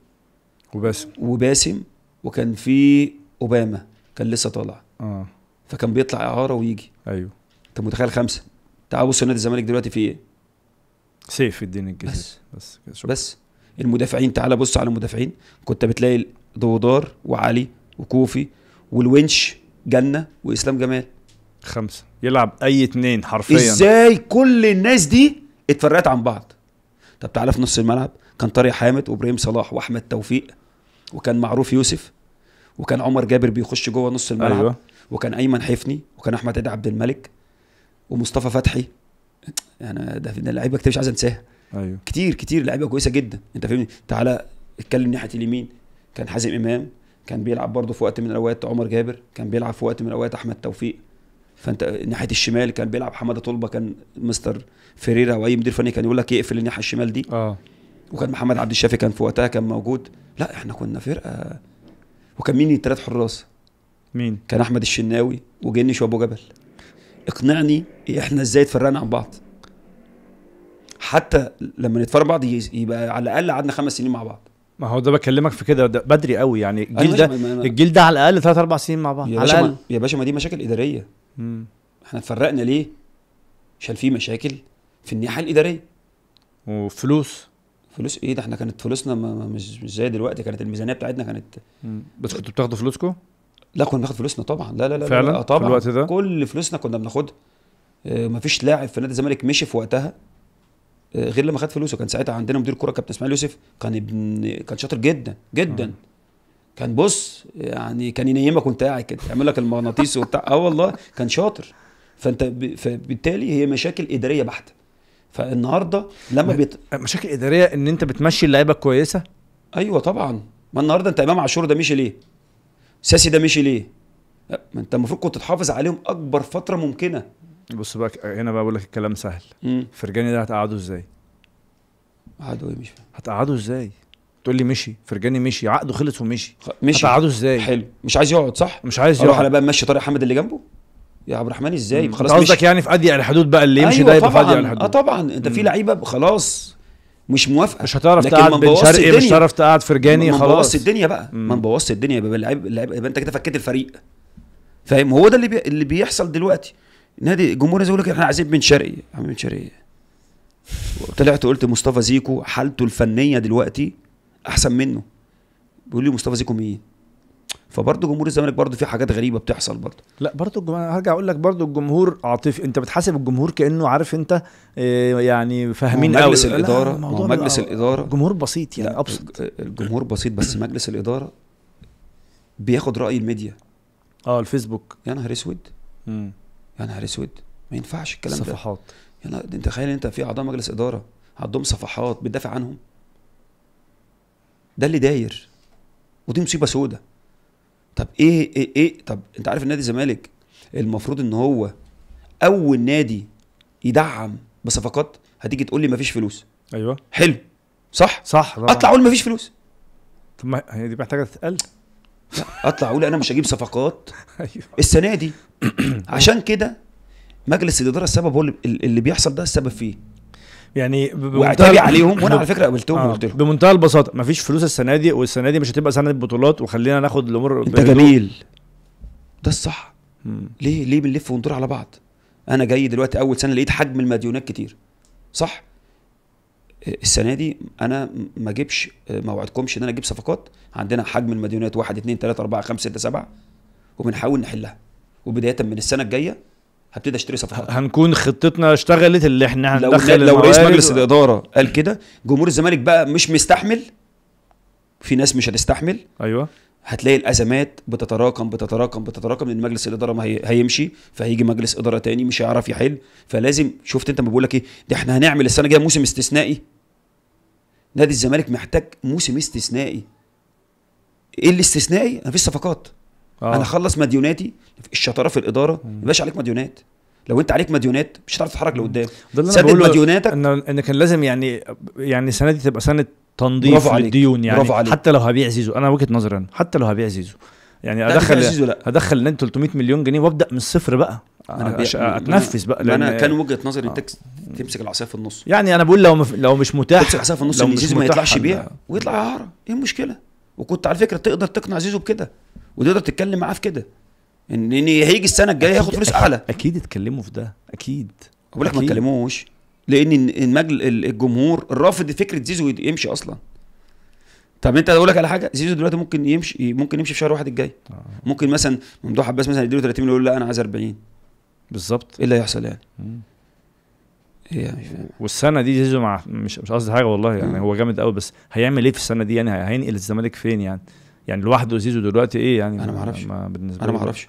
وباسم وباسم وكان في اوباما كان لسه طالع اه فكان بيطلع اعاره ويجي ايوه انت متخيل خمسه تعالوا بص نادي الزمالك دلوقتي في ايه سيف الدين الجزيري بس بس, بس. المدافعين تعال بص على المدافعين كنت بتلاقي دودار وعلي وكوفي والونش جنه واسلام جمال خمسه يلعب اي اتنين حرفيا ازاي كل الناس دي اتفرقت عن بعض طب تعالى في نص الملعب كان طارق حامد وابراهيم صلاح واحمد توفيق وكان معروف يوسف وكان عمر جابر بيخش جوه نص الملعب أيوة. وكان ايمن حفني وكان احمد عيد عبد الملك ومصطفى فتحي يعني ده اللعيبه كتير مش عايز انساها ايوه كتير كتير لعيبه كويسه جدا انت فاهمني تعالى اتكلم ناحيه اليمين كان حازم امام كان بيلعب برضه في وقت من الاوقات عمر جابر كان بيلعب في وقت من الاوقات احمد توفيق فانت ناحيه الشمال كان بيلعب حماده طلبه كان مستر فيريرا او اي مدير فني كان يقول لك اقفل الناحيه الشمال دي اه وكان محمد عبد الشافي كان في وقتها كان موجود لا احنا كنا فرقه وكان مين الثلاث حراس مين كان احمد الشناوي وجنش وابو جبل اقنعني احنا ازاي اتفرقنا عن بعض حتى لما نتفرج بعض يبقى على الاقل قعدنا خمس سنين مع بعض ما هو ده بكلمك في كده بدري قوي يعني الجيل ده الجيل ده على الاقل ثلاث اربع سنين مع بعض يا على الاقل يا باشا ما دي مشاكل اداريه مم. احنا اتفرقنا ليه؟ عشان في مشاكل في الناحيه الاداريه وفلوس فلوس ايه ده احنا كانت فلوسنا مش مش زي دلوقتي كانت الميزانيه بتاعتنا كانت مم. بس كنتوا بتاخدوا فلوسكم؟ لا كنا بناخد فلوسنا طبعا لا لا لا فعلا لا آه طبعا في الوقت ده كل فلوسنا كنا بناخدها آه، مفيش لاعب في نادي الزمالك مشي في وقتها آه، غير لما خد فلوسه كان ساعتها عندنا مدير كرة كابتن اسماعيل يوسف كان ابن كان شاطر جدا جدا كان بص يعني كان ينيمك وانت قاعد كده يعمل لك المغناطيس وبتاع اه والله كان شاطر فانت ب... فبالتالي هي مشاكل اداريه بحته فالنهارده لما بيت... مشاكل اداريه ان انت بتمشي اللعيبه كويسه ايوه طبعا ما النهارده انت امام عاشور ده مشي ليه ساسي ده مشي ليه ما انت المفروض كنت تحافظ عليهم اكبر فتره ممكنه بص بقى هنا بقى بقول لك الكلام سهل فرجاني ده هتقعده ازاي؟ قعدوا ايه مش فاهم هتقعده ازاي؟ تقول لي مشي فرجاني مشي عقده خلص ومشي مشي هتقعده ازاي؟ حلو مش عايز يقعد صح؟ مش عايز يقعد اروح انا بقى ماشي طارق حمد اللي جنبه؟ يا عبد الرحمن ازاي؟ خلاص قصدك يعني في اضيق الحدود بقى اللي يمشي أيوة ده يبقى في اضيق الحدود اه طبعا انت في لعيبه خلاص مش موافقه مش هتعرف تقعد بن شرقي مش هتعرف تقعد فرجاني خلاص ما الدنيا بقى ما بوظت الدنيا يبقى اللعيب اللعيب يبقى انت كده فكيت الفريق فاهم هو ده اللي بي... اللي بيحصل دلوقتي نادي جمهور الزمالك احنا عايزين بن شرقي بن شرقي طلعت قلت مصطفى زيكو حالته الفنيه دلوقتي احسن منه بيقول لي مصطفى زيكو مين فبرضه جمهور الزمالك برضه في حاجات غريبه بتحصل برضه لا برضه الجم... هرجع اقول لك برضه الجمهور عاطفي انت بتحاسب الجمهور كانه عارف انت آه، يعني فاهمين قوي مجلس أول. الاداره لا مجلس مجلس آه، الاداره جمهور بسيط يعني ابسط الجمهور بسيط بس مجلس الاداره بياخد راي الميديا اه الفيسبوك يا نهار اسود يا نهار اسود ما ينفعش الكلام ده صفحات يعني انت تخيل انت في اعضاء مجلس اداره عندهم صفحات بتدافع عنهم ده اللي داير ودي مصيبه سودة طب ايه ايه ايه طب انت عارف النادي الزمالك المفروض ان هو اول نادي يدعم بصفقات هتيجي تقول لي مفيش فلوس ايوه حلو صح صح طبعا. اطلع اقول مفيش فلوس طب ما هي دي محتاجه تتقال اطلع اقول انا مش هجيب صفقات <laughs> ايوه السنه دي <clears throat> عشان كده مجلس الاداره السبب هو اللي بيحصل ده السبب فيه يعني واعتبي عليهم وانا على فكره قابلتهم آه. وقلت لهم بمنتهى البساطه مفيش فلوس السنه دي والسنه دي مش هتبقى سنه بطولات وخلينا ناخد الامور انت جميل ده الصح مم. ليه ليه بنلف وندور على بعض انا جاي دلوقتي اول سنه لقيت حجم المديونات كتير صح آه، السنه دي انا ما اجيبش آه، ما وعدكمش ان انا اجيب صفقات عندنا حجم المديونات 1 2 3 4 5 6 7 وبنحاول نحلها وبدايه من السنه الجايه هبتدي اشتري صفحات هنكون خطتنا اشتغلت اللي احنا هندخل لو, لو رئيس مجلس الاداره قال كده جمهور الزمالك بقى مش مستحمل في ناس مش هتستحمل ايوه هتلاقي الازمات بتتراكم بتتراكم بتتراكم لان مجلس الاداره ما هيمشي فهيجي مجلس اداره تاني مش هيعرف يحل فلازم شفت انت ما بقول لك ايه ده احنا هنعمل السنه الجايه موسم استثنائي نادي الزمالك محتاج موسم استثنائي ايه الاستثنائي؟ مفيش صفقات أوه. انا اخلص مديوناتي الشطاره في الاداره ما يبقاش عليك مديونات لو انت عليك مديونات مش هتعرف تتحرك لقدام سدد مديوناتك ان ان كان لازم يعني يعني السنه دي تبقى سنه تنظيف للديون يعني برافو عليك. حتى لو هبيع زيزو انا وجهه نظري انا حتى لو هبيع زيزو يعني ادخل زيزو لا. ادخل نادي 300 مليون جنيه وابدا من الصفر بقى انا اتنفس بقى لأن انا كان وجهه نظري انك آه. تمسك العصايه في النص يعني انا بقول لو مف... لو مش متاح تمسك العصايه في النص لو زيزو ما يطلعش بيع ويطلع اعاره ايه المشكله وكنت على فكره تقدر تقنع زيزو بكده وتقدر تتكلم معاه في كده ان هيجي السنه الجايه ياخد فلوس اعلى اكيد اتكلموا في ده اكيد بقول لك ما اتكلموش لان الجمهور رافض فكره زيزو يمشي اصلا طب انت اقول لك على حاجه زيزو دلوقتي ممكن يمشي ممكن يمشي في شهر واحد الجاي آه. ممكن مثلا ممدوح عباس مثلا يديله 30 مليون يقول لا انا عايز 40 بالظبط ايه اللي هيحصل يعني إيه. يعني والسنه دي زيزو مع مش مش قصدي حاجه والله يعني هو جامد قوي بس هيعمل ايه في السنه دي يعني هينقل الزمالك فين يعني يعني لوحده زيزو دلوقتي ايه يعني انا ما اعرفش بالنسبه انا ما اعرفش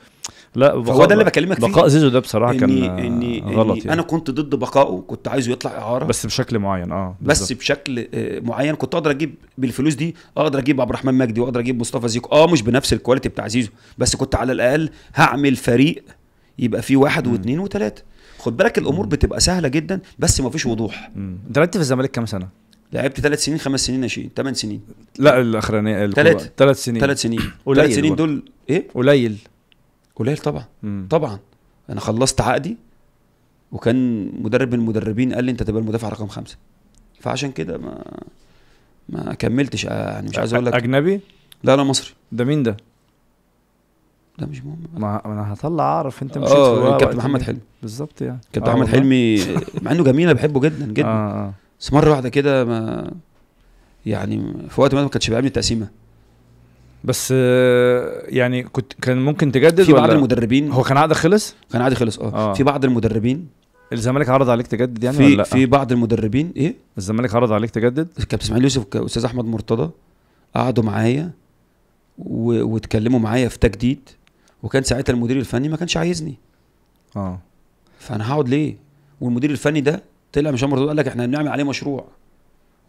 لا هو ده اللي بكلمك فيه بقاء زيزو ده بصراحه إني كان إني غلط إني يعني. انا كنت ضد بقائه كنت عايزه يطلع اعاره بس بشكل معين اه بالزبط. بس بشكل آه، معين كنت اقدر اجيب بالفلوس دي اقدر اجيب عبد الرحمن مجدي واقدر اجيب مصطفى زيكو اه مش بنفس الكواليتي بتاع زيزو بس كنت على الاقل هعمل فريق يبقى فيه واحد واثنين وثلاثه خد بالك الامور بتبقى سهله جدا بس ما فيش وضوح انت لعبت في الزمالك كام سنه؟ لعبت ثلاث سنين خمس سنين ناشئين ثمان سنين لا الاخرانيه ثلاث ثلاث سنين ثلاث سنين ثلاث <clears throat> سنين دول ايه؟ قليل قليل طبعا مم. طبعا انا خلصت عقدي وكان مدرب من المدربين قال لي انت تبقى المدافع رقم خمسه فعشان كده ما ما كملتش آه، يعني مش عايز اقول لك اجنبي؟ لا لا مصري ده مين ده؟ لا مش مهم ما انا هطلع اعرف انت آه، مشيت في كابتن محمد حلمي بالظبط يعني كابتن آه، محمد حلمي مع انه جميل انا بحبه جدا جدا آه آه. بس مره واحده كده ما يعني في وقت ما ما كانش بيعمل التقسيمه بس آه، يعني كنت كان ممكن تجدد في بعض ولا؟ المدربين هو كان عقده خلص؟ كان عقده خلص اه في بعض المدربين الزمالك عرض عليك تجدد يعني في ولا في بعض المدربين ايه؟ الزمالك عرض عليك تجدد؟ كابتن اسماعيل يوسف والاستاذ احمد مرتضى قعدوا معايا واتكلموا معايا في تجديد وكان ساعتها المدير الفني ما كانش عايزني اه فانا هقعد ليه والمدير الفني ده طلع مش مرضي قال لك احنا هنعمل عليه مشروع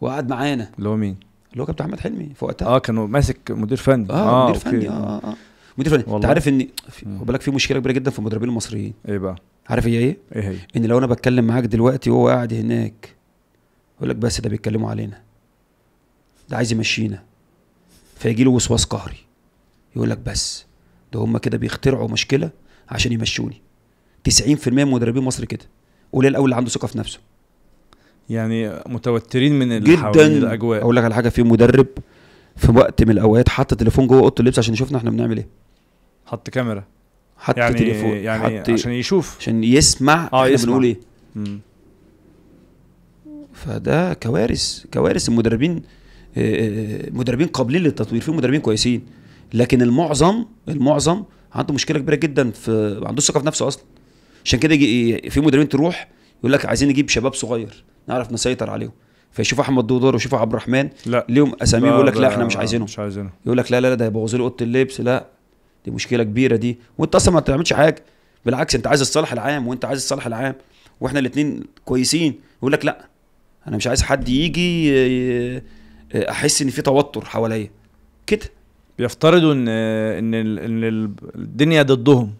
وقعد معانا اللي هو مين اللي هو كابتن احمد حلمي في وقتها اه كانوا ماسك مدير فني اه, آه مدير فني آه, آه, اه مدير فني انت عارف ان خد بالك في مشكله كبيره جدا في المدربين المصريين ايه بقى عارف هي ايه ايه هي ان لو انا بتكلم معاك دلوقتي وهو قاعد هناك يقول لك بس ده بيتكلموا علينا ده عايز يمشينا فيجي له وسواس قهري يقول لك بس ده هم كده بيخترعوا مشكله عشان يمشوني 90% من مدربين مصر كده قليل قوي اللي عنده ثقه في نفسه يعني متوترين من جدا الاجواء اقول لك على حاجه في مدرب في وقت من الاوقات حط تليفون جوه اوضه اللبس عشان يشوفنا احنا بنعمل ايه حط كاميرا حط يعني تليفون يعني حط عشان يشوف عشان يسمع اه احنا بنقول ايه مم. فده كوارث كوارث المدربين آه، آه، آه، مدربين قابلين للتطوير في مدربين كويسين لكن المعظم المعظم عنده مشكله كبيره جدا في ما عندوش ثقه في نفسه اصلا عشان كده في مدربين تروح يقول لك عايزين نجيب شباب صغير نعرف نسيطر عليهم فيشوف احمد دودور ويشوف عبد الرحمن لا ليهم اسامي يقول لك لا احنا مش عايزينهم مش عايزينهم يقول لك لا لا لا ده هيبوظوا لي اوضه اللبس لا دي مشكله كبيره دي وانت اصلا ما بتعملش حاجه بالعكس انت عايز الصالح العام وانت عايز الصالح العام واحنا الاثنين كويسين يقول لك لا انا مش عايز حد يجي احس ان في توتر حواليا كده بيفترضوا ان ان ان الدنيا ضدهم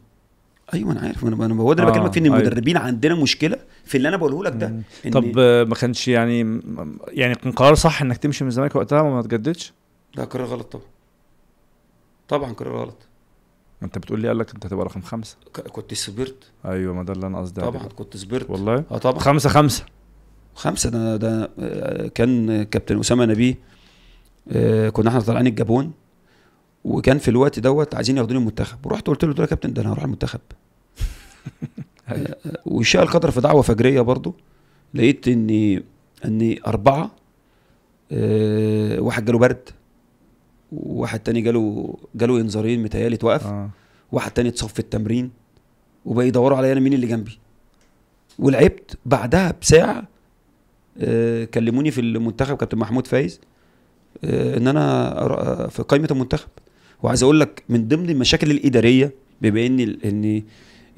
ايوه انا عارف انا انا بقول اللي بكلمك آه، فيه ان أيوة. المدربين أيوة. عندنا مشكله في اللي انا بقوله لك ده إن طب ما كانش يعني يعني كان قرار صح انك تمشي من الزمالك وقتها وما تجددش؟ لا قرار غلط طبعا طبعا قرار غلط ما انت بتقول لي قال لك انت هتبقى رقم خمسه كنت صبرت ايوه ما ده اللي انا قصدي طبعا عليك. كنت صبرت والله اه طبعا خمسه خمسه خمسه ده ده آه، كان كابتن اسامه نبيه آه، كنا احنا طالعين الجابون وكان في الوقت دوت عايزين ياخدوني المنتخب ورحت قلت له قلت له يا كابتن ده انا هروح المنتخب <laughs> آه، وشاء القدر في دعوه فجريه برضو لقيت اني اني اربعه أه واحد جاله برد وواحد تاني جاله جاله انذارين متهيألي اتوقف آه. واحد تاني اتصف في التمرين وبقى يدوروا عليا انا مين اللي جنبي ولعبت بعدها بساعه أه كلموني في المنتخب كابتن محمود فايز أه ان انا آه، في قائمه المنتخب وعايز اقول لك من ضمن المشاكل الاداريه بما ان ان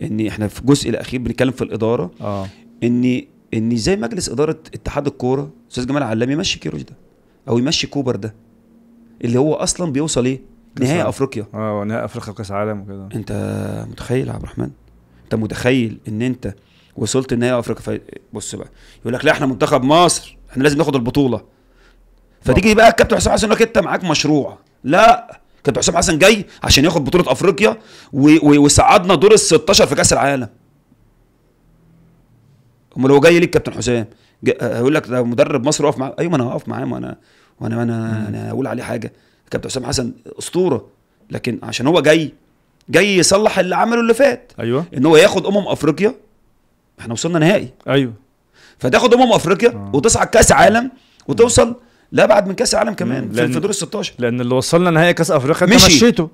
ان احنا في الجزء الاخير بنتكلم في الاداره اه ان ان زي مجلس اداره اتحاد الكوره استاذ جمال علام يمشي كيروش ده او يمشي كوبر ده اللي هو اصلا بيوصل ايه؟ آه، نهائي افريقيا اه نهائي افريقيا كاس عالم وكده انت متخيل يا عبد الرحمن انت متخيل ان انت وصلت نهائي افريقيا بص بقى يقول لك لا احنا منتخب مصر احنا لازم ناخد البطوله فتيجي آه. بقى الكابتن حسام حسن يقول لك انت معاك مشروع لا كان حسام حسن جاي عشان ياخد بطوله افريقيا وصعدنا دور ال 16 في كاس العالم امال هو جاي ليه الكابتن حسام هيقول آه، آه، لك ده مدرب مصر واقف معاه ايوه ما انا هقف معاه ما انا وانا انا انا هقول عليه حاجه كابتن حسام حسن اسطوره لكن عشان هو جاي جاي يصلح اللي عمله اللي فات ايوه ان هو ياخد امم افريقيا احنا وصلنا نهائي ايوه فتاخد امم افريقيا آه. وتصعد كاس عالم وتوصل لا بعد من كاس العالم كمان لأن في دور ال 16 لان اللي وصلنا نهائي كاس افريقيا مشي مشيته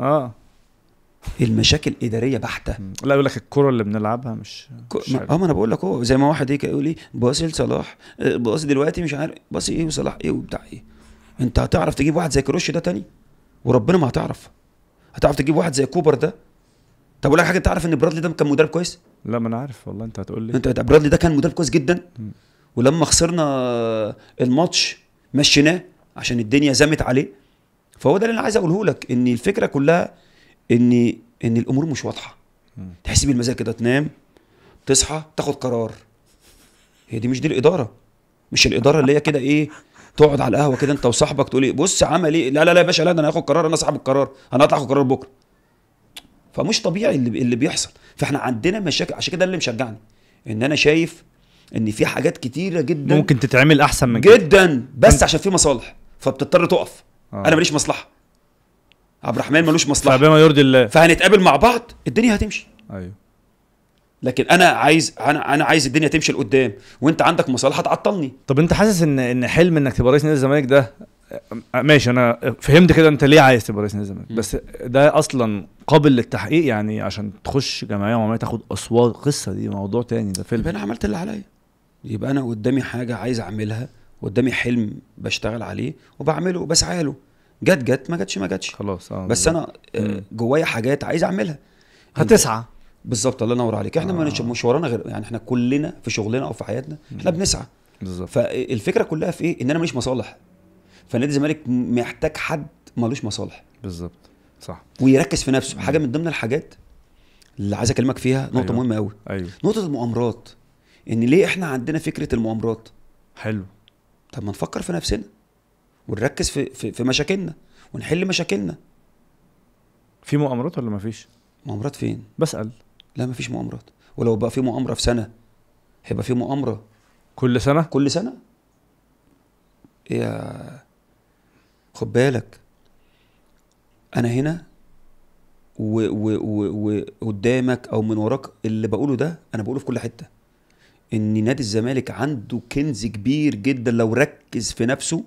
اه المشاكل اداريه بحته لا يقول لك الكره اللي بنلعبها مش, مش اه ما انا بقول لك اهو زي ما واحد هيك يقول لي باصي لصلاح آه، باصي دلوقتي مش عارف باصي ايه وصلاح ايه وبتاع ايه انت هتعرف تجيب واحد زي كروش ده تاني وربنا ما هتعرف هتعرف تجيب واحد زي كوبر ده طب اقول لك حاجه انت عارف ان برادلي ده كان مدرب كويس؟ لا ما انا عارف والله انت هتقول لي انت برادلي ده كان مدرب كويس جدا م. ولما خسرنا الماتش مشيناه عشان الدنيا زمت عليه فهو ده اللي انا عايز اقوله لك ان الفكره كلها ان ان الامور مش واضحه تحس بالمزاج كده تنام تصحى تاخد قرار هي دي مش دي الاداره مش الاداره اللي هي كده ايه تقعد على القهوه كده انت وصاحبك تقول ايه بص عمل ايه لا لا لا يا باشا لا ده انا هاخد قرار انا صاحب القرار انا هطلع اخد قرار بكره فمش طبيعي اللي اللي بيحصل فاحنا عندنا مشاكل عشان كده اللي مشجعني ان انا شايف ان في حاجات كتيره جدا ممكن تتعمل احسن من جدا كده. بس عشان في مصالح فبتضطر تقف آه. انا ماليش مصلحه عبد الرحمن ملوش مصلحه فبما يرضي الله فهنتقابل مع بعض الدنيا هتمشي ايوه لكن انا عايز انا انا عايز الدنيا تمشي لقدام وانت عندك مصالح هتعطلني طب انت حاسس ان ان حلم انك تبقى رئيس نادي الزمالك ده آه، ماشي انا فهمت كده انت ليه عايز تبقى رئيس نادي الزمالك بس ده اصلا قابل للتحقيق يعني عشان تخش جمعيه عموميه تاخد اصوات قصه دي موضوع تاني ده فيلم انا عملت اللي عليا يبقى انا قدامي حاجه عايز اعملها قدامي حلم بشتغل عليه وبعمله وبسعى له جت جت ما جتش ما جتش خلاص آه بس انا آه، جوايا حاجات عايز اعملها هتسعى بالظبط الله ينور عليك احنا آه. مش ورانا غير يعني احنا كلنا في شغلنا او في حياتنا احنا بنسعى بالظبط فالفكره كلها في ايه ان انا ماليش مصالح فنادي الزمالك محتاج حد ملوش مصالح بالظبط صح ويركز في نفسه حاجه من ضمن الحاجات اللي عايز اكلمك فيها نقطه أيوة. مهمه قوي أيوة. نقطه المؤامرات ان ليه احنا عندنا فكره المؤامرات حلو طب ما نفكر في نفسنا ونركز في في, في مشاكلنا ونحل مشاكلنا في مؤامرات ولا ما فيش مؤامرات فين بسال لا ما فيش مؤامرات ولو بقى في مؤامره في سنه هيبقى في مؤامره كل سنه كل سنه يا خد بالك انا هنا وقدامك او من وراك اللي بقوله ده انا بقوله في كل حته ان نادي الزمالك عنده كنز كبير جدا لو ركز في نفسه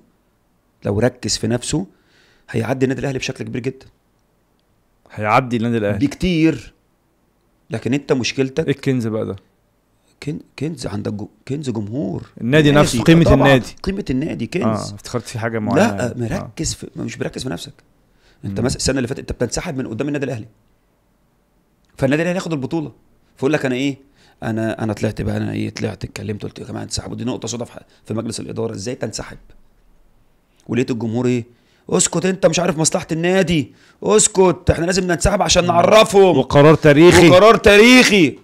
لو ركز في نفسه هيعدي النادي الاهلي بشكل كبير جدا هيعدي النادي الاهلي بكتير لكن انت مشكلتك ايه الكنز بقى ده كنز عندك جو... كنز جمهور النادي نفسه قيمه النادي قيمه النادي كنز اه افتكرت في حاجه معينه لا مركز آه. في... مش مركز في نفسك انت مثلا السنه اللي فاتت انت بتنسحب من قدام النادي الاهلي فالنادي الاهلي ياخد البطوله فيقول لك انا ايه انا انا طلعت بقى انا ايه طلعت اتكلمت قلت يا جماعه انسحبوا دي نقطه صدفه في مجلس الاداره ازاي تنسحب ولقيت الجمهور ايه اسكت انت مش عارف مصلحه النادي اسكت احنا لازم ننسحب عشان نعرفهم وقرار تاريخي وقرار تاريخي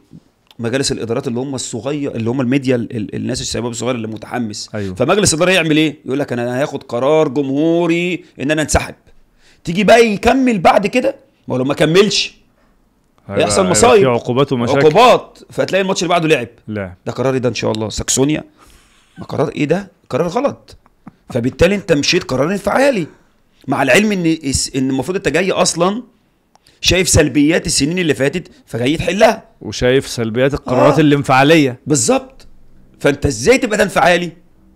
مجالس الادارات اللي هم الصغير اللي هم الميديا ال... الناس الشباب الصغير اللي متحمس أيوه. فمجلس الاداره يعمل ايه يقول لك انا هاخد قرار جمهوري ان انا انسحب تيجي بقى يكمل بعد كده ما هو لو ما كملش هيحصل مصايب في عقوبات ومشاكل عقوبات فتلاقي الماتش اللي بعده لعب لا ده قراري ده ان شاء الله ساكسونيا ما قرار ايه ده قرار غلط فبالتالي انت مشيت قرار انفعالي مع العلم ان ان المفروض انت جاي اصلا شايف سلبيات السنين اللي فاتت فجاي تحلها وشايف سلبيات القرارات آه. الانفعاليه بالظبط فانت ازاي تبقى ده انفعالي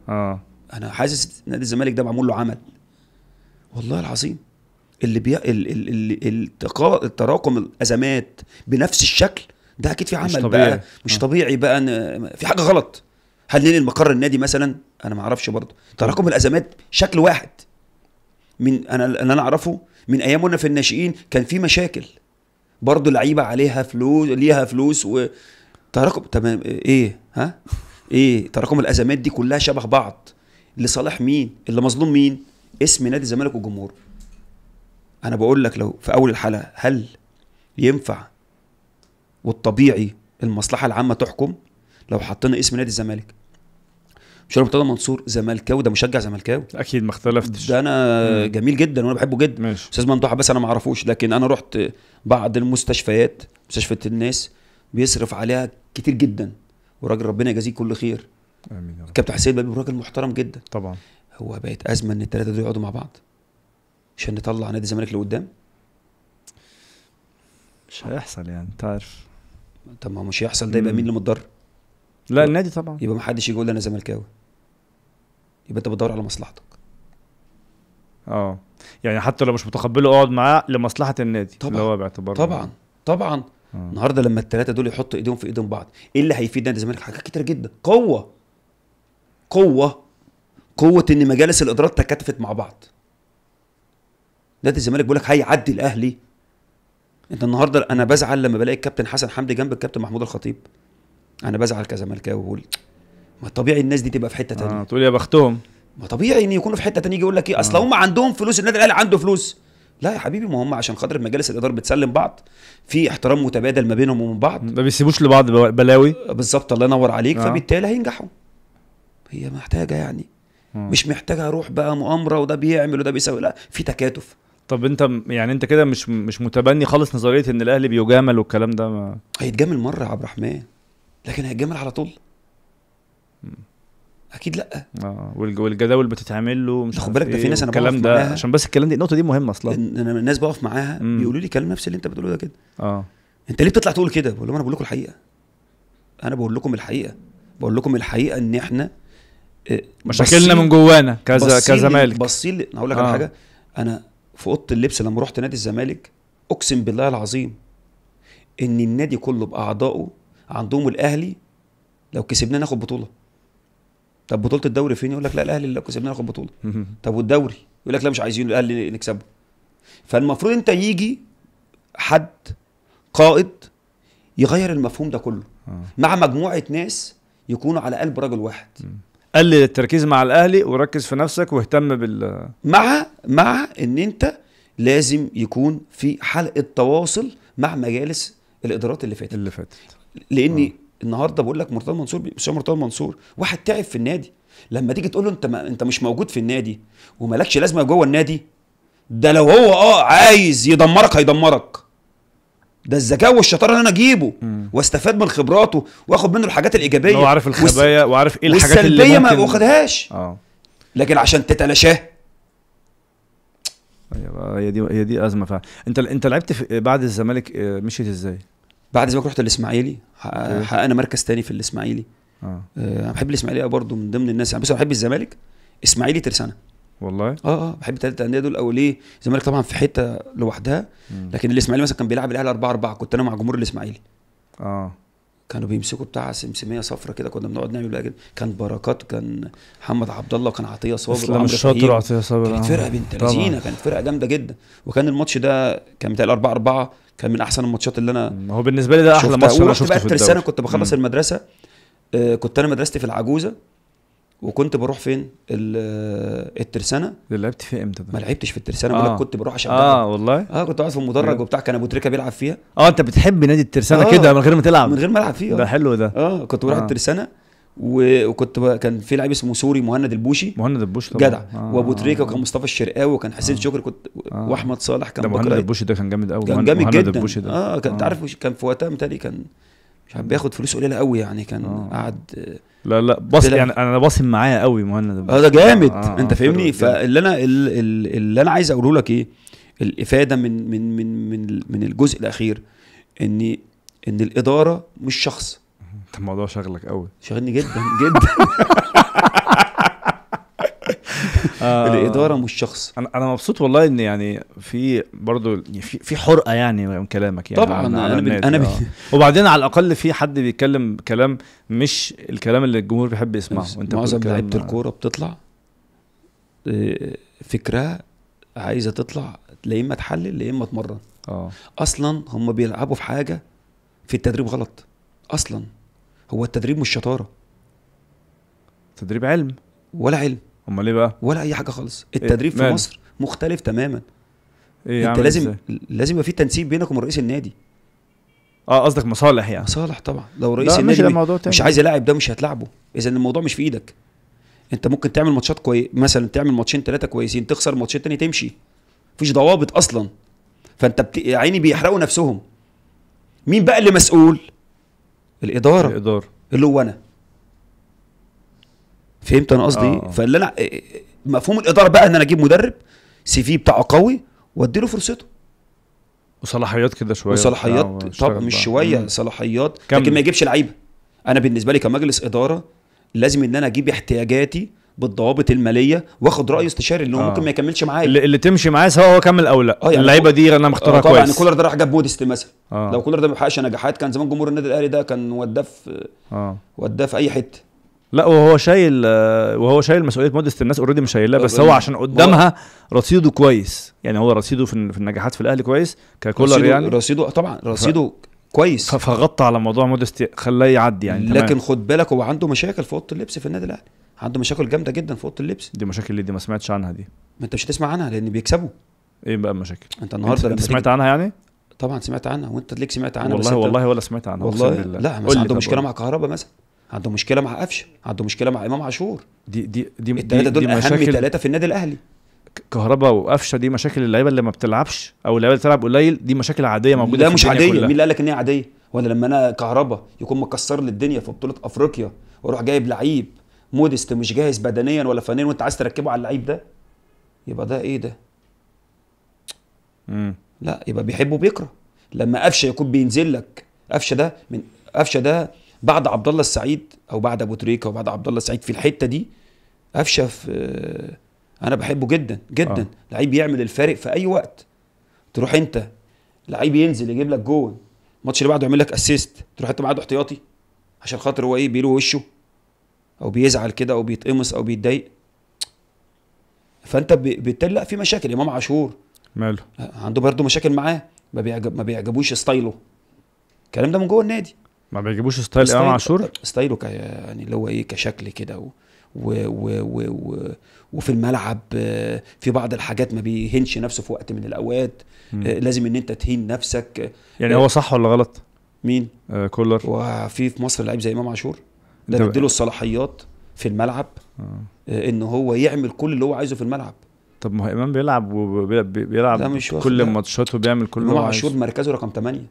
اه انا حاسس نادي الزمالك ده معمول له عمل والله العظيم اللي بي... ال... ال... التقا... التراكم الازمات بنفس الشكل ده اكيد في عمل مش طبيعي. بقى مش آه. طبيعي بقى أنا... في حاجه غلط هل ننقل مقر النادي مثلا انا ما اعرفش برضه تراكم الازمات شكل واحد من انا اللي انا اعرفه من ايام وانا في الناشئين كان في مشاكل برضه لعيبه عليها فلوس ليها فلوس و تراكم تمام ايه ها ايه تراكم الازمات دي كلها شبه بعض لصالح مين اللي مظلوم مين اسم نادي الزمالك وجمهوره انا بقول لك لو في اول الحلقه هل ينفع والطبيعي المصلحه العامه تحكم لو حطينا اسم نادي الزمالك مش مرتضى منصور زملكاوي ده مشجع زملكاوي اكيد ما اختلفتش ده انا مم. جميل جدا وانا بحبه جدا ماشي استاذ ممدوح بس انا ما اعرفوش لكن انا رحت بعض المستشفيات مستشفى الناس بيصرف عليها كتير جدا وراجل ربنا يجازيه كل خير امين يا رب كابتن حسين بابي راجل محترم جدا طبعا هو بقت ازمه ان الثلاثه دول يقعدوا مع بعض عشان نطلع نادي الزمالك لقدام مش هيحصل يعني انت عارف طب ما مش هيحصل ده يبقى مين اللي متضرر؟ لا النادي طبعا يبقى ما حدش يجي يقول لي انا زملكاوي يبقى انت بتدور على مصلحتك اه يعني حتى لو مش متقبله اقعد معاه لمصلحه النادي طبعا اللي هو باعتباره طبعا طبعا آه. النهارده لما الثلاثه دول يحطوا ايديهم في ايدهم بعض ايه اللي هيفيد نادي الزمالك حاجات كتير جدا قوه قوه قوه ان مجالس الادارات تكاتفت مع بعض نادي الزمالك بيقول لك هيعدي الاهلي انت النهارده انا بزعل لما بلاقي الكابتن حسن حمدي جنب الكابتن محمود الخطيب انا بزعل كزملكاوي بقول ما طبيعي الناس دي تبقى في حته ثانيه آه تقول يا بختهم ما طبيعي ان يكونوا في حته ثانيه يجي يقول لك ايه اصل آه. هم عندهم فلوس النادي الاهلي عنده فلوس لا يا حبيبي ما هم عشان خاطر مجالس الاداره بتسلم بعض في احترام متبادل ما بينهم ومن بعض ما بيسيبوش لبعض بلاوي بالظبط الله ينور عليك آه. فبالتالي هينجحوا هي محتاجه يعني آه. مش محتاجه اروح بقى مؤامره وده بيعمل وده بيسوي لا في تكاتف طب انت يعني انت كده مش مش متبني خالص نظريه ان الاهلي بيجامل والكلام ده ما... هيتجامل مره يا عبد الرحمن لكن هيتجامل على طول اكيد لا اه والجداول بتتعمل له مش خد بالك ده في إيه ناس انا الكلام ده معاها عشان بس الكلام دي النقطه دي مهمه اصلا انا الناس بقف معاها بيقولوا لي كلام نفس اللي انت بتقوله ده كده اه انت ليه بتطلع تقول كده بقول لهم انا بقول لكم الحقيقه انا بقول لكم الحقيقه بقول لكم الحقيقه ان احنا آه، مشاكلنا من جوانا كذا كزمالك بصيل هقول لك على آه. حاجه انا في اوضه اللبس لما رحت نادي الزمالك اقسم بالله العظيم ان النادي كله باعضائه عندهم الاهلي لو كسبنا ناخد بطوله طب بطوله الدوري فين يقول لك لا الاهلي لو كسبنا ناخد بطوله طب والدوري يقول لك لا مش عايزين الاهلي نكسبه فالمفروض انت يجي حد قائد يغير المفهوم ده كله آه. مع مجموعه ناس يكونوا على قلب رجل واحد قلل التركيز مع الاهلي وركز في نفسك واهتم بال مع مع ان انت لازم يكون في حلقه تواصل مع مجالس الادارات اللي فاتت اللي فاتت لان آه. النهارده بقول لك مرتضى منصور مش مرتضى منصور واحد تعب في النادي لما تيجي تقول له انت ما انت مش موجود في النادي ومالكش لازمه جوه النادي ده لو هو اه عايز يدمرك هيدمرك ده الذكاء والشطاره ان انا اجيبه واستفاد من خبراته واخد منه الحاجات الايجابيه هو عارف الخبايا وعارف ايه الحاجات اللي ممكن ما واخدهاش اه لكن عشان تتلاشاه ايوه آه، هي دي هي دي ازمه فعلا انت انت لعبت بعد الزمالك آه، مشيت ازاي؟ بعد الزمالك رحت الاسماعيلي إيه؟ حققنا مركز تاني في الاسماعيلي اه, آه، انا بحب الاسماعيليه برضه من ضمن الناس يعني بس انا بحب الزمالك اسماعيلي ترسانه والله اه اه بحب الثلاث انديه دول او ليه؟ الزمالك طبعا في حته لوحدها لكن الاسماعيلي مثلا كان بيلعب الاهلي 4 4 كنت انا مع جمهور الاسماعيلي اه كانوا بيمسكوا بتاع سمسميه صفرة كده كنا بنقعد نعمل بقى كان بركات كان محمد عبد الله وكان عطيه صابر اسلام الشاطر عطيه صابر كانت فرقه آه، بنت لذينه كانت فرقه جامده جدا وكان الماتش ده كان بتاع 4 4 كان من احسن الماتشات اللي انا هو بالنسبه لي ده احلى ماتش انا شفته في الدوري كنت بخلص مم. المدرسه آه كنت انا مدرستي في العجوزه وكنت بروح فين الترسانه لعبت فيها امتى ما لعبتش في الترسانه آه. كنت بروح عشان اه والله اه كنت قاعد في المدرج أيوه. وبتاع كان ابو تريكه بيلعب فيها اه انت بتحب نادي الترسانه آه. كده من غير ما تلعب من غير ما العب فيه ده حلو ده اه كنت بروح آه. الترسانه وكنت ب... كان في لعيب اسمه سوري مهند البوشي مهند البوشي طبعا جدع آه. وابو تريكه وكان مصطفى الشرقاوي وكان حسين آه. شكري كنت آه. واحمد صالح كان ده مهند البوشي ده كان جامد قوي كان جامد جدا البوشي ده اه كان آه. عارف كان في وقتها متهيألي كان مش عارف بياخد فلوس قليله قوي يعني كان أوه. قعد لا لا بص يعني انا باصم معايا قوي مهند اه ده جامد آه, آه، انت فاهمني فاللي انا اللي انا عايز اقوله لك ايه الافاده من من من من من الجزء الاخير ان ان الاداره مش شخص أمم، انت الموضوع شغلك قوي شغلني جدا جدا <laughs> آه الاداره مش شخص انا انا مبسوط والله ان يعني في برضه يعني في في حرقه يعني من كلامك يعني طبعا انا انا, يعني. أنا آه. وبعدين على الاقل في حد بيتكلم كلام مش الكلام اللي الجمهور بيحب يسمعه انت معظم لعيبه آه. الكوره بتطلع آه، فكرها عايزه تطلع لا اما تحلل يا اما تمرن اه اصلا هم بيلعبوا في حاجه في التدريب غلط اصلا هو التدريب مش شطاره تدريب علم ولا علم امال ايه بقى ولا اي حاجه خالص إيه؟ التدريب إيه؟ في مصر مختلف تماما إيه انت لازم إزاي؟ لازم يبقى في تنسيق بينك وبين رئيس النادي اه قصدك مصالح يعني مصالح طبعا لو رئيس النادي مش, مش عايز يلعب ده مش هتلاعبه اذا الموضوع مش في ايدك انت ممكن تعمل ماتشات كويس مثلا تعمل ماتشين ثلاثه كويسين تخسر ماتشين تاني تمشي مفيش ضوابط اصلا فانت بت... عيني بيحرقوا نفسهم مين بقى اللي مسؤول الاداره الاداره اللي هو انا فهمت انا قصدي آه. ايه؟ فاللي انا مفهوم الاداره بقى ان انا اجيب مدرب سي في بتاعه قوي وادي له فرصته وصلاحيات كده شويه وصلاحيات آه، طب مش شويه صلاحيات لكن ما يجيبش لعيبه انا بالنسبه لي كمجلس اداره لازم ان انا اجيب احتياجاتي بالضوابط الماليه واخد راي استشاري اللي هو آه. ممكن ما يكملش معايا اللي, اللي تمشي معايا سواء هو كمل او لا آه يعني اللعيبه دي انا مختارها آه طبعا كويس يعني كولر ده راح جاب مودست مثلا آه. لو كولر ده ما حققش نجاحات كان زمان جمهور النادي الاهلي ده كان وداه في آه. وداه في اي حته لا وهو شايل وهو شايل مسؤوليه مودست الناس اوريدي مش شايلها بس هو عشان قدامها رصيده كويس يعني هو رصيده في النجاحات في الاهلي كويس ككولر يعني رصيده طبعا رصيده كويس فغطى على موضوع مودست خلاه يعدي يعني لكن تمام. خد بالك هو عنده مشاكل في اوضه اللبس في النادي الاهلي عنده مشاكل جامده جدا في اوضه اللبس دي مشاكل اللي دي ما سمعتش عنها دي ما انت مش هتسمع عنها لان بيكسبوا ايه بقى المشاكل انت النهارده انت سمعت عنها يعني طبعا سمعت عنها وانت ليك سمعت عنها والله والله ولا سمعت عنها والله لا مثلا عنده مشكله مع كهربا مثلا عنده مشكله مع قفشه عنده مشكله مع امام عاشور دي دي دي الثلاثه دول دي اهم ثلاثه في النادي الاهلي كهربا وقفشه دي مشاكل اللعيبه اللي ما بتلعبش او اللعيبه اللي بتلعب قليل دي مشاكل عاديه موجوده لا مش عاديه كلها. مين اللي قال لك ان هي عاديه ولا لما انا كهربا يكون مكسر لي الدنيا في بطوله افريقيا واروح جايب لعيب مودست مش جاهز بدنيا ولا فنيا وانت عايز تركبه على اللعيب ده يبقى ده ايه ده مم. لا يبقى بيحب وبيكره لما قفشه يكون بينزل لك قفشه ده من قفشه ده بعد عبد الله السعيد او بعد ابو تريكه وبعد عبد الله السعيد في الحته دي قفشه آه، انا بحبه جدا جدا آه. لعيب يعمل الفارق في اي وقت تروح انت لعيب ينزل يجيب لك جون الماتش اللي بعده يعمل لك اسيست تروح انت بعده احتياطي عشان خاطر هو ايه بيلو وشه او بيزعل كده او بيتقمص او بيتضايق فانت بالتالي لا في مشاكل امام عاشور ماله عنده برضه مشاكل معاه ما بيعجب ما بيعجبوش ستايله الكلام ده من جوه النادي ما بيجيبوش ستايل امام عاشور ستايله ك... يعني اللي هو ايه كشكل كده و... و... و... و... و... وفي الملعب آه، في بعض الحاجات ما بيهنش نفسه في وقت من الاوقات آه، لازم ان انت تهين نفسك يعني آه، هو صح ولا غلط مين آه كولر وفي في مصر لعيب زي امام عاشور ده نديله الصلاحيات في الملعب آه. ان هو يعمل كل اللي هو عايزه في الملعب طب ما هو امام بيلعب وبيلعب بيلعب كل ماتشاته وبيعمل كل اللي هو عايزه امام عاشور مركزه رقم 8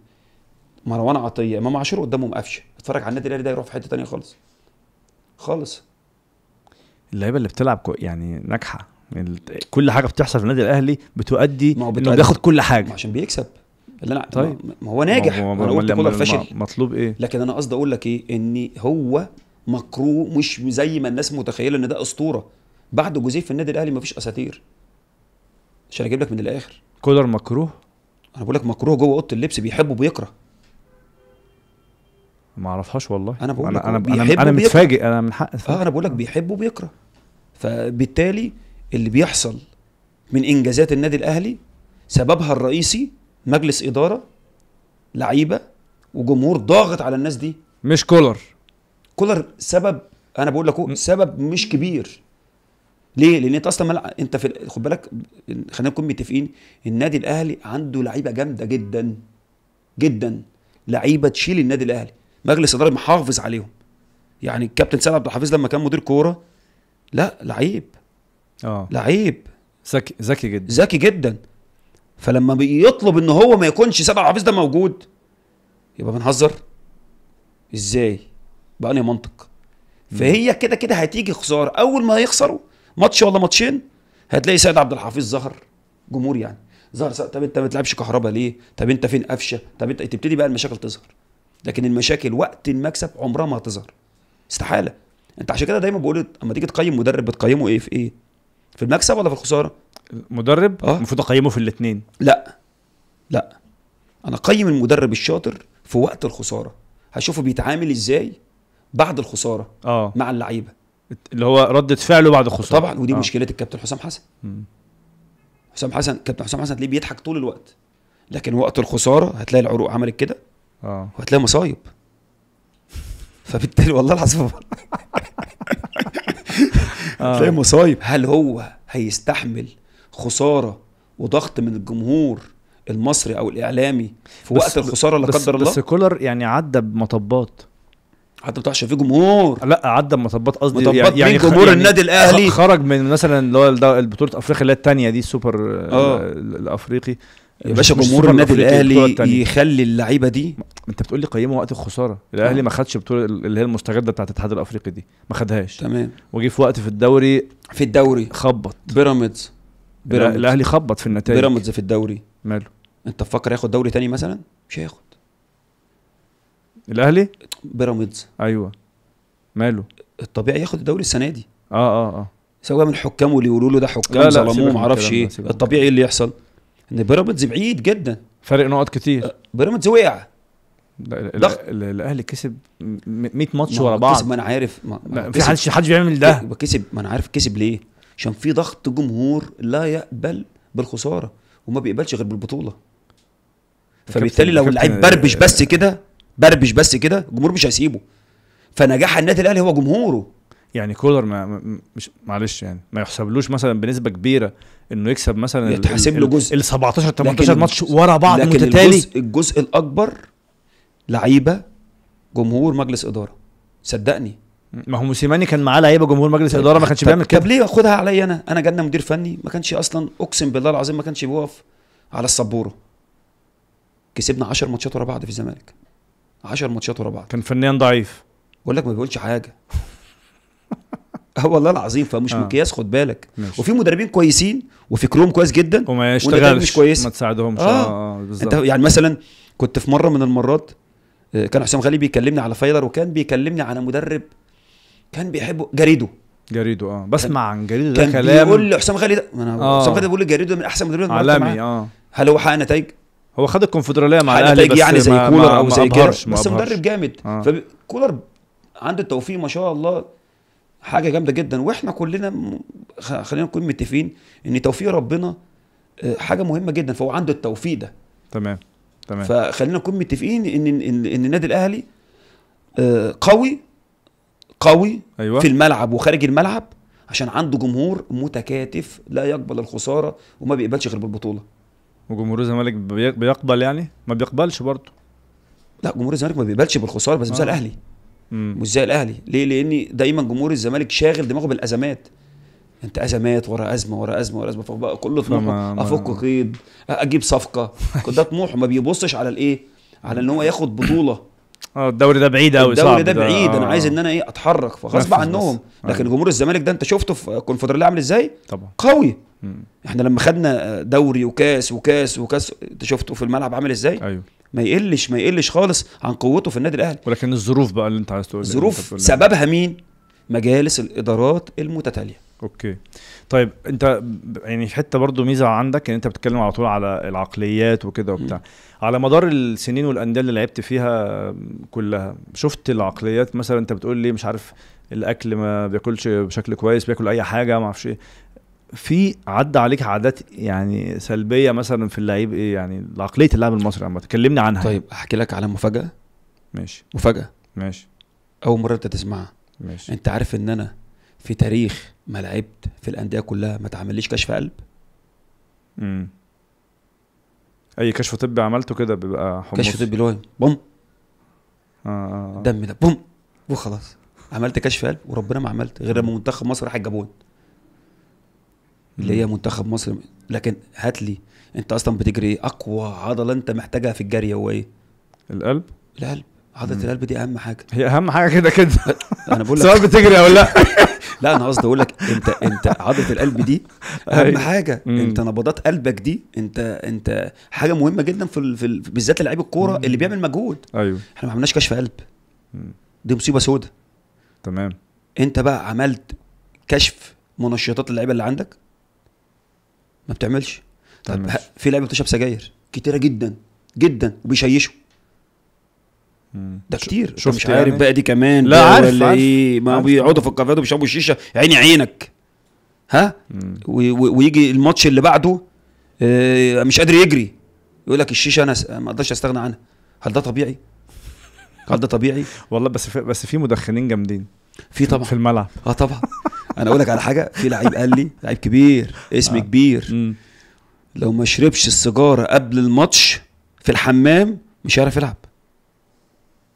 مروان عطيه امام عاشور قدامهم قفشه اتفرج على النادي الاهلي ده يروح في حته ثانيه خالص خالص اللعيبه اللي بتلعب كو يعني ناجحه كل حاجه بتحصل في النادي الاهلي بتؤدي انه بياخد كل حاجه عشان بيكسب اللي انا طيب ما هو ناجح ما هو ما ما فاشل مطلوب ايه لكن انا قصدي اقول لك ايه ان هو مكروه مش زي ما الناس متخيله ان ده اسطوره بعد جوزيه في النادي الاهلي مفيش اساطير عشان اجيب لك من الاخر كولر مكروه انا بقول لك مكروه جوه اوضه اللبس بيحبه بيكره ما اعرفهاش والله انا بقول انا انا انا, أنا متفاجئ انا من حق اه انا بقول لك بيحب وبيكره فبالتالي اللي بيحصل من انجازات النادي الاهلي سببها الرئيسي مجلس اداره لعيبه وجمهور ضاغط على الناس دي مش كولر كولر سبب انا بقول لك سبب مش كبير ليه؟ لان انت اصلا ملع... انت في خد بالك خلينا نكون متفقين النادي الاهلي عنده لعيبه جامده جدا جدا لعيبه تشيل النادي الاهلي مجلس اداره محافظ عليهم يعني الكابتن سعد عبد الحفيظ لما كان مدير كوره لا لعيب اه لعيب ذكي ذكي جدا ذكي جدا فلما بيطلب ان هو ما يكونش سعد عبد الحفيظ ده موجود يبقى بنهزر ازاي بأنهي منطق فهي كده كده هتيجي خساره اول ما يخسروا ماتش ولا ماتشين هتلاقي سيد عبد الحفيظ ظهر جمهور يعني ظهر طب انت ما بتلعبش كهربا ليه طب انت فين قفشه طب انت تبتدي بقى المشاكل تظهر لكن المشاكل وقت المكسب عمرها ما هتظهر استحاله انت عشان كده دايما بقول اما تيجي تقيم مدرب بتقيمه ايه في ايه في المكسب ولا في الخساره مدرب آه. المفروض اقيمه في الاثنين لا لا انا اقيم المدرب الشاطر في وقت الخساره هشوفه بيتعامل ازاي بعد الخساره اه مع اللعيبه اللي هو ردة فعله بعد الخساره طبعا ودي آه. مشكله الكابتن حسام حسن حسام حسن كابتن حسام حسن هتلاقيه بيضحك طول الوقت لكن وقت الخساره هتلاقي العروق عملت كده اه وهتلاقي مصايب فبالتالي والله العظيم <laughs> آه. هتلاقي مصايب هل هو هيستحمل خساره وضغط من الجمهور المصري او الاعلامي في وقت الخساره لا قدر الله بس كولر يعني عدى بمطبات حتى بتاع في جمهور لا عدى مطبات قصدي يعني, يعني, يعني جمهور يعني النادي الاهلي خرج من مثلا اللي هو بطوله افريقيا اللي هي الثانيه دي السوبر آه. آه، الافريقي يا باشا جمهور النادي الاهلي يخلي اللعيبه دي انت بتقول لي قيمه وقت الخساره الاهلي آه. ما خدش بطوله اللي هي المستجده بتاعت الاتحاد الافريقي دي ما خدهاش تمام وجي في وقت في الدوري في الدوري خبط بيراميدز الاهلي خبط في النتائج بيراميدز في الدوري ماله انت فكر ياخد دوري تاني مثلا مش هياخد الاهلي بيراميدز ايوه ماله الطبيعي ياخد الدوري السنه دي اه اه اه سواء من حكامه اللي يقولوا له ده حكام ظلموه ما اعرفش ايه الطبيعي اللي يحصل ان بيراميدز بعيد جدا فرق نقط كتير أه، بيراميدز وقع الاهلي كسب 100 ماتش ورا بعض كسب ما انا عارف ما, ما في حدش حد بيعمل ده كسب ما انا عارف كسب ليه عشان في ضغط جمهور لا يقبل بالخساره وما بيقبلش غير بالبطوله فبالتالي لو اللعيب بربش بس كده بربش بس كده الجمهور مش هيسيبه فنجاح النادي الاهلي هو جمهوره يعني كولر ما مش معلش يعني ما يحسبلوش مثلا بنسبه كبيره انه يكسب مثلا يتحسب له جزء ال 17 18 ماتش ورا بعض لكن متتالي الجزء, الجزء الاكبر لعيبه جمهور مجلس اداره صدقني ما هو موسيماني كان معاه لعيبه جمهور مجلس الاداره طيب. ما كانش بيعمل كده طب ليه اخدها عليا انا انا جالنا مدير فني ما كانش اصلا اقسم بالله العظيم ما كانش بيقف على السبوره كسبنا 10 ماتشات ورا بعض في الزمالك 10 ماتشات ورا بعض كان فنيا ضعيف بقول لك ما بيقولش حاجه <laughs> اه والله العظيم فمش آه. مقياس خد بالك ماشي. وفي مدربين كويسين وفكرهم كويس جدا وما يشتغلش مش كويس ما تساعدهمش اه, آه, آه، بالظبط يعني مثلا كنت في مره من المرات آه، كان حسام غالي بيكلمني على فايلر وكان بيكلمني على مدرب كان بيحبه جريدو جريدو اه بسمع عن جريدو ده كان كلام بيقول لي حسام غالي ده انا آه. حسام غالي بيقول لي جريدو من احسن مدربين عالمي اه هل هو حقق نتائج؟ هو خد الكونفدراليه مع الاهلي بس يعني زي ما كولر ما او زي كده بس مدرب جامد آه. فكولر عنده التوفيق ما شاء الله حاجه جامده جدا واحنا كلنا خلينا نكون متفقين ان توفيق ربنا آه، حاجه مهمه جدا فهو عنده التوفيق ده تمام تمام فخلينا نكون متفقين ان ان, إن النادي الاهلي آه، قوي قوي أيوة. في الملعب وخارج الملعب عشان عنده جمهور متكاتف لا يقبل الخساره وما بيقبلش غير بالبطوله وجمهور الزمالك بيقبل يعني ما بيقبلش برضه لا جمهور الزمالك ما بيقبلش بالخساره بس آه. مثال الاهلي مش زي الاهلي ليه لان دايما جمهور الزمالك شاغل دماغه بالازمات انت ازمات ورا ازمه ورا ازمه ورا ازمه فبقى كله طموحه افك قيد اجيب صفقه <laughs> ده طموحه ما بيبصش على الايه على ان هو ياخد بطوله اه الدوري ده بعيد قوي صعب الدوري ده بعيد انا آه. عايز ان انا ايه اتحرك فغصب عنهم آه. لكن جمهور الزمالك ده انت شفته في الكونفدراليه عامل ازاي طبعا قوي احنا لما خدنا دوري وكاس وكاس وكاس انت شفته في الملعب عامل ازاي ايوه ما يقلش ما يقلش خالص عن قوته في النادي الاهلي ولكن الظروف بقى اللي انت عايز تقول الظروف سببها مين مجالس الادارات المتتاليه اوكي طيب انت يعني في حته برضه ميزه عندك ان انت بتتكلم على طول على العقليات وكده وبتاع على مدار السنين والانديه اللي لعبت فيها كلها شفت العقليات مثلا انت بتقول لي مش عارف الاكل ما بياكلش بشكل كويس بياكل اي حاجه ما اعرفش ايه في عدى عليك عادات يعني سلبيه مثلا في اللعيب ايه يعني عقليه اللاعب المصري عامه تكلمني عنها طيب احكي لك على مفاجاه ماشي مفاجاه ماشي اول مره انت تسمعها ماشي انت عارف ان انا في تاريخ ما لعبت في الانديه كلها ما تعمليش كشف قلب امم اي كشف طبي عملته كده بيبقى حمص كشف طبي اللي هو بوم آه،, آه, آه. دم ده بوم وخلاص عملت كشف قلب وربنا ما عملت غير لما منتخب مصر راح الجابون اللي هي منتخب مصر لكن هات لي انت اصلا بتجري اقوى عضله انت محتاجها في الجري هو ايه القلب القلب عضله القلب دي اهم حاجه هي اهم حاجه كده كده انا بقول <laughs> لك سواء بتجري او لا <laughs> لا انا قصدي اقول لك انت انت عضله القلب دي <laughs> أيوه. اهم حاجه انت نبضات قلبك دي انت انت حاجه مهمه جدا في, ال... في ال... بالذات لعيب الكوره اللي بيعمل مجهود ايوه احنا ما عملناش كشف قلب دي مصيبه سودة تمام انت بقى عملت كشف منشطات اللعيبه اللي عندك ما بتعملش طب في لعيبه بتشرب سجاير كتيره جدا جدا وبيشيشوا ده كتير شفت مش عارف يعني؟ بقى دي كمان لا عارف ولا عارف ايه ما بيقعدوا في الكافيهات وبيشربوا الشيشه عيني عينك ها ويجي الماتش اللي بعده آه مش قادر يجري يقول لك الشيشه انا ما اقدرش استغنى عنها هل ده طبيعي هل ده طبيعي <laughs> والله بس في بس في مدخنين جامدين في طبعا في الملعب اه طبعا <laughs> انا اقول لك على حاجه في لعيب قال لي لعيب كبير اسم آه. كبير م. لو ما شربش السيجاره قبل الماتش في الحمام مش هيعرف يلعب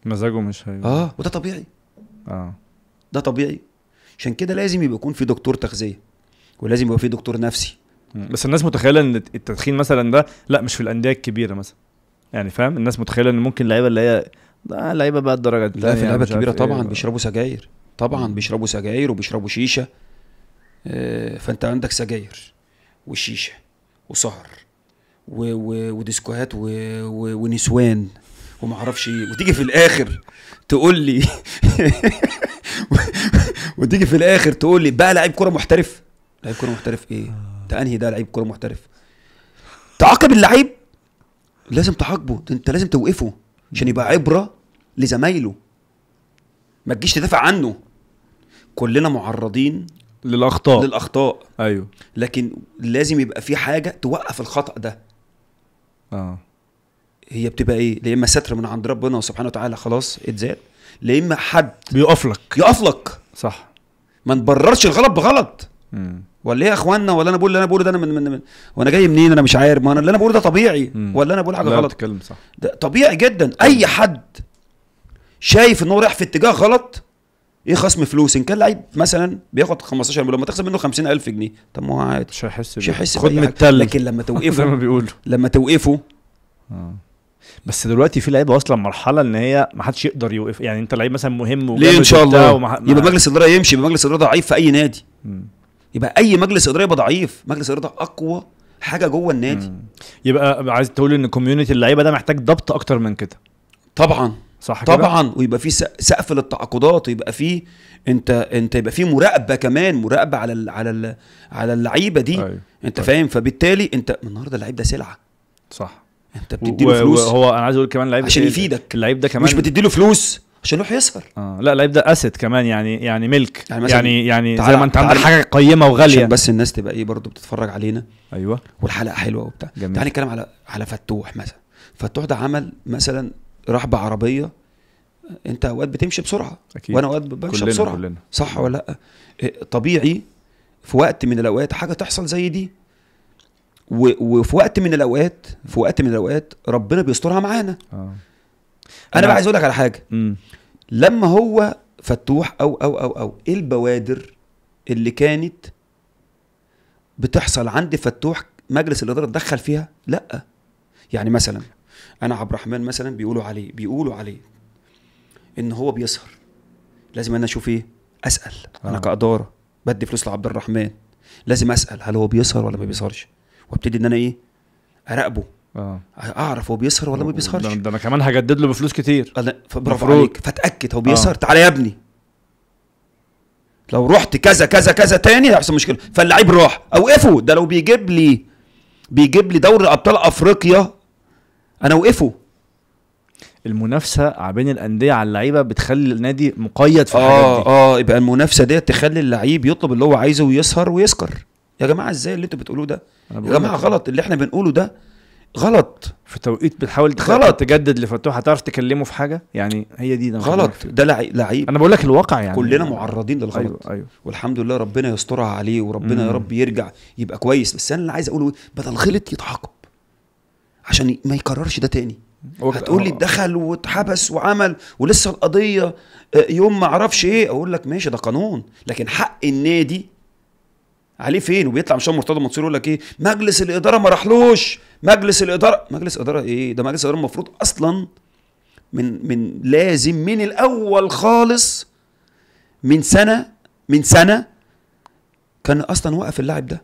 مزاجه مش هي اه وده طبيعي اه ده طبيعي عشان كده لازم يبقى يكون في دكتور تغذيه ولازم يبقى في دكتور نفسي بس الناس متخيله ان التدخين مثلا ده لا مش في الانديه الكبيره مثلا يعني فاهم الناس متخيله ان ممكن اللعيبه اللي هي ده لعيبه بقى الدرجه لا في اللعيبه الكبيره إيه طبعا إيه بيشربوا سجاير طبعا بيشربوا سجاير وبيشربوا شيشه آه، فانت عندك سجاير وشيشه وسهر وديسكوهات ونسوان وما اعرفش ايه وتيجي في الاخر تقول لي <laughs> وتيجي في الاخر تقول لي بقى لعيب كوره محترف لعيب كوره محترف ايه انت آه. انهي ده لعيب كوره محترف تعاقب اللعيب لازم تعاقبه انت لازم توقفه عشان يبقى عبره لزمايله ما تجيش تدافع عنه كلنا معرضين للاخطاء للاخطاء ايوه لكن لازم يبقى في حاجه توقف الخطا ده اه هي بتبقى ايه يا اما ستر من عند ربنا سبحانه وتعالى خلاص اتزال يا اما حد بيقف لك يقف لك صح ما نبررش الغلط بغلط مم. ولا ايه يا اخوانا ولا انا بقول اللي انا بقوله ده انا من, من, من وانا جاي منين انا مش عارف ما انا اللي انا بقوله ده طبيعي مم. ولا انا بقول حاجه غلط بتتكلم صح ده طبيعي جدا اي حد شايف ان هو رايح في اتجاه غلط ايه خصم فلوس ان كان لعيب مثلا بياخد 15 مليون لما تخصم منه 50000 جنيه طب ما هو عادي مش هيحس مش هيحس خد من التل لكن لما <laughs> توقفه زي ما بيقولوا لما توقفه آه. بس دلوقتي في لعيبه واصله لمرحله ان هي ما حدش يقدر يوقف يعني انت لعيب مثلا مهم ليه ان شاء الله ومح... يبقى مجلس الاداره يمشي يبقى مجلس الاداره ضعيف في اي نادي م. يبقى اي مجلس اداره يبقى ضعيف مجلس الاداره اقوى حاجه جوه النادي م. يبقى عايز تقول ان كوميونتي اللعيبه ده محتاج ضبط اكتر من كده طبعا صح كده؟ طبعا ويبقى في سقف للتعاقدات ويبقى في انت انت يبقى في مراقبه كمان مراقبه على الـ على الـ على اللعيبه دي أيوه. انت أيوه. فاهم فبالتالي انت النهارده اللعيب ده سلعه صح انت بتديله فلوس هو انا عايز اقول كمان اللعيب عشان إيه، يفيدك اللعيب ده كمان مش بتديله فلوس عشان يروح يسهر اه لا اللعيب ده اسيت كمان يعني يعني ملك يعني يعني, يعني زي ما انت عندك حاجه قيمه وغاليه عشان بس الناس تبقى ايه برضه بتتفرج علينا ايوه والحلقه حلوه وبتاع تعالى نتكلم على على فتوح مثلا فتوح ده عمل مثلا راح بعربيه انت اوقات بتمشي بسرعه أكيد. وانا اوقات بمشي كلنا بسرعه كلنا. صح ولا لا إيه، طبيعي في وقت من الاوقات حاجه تحصل زي دي وفي وقت من الاوقات في وقت من الاوقات ربنا بيسترها معانا آه. انا, أنا بقى عايز اقول لك على حاجه م. لما هو فتوح او او او او ايه البوادر اللي كانت بتحصل عند فتوح مجلس الاداره اتدخل فيها لا يعني مثلا انا عبد الرحمن مثلا بيقولوا عليه بيقولوا عليه ان هو بيسهر لازم انا اشوف ايه اسال آه. انا كاداره بدي فلوس لعبد الرحمن لازم اسال هل هو بيسهر ولا ما بيسهرش وابتدي ان انا ايه اراقبه اه اعرف هو بيسهر ولا ما بيسهرش ده انا كمان هجدد له بفلوس كتير برافو عليك فاتاكد هو بيسهر آه. تعالى يا ابني لو رحت كذا كذا كذا تاني هيحصل مشكله فاللعيب راح اوقفه ده لو بيجيب لي بيجيب لي دوري ابطال افريقيا انا وقفوا المنافسه بين الانديه على اللعيبه بتخلي النادي مقيد في الحاجات اه اه يبقى المنافسه ديت تخلي اللعيب يطلب اللي هو عايزه ويسهر ويسكر يا جماعه ازاي اللي انتوا بتقولوه ده يا جماعه غلط اللي احنا بنقوله ده غلط في توقيت بتحاول غلط تجدد لفتوح هتعرف تكلمه في حاجه يعني هي دي ده غلط ده لعيب انا بقول لك الواقع يعني كلنا معرضين للغلط أيوة أيوة. والحمد لله ربنا يسترها عليه وربنا مم. يا رب يرجع يبقى كويس بس انا اللي عايز اقوله إيه؟ بدل غلط يتعاقب عشان ما يكررش ده تاني هتقول لي آه. دخل واتحبس وعمل ولسه القضيه آه، يوم ما اعرفش ايه اقول لك ماشي ده قانون لكن حق النادي عليه فين وبيطلع مش مرتضى منصور يقول لك ايه مجلس الاداره ما راحلوش مجلس الاداره مجلس اداره ايه ده مجلس اداره المفروض اصلا من من لازم من الاول خالص من سنه من سنه كان اصلا وقف اللاعب ده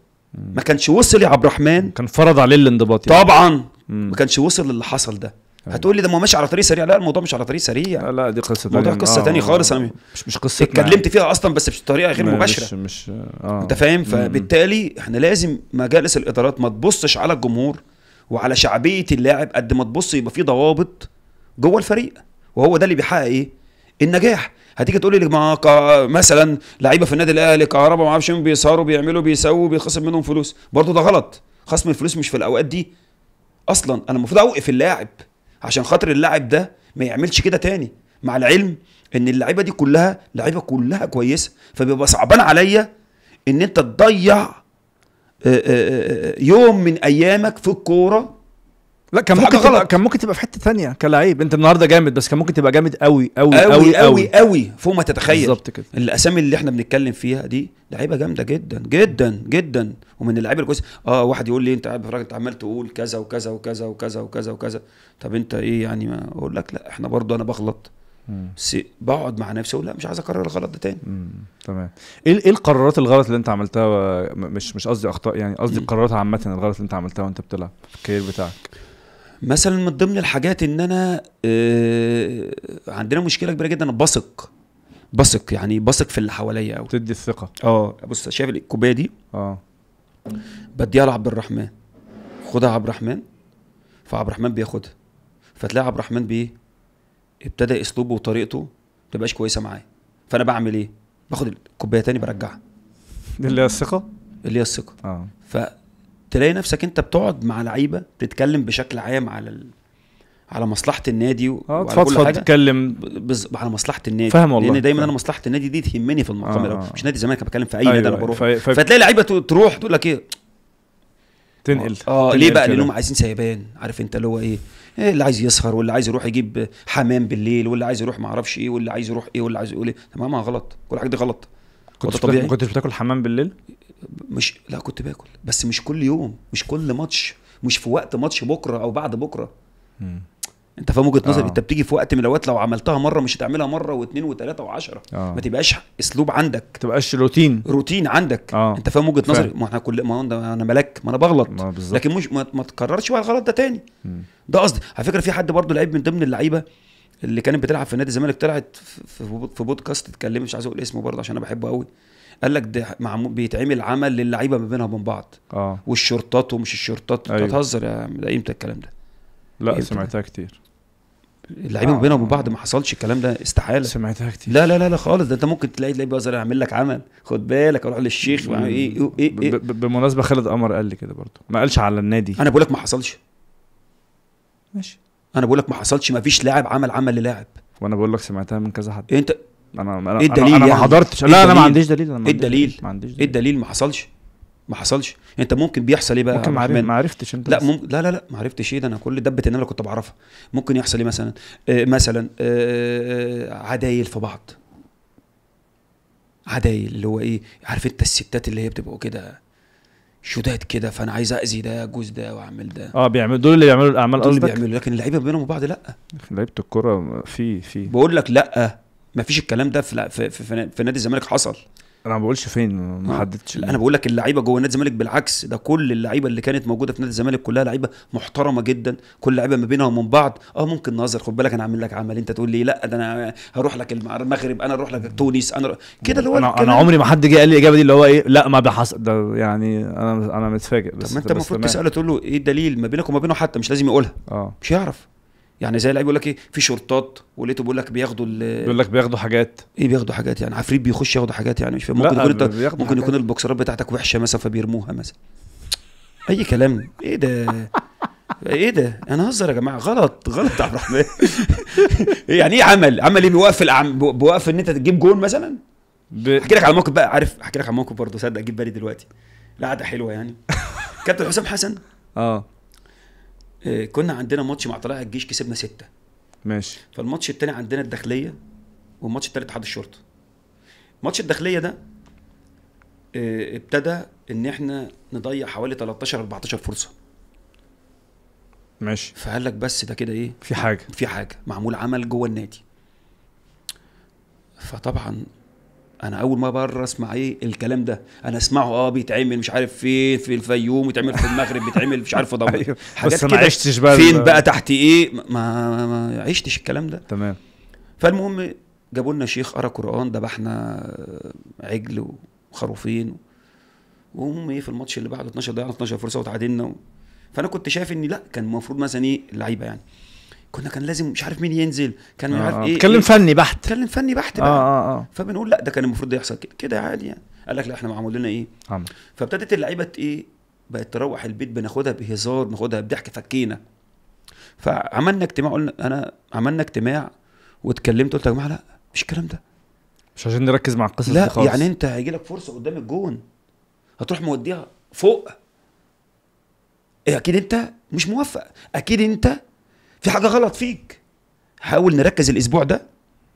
ما كانش وصل يا عبد الرحمن كان فرض عليه الانضباط يعني. طبعا ما كانش وصل للي حصل ده أيوة. هتقول لي ده ما ماشي على طريق سريع لا الموضوع مش على طريق سريع لا لا دي قصه الموضوع تانية. قصه آه تاني خالص آه، انا مش مش قصه يعني. اتكلمت فيها اصلا بس بطريقه غير مباشره مش مش اه انت فاهم فبالتالي احنا لازم مجالس الادارات ما تبصش على الجمهور وعلى شعبيه اللاعب قد ما تبص يبقى في ضوابط جوه الفريق وهو ده اللي بيحقق ايه النجاح هتيجي تقول لي ما مثلا لعيبه في النادي الاهلي كهرباء ما اعرفش مين بيسهروا بيعملوا بيسووا بيخصم منهم فلوس برضه ده غلط خصم الفلوس مش في الاوقات دي اصلا انا المفروض اوقف اللاعب عشان خاطر اللاعب ده ما يعملش كده تاني مع العلم ان اللعيبه دي كلها لعيبه كلها كويسه فبيبقى صعبان عليا ان انت تضيع آه، آه، آه، يوم من ايامك في الكوره لا كان ممكن غلط كان ممكن تبقى في حته ثانيه كلاعب انت النهارده جامد بس كان ممكن تبقى جامد قوي قوي قوي قوي قوي قوي. قوي. فوق ما تتخيل بالظبط كده الاسامي اللي احنا بنتكلم فيها دي لعيبه جامده جدا جدا جدا ومن اللعيبه الكويسه اه واحد يقول لي انت قاعد انت عمال تقول كذا وكذا وكذا وكذا وكذا وكذا طب انت ايه يعني ما اقول لك لا احنا برضو انا بغلط بس بقعد مع نفسي اقول لا مش عايز اكرر الغلط ده تاني تمام ايه ايه القرارات الغلط اللي انت عملتها مش مش قصدي اخطاء يعني قصدي القرارات عامه الغلط اللي انت عملتها وانت بتلعب في الكارير بتاعك مثلا من ضمن الحاجات ان انا آه، عندنا مشكله كبيره جدا بثق بثق يعني بثق في اللي حواليا قوي تدي الثقه اه بص شايف الكوبايه دي اه بديها لعبد الرحمن خدها عبد الرحمن فعبد الرحمن بياخدها فتلاقي عبد الرحمن بايه ابتدى اسلوبه وطريقته ما تبقاش كويسه معايا فانا بعمل ايه باخد الكوبايه تاني برجعها اللي هي الثقه اللي هي الثقه اه تلاقي نفسك انت بتقعد مع لعيبه تتكلم بشكل عام على ال... على مصلحه النادي و... اه تفضفض تتكلم بز... على مصلحه النادي فاهم والله لان دايما فهم. آه. انا مصلحه النادي دي تهمني في المقام آه. الأول. مش نادي زمان انا بتكلم في اي أيوة نادي انا بروح أيوة. ف... فتلاقي لعيبه تروح تقول لك ايه تنقل اه, آه، تنقل ليه بقى لانهم عايزين سيبان عارف انت اللي هو إيه؟, ايه اللي عايز يسهر واللي عايز يروح يجيب حمام بالليل واللي عايز يروح ما اعرفش ايه واللي عايز يروح ايه واللي عايز يقول ايه تمام آه، غلط كل حاجه دي غلط كنت طبيعي ما كنتش بتاكل حمام بالليل مش لا كنت باكل بس مش كل يوم مش كل ماتش مش في وقت ماتش بكره او بعد بكره مم. انت فاهم وجهه نظري آه. انت بتيجي في وقت من الاوقات لو عملتها مره مش هتعملها مره واثنين وثلاثه وعشرة آه. ما تبقاش اسلوب عندك ما تبقاش روتين روتين عندك آه. انت فاهم وجهه نظري ما احنا كل ما انا ملاك ما انا بغلط ما لكن مش ما, ما تكررش بقى الغلط ده تاني مم. ده قصدي على فكره في حد برضه لعيب من ضمن اللعيبه اللي كانت بتلعب في نادي الزمالك طلعت في بودكاست اتكلمت مش عايز اقول اسمه برضه عشان انا بحبه قوي قال لك ده بيتعمل عمل للعيبه ما بينها وبين بعض اه والشرطات ومش الشرطات أيوة. بتهزر يا عم ده امتى الكلام ده؟ لا سمعتها كتير اللعيبه آه. ما بينها وبين بعض ما حصلش الكلام ده استحاله سمعتها كتير لا لا لا, لا خالص ده انت ممكن تلاقي لعيب بيهزر يعمل لك عمل خد بالك اروح للشيخ واعمل ايه ايه ايه, إيه. بمناسبه خالد قمر قال لي كده برضه ما قالش على النادي انا بقول لك ما حصلش ماشي انا بقول لك ما حصلش ما فيش لاعب عمل عمل للاعب وانا بقول لك سمعتها من كذا حد انت انا انا ايه الدليل انا, يعني؟ ما حضرتش لا انا إيه ما عنديش دليل انا ما ايه الدليل؟ ما عنديش إيه دليل. ايه الدليل؟ ما حصلش ما حصلش انت ممكن بيحصل ايه بقى ممكن ما عرفتش انت لا مم... لا لا لا ما عرفتش ايه ده انا كل دبه ان انا كنت بعرفها ممكن يحصل ايه مثلا آه مثلا آه عدايل في بعض عدايل اللي هو ايه عارف انت الستات اللي هي بتبقوا كده شداد كده فانا عايز اذي ده جوز ده واعمل ده اه بيعملوا دول اللي بيعملوا الاعمال دول اللي بيعملوا لكن اللعيبه بينهم وبعض لا لعيبه الكوره في في بقول لك لا ما فيش الكلام ده في في, في, في نادي الزمالك حصل انا ما بقولش فين ما آه. حددتش انا بقول لك اللعيبه جوه نادي الزمالك بالعكس ده كل اللعيبه اللي كانت موجوده في نادي الزمالك كلها لعيبه محترمه جدا كل لعيبه ما بينها ومن بعض اه ممكن نظر خد بالك انا عامل لك عمل انت تقول لي لا ده انا هروح لك المغرب انا اروح لك تونس انا كده اللي هو انا, أنا عمري ما حد جه قال لي الاجابه دي اللي هو ايه لا ما ده حصل ده يعني انا انا متفاجئ بس طب ما انت المفروض تساله تقول له ايه الدليل ما بينك وما بينه حتى مش لازم يقولها اه مش هيعرف يعني زي اللعيب يقول لك ايه في شورتات ولقيته بيقول لك بياخدوا بيقول لك بياخدوا حاجات ايه بياخدوا حاجات يعني عفريت بيخش ياخدوا حاجات يعني مش فاهم ممكن يكون ممكن يكون البوكسرات بتاعتك وحشه مثلا فبيرموها مثلا اي كلام ايه ده ايه ده انا هزر يا جماعه غلط غلط يا عبد الرحمن <laughs> يعني ايه عمل عمل ايه بيوقف العم... بيوقف ان انت تجيب جول مثلا ب... احكي لك على موقف بقى عارف احكي لك على موقف برضه صدق جيب بالي دلوقتي لا قعده حلوه يعني <laughs> كابتن حسام حسن اه آه، كنا عندنا ماتش مع طلائع الجيش كسبنا سته ماشي فالماتش التاني عندنا الداخليه والماتش التالت اتحاد الشرطه ماتش الداخليه ده آه، ابتدى ان احنا نضيع حوالي 13 14 فرصه ماشي فقال لك بس ده كده ايه في حاجه في حاجه معمول عمل جوه النادي فطبعا انا اول ما بره اسمع ايه الكلام ده انا اسمعه اه بيتعمل مش عارف فين في الفيوم بيتعمل في المغرب بيتعمل مش عارف في أيوه. حاجات بس ما عشتش بقى فين بقى تحت ايه ما, ما, ما عشتش الكلام ده تمام فالمهم جابوا لنا شيخ قرا قران ذبحنا عجل وخروفين وهم ايه في الماتش اللي بعده 12 ضيعنا 12 فرصه وتعادلنا و... فانا كنت شايف ان لا كان المفروض مثلا ايه اللعيبه يعني كنا كان لازم مش عارف مين ينزل كان مش آه، عارف آه. ايه تكلم فني بحت تكلم فني بحت آه، بقى اه اه اه فبنقول لا ده كان المفروض يحصل كده كده عادي يعني قال لك لا احنا معمول لنا ايه عمل. فابتدت اللعيبه ايه بقت تروح البيت بناخدها بهزار بناخدها بضحك فكينا فعملنا اجتماع قلنا انا عملنا اجتماع واتكلمت قلت يا جماعه لا مش الكلام ده مش عشان نركز مع القصص لا خالص. يعني انت هيجي لك فرصه قدام الجون هتروح موديها فوق إيه، اكيد انت مش موفق اكيد انت في حاجه غلط فيك حاول نركز الاسبوع ده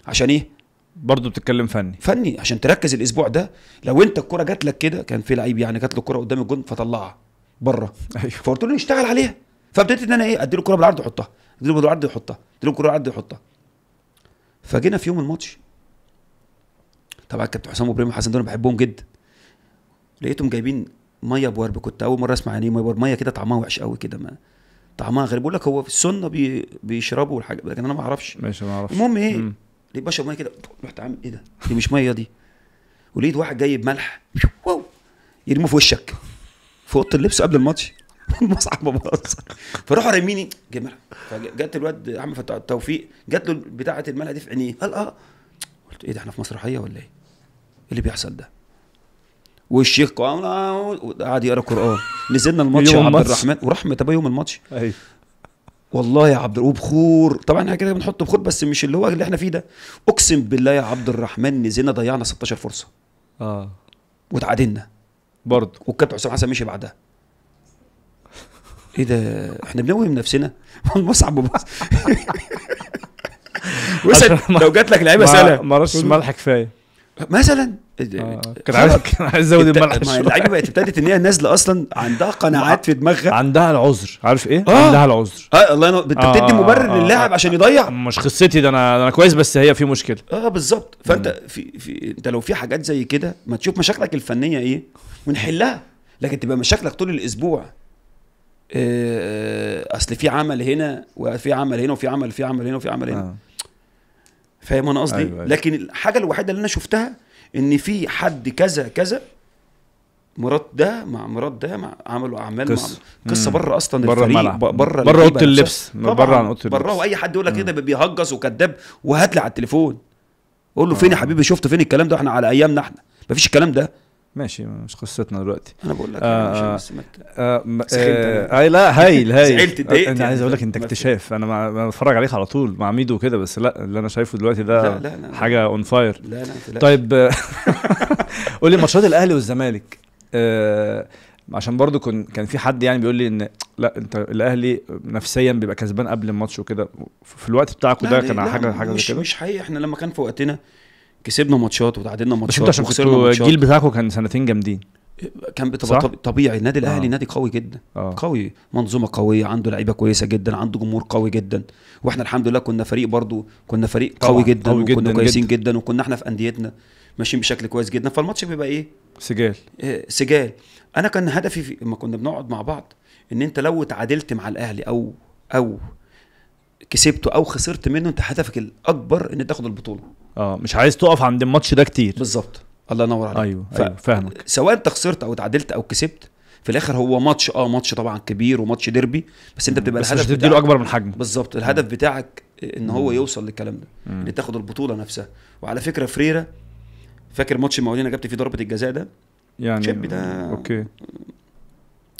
عشان ايه برضه بتتكلم فني فني عشان تركز الاسبوع ده لو انت الكره جات لك كده كان في لعيب يعني جات له الكره قدام الجون فطلعها بره ايوه فقلت له نشتغل عليها فابتديت ان انا ايه ادي له الكره بالعرض يحطها له بالعرض يحطها له الكره بالعرض يحطها فجينا في يوم الماتش طبعا كابتن حسام وابراهيم حسن دول بحبهم جدا لقيتهم جايبين ميه بورب كنت اول مره اسمع يعني ايه ميه بورب ميه كده طعمها وحش قوي كده ما طعمها غريب بقول لك هو في السنه بي... بيشربوا الحاجه لكن انا ما اعرفش ماشي ما اعرفش المهم ايه ليه بشرب ميه كده رحت عامل ايه ده دي مش ميه دي ولقيت واحد جاي بملح واو يرموه في وشك في اوضه اللبس قبل الماتش <laughs> المصعب بهزر فروحوا رميني جايب ملح فجت الواد فتح توفيق جات له بتاعه الملح دي في عينيه قال اه قلت ايه ده احنا في مسرحيه ولا ايه؟ ايه اللي بيحصل ده؟ والشيخ قعد يقرا قران نزلنا الماتش يا عبد الرحمن ورحمه طب يوم الماتش ايوه والله يا عبد وبخور طبعا احنا كده بنحط بخور بس مش اللي هو اللي احنا فيه ده اقسم بالله يا عبد الرحمن نزلنا ضيعنا 16 فرصه اه وتعادلنا برضه والكابتن حسام حسن مشي بعدها ايه ده احنا بنوهم نفسنا <laughs> مصعب بص لو جات لك لعيبه سهله ما رش ملح كفايه مثلا آه، يعني كان عايز كان عايز ازود الملح اللعيبه بقت ابتدت ان هي نازله اصلا عندها قناعات في دماغها عندها العذر عارف ايه؟ آه. عندها العذر اه الله ينور انت بتدي آه، مبرر آه، للاعب عشان يضيع مش قصتي ده انا انا كويس بس هي في مشكله اه بالظبط فانت في, في انت لو في حاجات زي كده ما تشوف مشاكلك الفنيه ايه ونحلها لكن تبقى مشاكلك طول الاسبوع اصل في عمل هنا وفي عمل هنا وفي عمل في عمل هنا وفي عمل هنا فاهم انا قصدي أيوة أيوة. لكن الحاجه الوحيده اللي انا شفتها ان في حد كذا كذا مرات ده مع مرات ده مع عملوا اعمال قصه قصه بره اصلا بره الفريق بره بره اوضه اللبس بره عن اوضه اللبس بره واي حد يقول لك كده بيهجص وكذاب وهات لي على التليفون قول له فين يا آه. حبيبي شفت فين الكلام ده احنا على ايامنا احنا مفيش الكلام ده ماشي مش قصتنا دلوقتي انا بقول لك آه يعني، آه آه آه،, آه لا هايل <laughs> هايل زعلت اتضايقت آه، انا عايز اقول لك انت اكتشاف انا بتفرج عليك على طول مع ميدو كده بس لا اللي انا شايفه دلوقتي ده لا لا لا حاجه اون فاير لا لا طيب آه، <laughs> قول لي ماتشات الاهلي والزمالك آه عشان برضو كن كان في حد يعني بيقول لي ان لا انت الاهلي نفسيا بيبقى كسبان قبل الماتش وكده في الوقت بتاعك ده كان حاجه حاجه مش كده مش حقيقي احنا لما كان في وقتنا كسبنا ماتشات وتعادلنا ماتشات بس انتوا عشان كنتوا الجيل بتاعكم كان سنتين جامدين كان طبيعي النادي الاهلي آه. نادي قوي جدا آه. قوي منظومه قويه عنده لعيبه كويسه جدا عنده جمهور قوي جدا واحنا الحمد لله كنا فريق برضو كنا فريق قوي جدا قوي وكنا جداً كويسين جداً. جدا وكنا احنا في انديتنا ماشيين بشكل كويس جدا فالماتش بيبقى ايه سجال إيه سجال انا كان هدفي لما كنا بنقعد مع بعض ان انت لو اتعادلت مع الاهلي او او كسبته او خسرت منه انت هدفك الاكبر ان تاخد البطوله اه مش عايز تقف عند الماتش ده كتير بالظبط الله ينور عليك ايوه, ف... أيوة. فاهمك سواء انت خسرت او تعادلت او كسبت في الاخر هو ماتش اه ماتش طبعا كبير وماتش ديربي بس انت بتبقى الهدف مش بتاعك اكبر من حجمه بالظبط الهدف م. بتاعك ان هو يوصل للكلام ده ان تاخد البطوله نفسها وعلى فكره فريرا فاكر ماتش المقاولين جبت فيه ضربه الجزاء ده يعني ده اوكي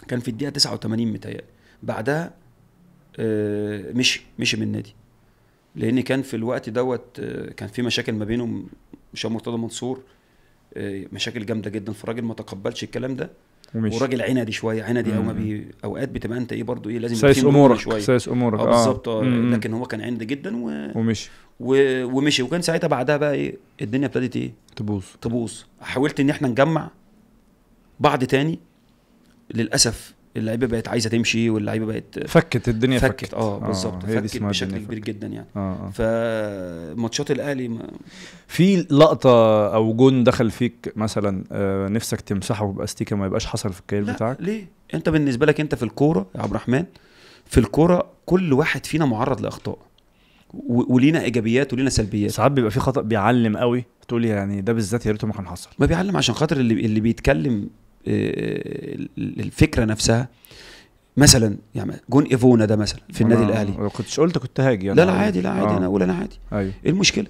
كان في الدقيقه 89 متهيألي بعدها آه، مشي مشي من النادي لان كان في الوقت دوت آه، كان في مشاكل ما بينهم هشام مرتضى منصور آه، مشاكل جامده جدا فالراجل ما تقبلش الكلام ده ومشي. وراجل عنادي شويه عنادي او ما بي اوقات بتبقى انت ايه برضو ايه لازم سايس امورك شويه سايس امورك اه بالظبط آه. لكن هو كان عندي جدا و... ومشي و... ومشي وكان ساعتها بعدها بقى ايه الدنيا ابتدت ايه تبوظ تبوظ حاولت ان احنا نجمع بعض تاني للاسف اللعيبه بقت عايزه تمشي واللعيبه بقت فكت الدنيا فكت, فكت. اه, آه، بالظبط فكت بشكل كبير جدا يعني آه آه. فماتشات الاهلي ما في لقطه او جون دخل فيك مثلا آه، نفسك تمسحه باستيكه ما يبقاش حصل في الكارير بتاعك ليه انت بالنسبه لك انت في الكوره يا عبد الرحمن في الكوره كل واحد فينا معرض لاخطاء ولينا ايجابيات ولينا سلبيات ساعات بيبقى في خطا بيعلم قوي تقول يعني ده بالذات يا ريته ما كان حصل ما بيعلم عشان خاطر اللي اللي بيتكلم آه، الفكره نفسها مثلا يعني جون ايفونا ده مثلا في النادي الاهلي ما كنتش قلت كنت هاجي لا لا عادي لا عادي انا آه. اقول انا عادي أيوه. المشكله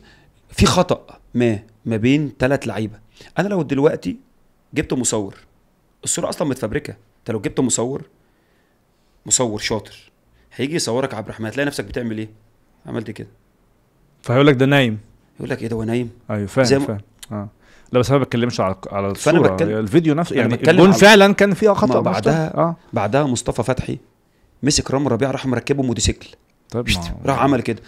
في خطا ما ما بين ثلاث لعيبه انا لو دلوقتي جبت مصور الصوره اصلا متفبركه انت لو جبت مصور مصور شاطر هيجي يصورك عبد الرحمن هتلاقي نفسك بتعمل ايه عملت كده فهيقول لك ده نايم يقول لك ايه ده هو نايم ايوه فاهم فاهم اه لا بس انا ما بتكلمش على على الصوره بتكلم... الفيديو نفسه يعني, يعني الجون فعلا كان فيها خطا بعدها اه بعدها مصطفى فتحي مسك رامي ربيع راح مركبه موتوسيكل طيب راح عمل كده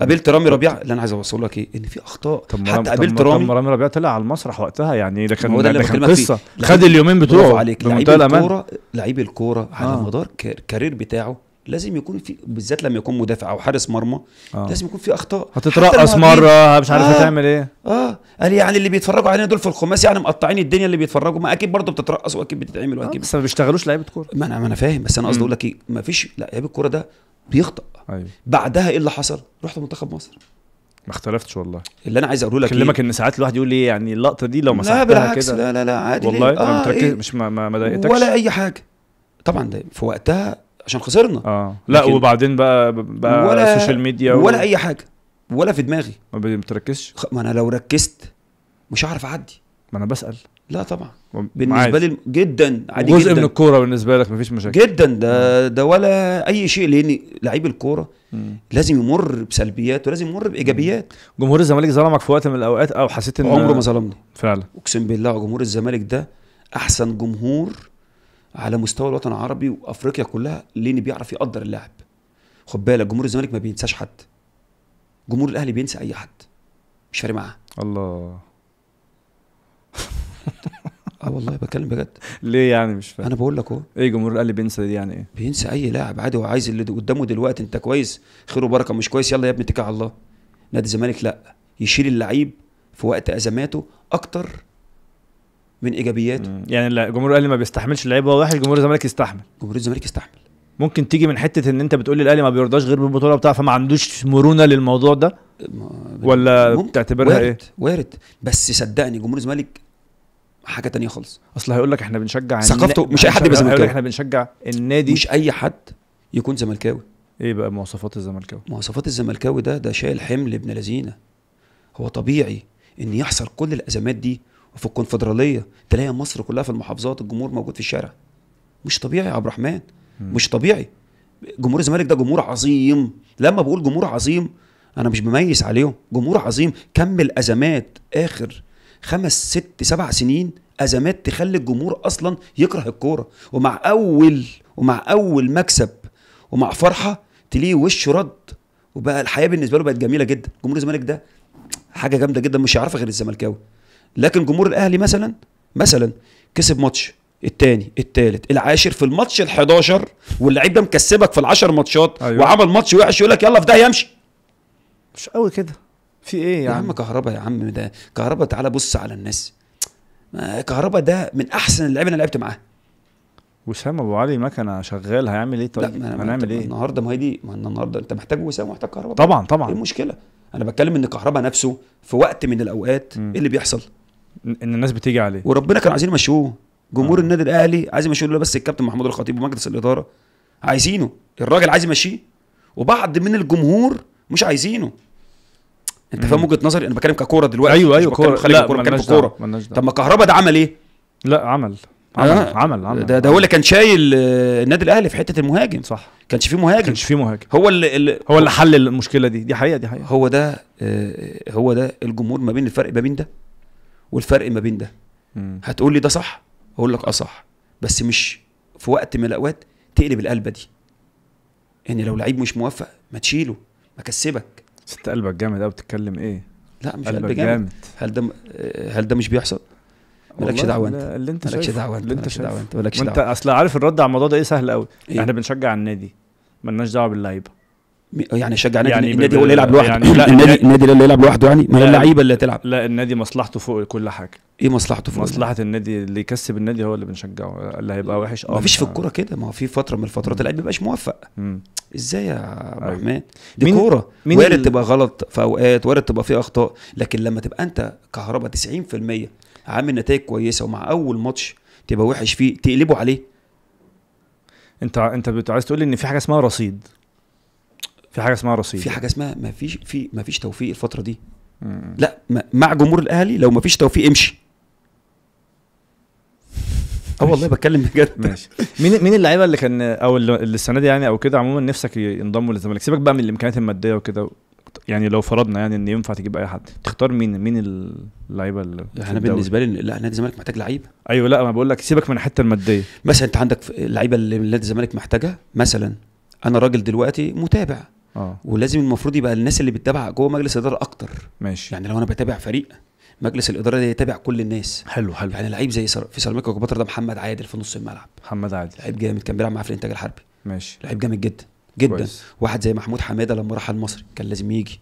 قابلت رامي ربيع اللي انا عايز اوصل لك ايه ان في اخطاء طب حتى قابلت رامي طب رامي ربيع طلع على المسرح وقتها يعني ده كان ده, ده كان قصه خد اليومين بتوعه عليك لعيب الكوره لعيب الكوره على آه. مدار الكارير بتاعه لازم يكون في بالذات لما يكون مدافع او حارس مرمى آه. لازم يكون في اخطاء هتترقص مره مش عارف آه. هتعمل ايه اه قال يعني اللي بيتفرجوا علينا دول في الخماسي يعني مقطعين الدنيا اللي بيتفرجوا ما اكيد برضه بتترقص واكيد بتتعمل واكيد آه. بس ما بيشتغلوش لعيبه كوره ما انا ما انا فاهم بس انا قصدي اقول لك ايه ما فيش لعيب الكوره ده بيخطا أيوه. بعدها ايه اللي حصل رحت منتخب مصر ما اختلفتش والله اللي انا عايز اقوله لك اكلمك إيه؟ ان ساعات الواحد يقول لي يعني اللقطه دي لو مسحتها كده لا بالعكس لا لا عادي والله انا آه متركز إيه؟ مش ما ما ضايقتكش ولا اي حاجه طبعا ده في وقتها عشان خسرنا اه لا وبعدين بقى بقى ولا سوشيال ميديا و... ولا اي حاجه ولا في دماغي ما بتركزش خ... ما انا لو ركزت مش هعرف اعدي ما انا بسال لا طبعا بالنسبه لي جدا عادي جزء جداً. من الكوره بالنسبه لك مفيش مشاكل جدا ده آه. ده ولا اي شيء لان لعيب الكوره لازم يمر بسلبيات ولازم يمر بايجابيات جمهور الزمالك ظلمك في وقت من الاوقات او حسيت ان عمره ما ظلمني فعلا اقسم بالله جمهور الزمالك ده احسن جمهور على مستوى الوطن العربي وافريقيا كلها لين بيعرف يقدر اللاعب خد بالك جمهور الزمالك ما بينساش حد جمهور الاهلي بينسى اي حد مش فارق معاه الله <laughs> اه والله بتكلم بجد ليه يعني مش فاهم انا بقول لك اهو ايه جمهور الاهلي بينسى دي يعني ايه بينسى اي لاعب عادي هو عايز اللي قدامه دلوقتي انت كويس خير وبركه مش كويس يلا يا ابني اتكل على الله نادي الزمالك لا يشيل اللعيب في وقت ازماته اكتر من ايجابياته يعني جمهور الاهلي ما بيستحملش اللعيب واحد جمهور الزمالك يستحمل جمهور الزمالك يستحمل ممكن تيجي من حته ان انت بتقول الاهلي ما بيرضاش غير بالبطوله بتاعه فما عندوش مرونه للموضوع ده ولا بتعتبرها إيه؟ وارد ايه وارد بس صدقني جمهور الزمالك حاجه تانية خالص اصل هيقول لك احنا بنشجع ثقافته مش اي حد يبقى زملكاوي احنا بنشجع النادي مش اي حد يكون زملكاوي ايه بقى مواصفات الزملكاوي مواصفات الزملكاوي ده ده شايل حمل ابن لذينه هو طبيعي ان يحصل كل الازمات دي وفي الكونفدراليه تلاقي مصر كلها في المحافظات الجمهور موجود في الشارع مش طبيعي يا عبد الرحمن مش طبيعي جمهور الزمالك ده جمهور عظيم لما بقول جمهور عظيم انا مش بميز عليهم جمهور عظيم كم الازمات اخر خمس ست سبع سنين ازمات تخلي الجمهور اصلا يكره الكوره ومع اول ومع اول مكسب ومع فرحه تلاقيه وشه رد وبقى الحياه بالنسبه له بقت جميله جدا جمهور الزمالك ده حاجه جامده جدا مش هيعرفها غير الزملكاوي لكن جمهور الاهلي مثلا مثلا كسب ماتش الثاني الثالث العاشر في الماتش ال11 واللعيب ده مكسبك في ال10 ماتشات أيوة. وعمل ماتش وحش يقول لك يلا في ده يمشي مش قوي كده في ايه يا, يا عم, عم كهربا يا عم ده كهربا تعالى بص على الناس كهربا ده من احسن اللعيبه اللي لعبت معاه وسام ابو علي مكنه شغال هيعمل ايه طيب لا هنعمل ايه النهارده ما هي دي ما النهارده انت محتاج وسام ومحتاج كهربا طبعا طبعا ايه المشكله انا بتكلم ان كهربا نفسه في وقت من الاوقات ايه اللي بيحصل ان الناس بتيجي عليه وربنا كانوا عايزين يمشوه جمهور آه. النادي الاهلي عايز يمشوه له بس الكابتن محمود الخطيب ومجلس الاداره عايزينه الراجل عايز يمشيه وبعض من الجمهور مش عايزينه انت فاهم وجهه نظري انا بتكلم ككوره دلوقتي ايوه ايوه كوره لا كوره بتكلم كوره طب ما كهربا ده عمل ايه؟ لا عمل عمل آه. عمل, عمل ده, ده هو اللي كان شايل آه، النادي الاهلي في حته المهاجم صح كانش فيه مهاجم كانش فيه مهاجم هو اللي, اللي هو اللي حل المشكله دي دي حقيقه دي حقيقه هو ده آه هو ده الجمهور ما بين الفرق ما بين ده والفرق ما بين ده هتقول لي ده صح اقول لك اه صح بس مش في وقت من الاوقات تقلب القلبه دي ان يعني لو لعيب مش موفق ما تشيله ما كسبك انت قلبك جامد قوي بتتكلم ايه لا مش قلبك قلب جامد. جامد هل ده هل ده مش بيحصل مالكش دعوه انت اللي انت مالكش دعوه انت مالكش دعوه انت مالكش دعوه انت اصل عارف الرد على الموضوع ده ايه سهل قوي إيه؟ احنا بنشجع النادي مالناش دعوه باللعيبه يعني شجع نادي يعني النادي هو اللي يلعب لوحده يعني لا النادي اللي يلعب لوحده يعني ما هي اللعيبه اللي تلعب لا النادي مصلحته فوق كل حاجه ايه مصلحته فوق مصلحه النادي اللي يكسب النادي هو اللي بنشجعه اللي هيبقى وحش اه مفيش في الكوره كده ما هو في فتره من الفترات اللعيب بيبقاش موفق مم. ازاي يا عبد أيوه. الرحمن دي كوره وارد تبقى غلط في اوقات وارد تبقى فيه اخطاء لكن لما تبقى انت كهرباء 90% عامل نتائج كويسه ومع اول ماتش تبقى وحش فيه تقلبه عليه انت انت عايز تقول ان في حاجه اسمها رصيد في حاجه اسمها رصيد في حاجه اسمها ما فيش في ما فيش توفيق الفتره دي مم. لا مع جمهور الاهلي لو ما فيش توفيق امشي اه والله بتكلم بجد ماشي مين مين اللعيبه اللي كان او اللي السنه دي يعني او كده عموما نفسك ينضموا للزمالك سيبك بقى من الامكانيات الماديه وكده يعني لو فرضنا يعني ان ينفع تجيب اي حد تختار مين مين اللعيبه اللي انا بالنسبه لي لا نادي الزمالك محتاج لعيبه ايوه لا ما بقول لك سيبك من الحته الماديه مثلا انت عندك اللعيبه اللي نادي الزمالك محتاجها مثلا انا راجل دلوقتي متابع اه ولازم المفروض يبقى الناس اللي بتتابع جوه مجلس الاداره اكتر ماشي يعني لو انا بتابع فريق مجلس الاداره ده يتابع كل الناس حلو حلو يعني لعيب زي في سيراميكا وكباتر ده محمد عادل في نص الملعب محمد عادل لعيب جامد كان بيلعب معاه في الانتاج الحربي ماشي لعيب جامد جدا جدا كويس. واحد زي محمود حماده لما راح المصري كان لازم يجي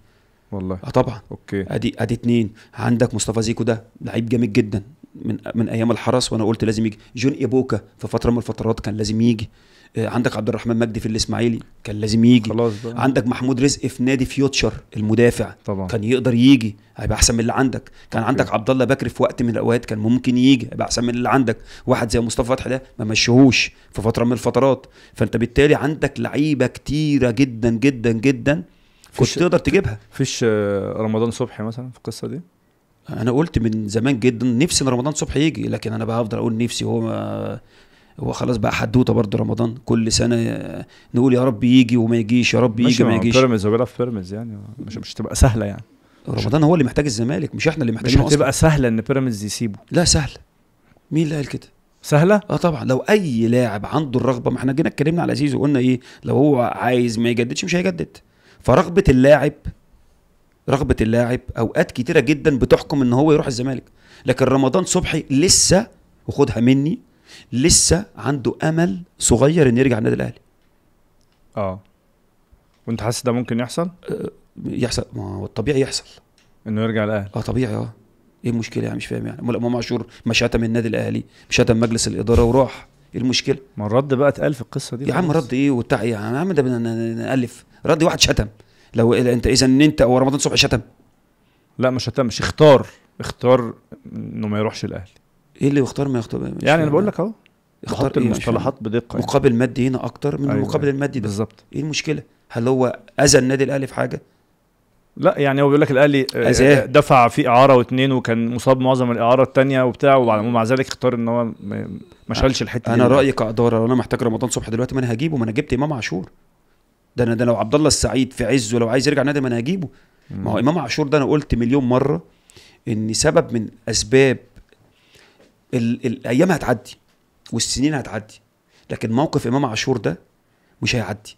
والله اه طبعا اوكي ادي ادي اتنين عندك مصطفى زيكو ده لعيب جامد جدا من من ايام الحرس وانا قلت لازم يجي جون ايبوكا في فتره من الفترات كان لازم يجي آه، عندك عبد الرحمن مجدي في الاسماعيلي كان لازم يجي خلاص بقى. عندك محمود رزق في نادي فيوتشر المدافع طبعا. كان يقدر يجي هيبقى احسن من اللي عندك كان أوكي. عندك عبد الله بكر في وقت من الاوقات كان ممكن يجي هيبقى احسن من اللي عندك واحد زي مصطفى فتحي ده ما مشيهوش في فتره من الفترات فانت بالتالي عندك لعيبه كتيره جدا جدا جدا كنت تقدر تجيبها فيش رمضان صبحي مثلا في القصه دي انا قلت من زمان جدا نفسي ان رمضان صبحي يجي لكن انا بقى هفضل اقول نفسي هو ما هو خلاص بقى حدوته برضه رمضان كل سنه نقول يا رب يجي وما يجيش يا رب يجي ما يجيش بيراميدز هو بيلعب في بيراميدز يعني مش مش هتبقى سهله يعني رمضان هو اللي محتاج الزمالك مش احنا اللي محتاجين مش هتبقى سهله ان بيراميدز يسيبه لا سهله مين اللي قال كده سهله اه طبعا لو اي لاعب عنده الرغبه ما احنا جينا اتكلمنا على زيزو وقلنا ايه لو هو عايز ما يجددش مش هيجدد فرغبه اللاعب رغبه اللاعب اوقات كتيره جدا بتحكم ان هو يروح الزمالك لكن رمضان صبحي لسه وخدها مني لسه عنده امل صغير ان يرجع النادي الاهلي اه وانت حاسس ده ممكن يحصل أه يحصل ما هو الطبيعي يحصل انه يرجع الاهلي اه طبيعي اه ايه المشكله يعني مش فاهم يعني امام عاشور ما شتم النادي الاهلي شتم مجلس الاداره وراح ايه المشكله ما الرد بقى اتقال في القصه دي يا عم رد ايه وبتاع يا عم ده نالف رد واحد شتم لو انت اذا انت او رمضان صبحي شتم لا ما شتمش اختار اختار انه ما يروحش الاهلي ايه اللي يختار ما يختار يعني انا بقول لك اهو اختار ايه المصطلحات بدقه يعني. مقابل يعني. مادي هنا اكتر من أيوة المقابل أيوة. المادي ده بالظبط ايه المشكله هل هو اذى النادي الاهلي في حاجه لا يعني هو بيقول لك الاهلي آه، آه، دفع في اعاره واثنين وكان مصاب معظم الاعاره الثانيه وبتاع ومع ذلك اختار ان هو ما شالش الحته انا رايي كاداره لو انا محتاج رمضان صبحي دلوقتي ما انا هجيبه ما انا جبت امام عاشور ده انا ده لو عبد الله السعيد في عزه لو عايز يرجع النادي ما انا هجيبه ما هو امام عاشور ده انا قلت مليون مره ان سبب من اسباب ال... الايام هتعدي والسنين هتعدي لكن موقف امام عاشور ده مش هيعدي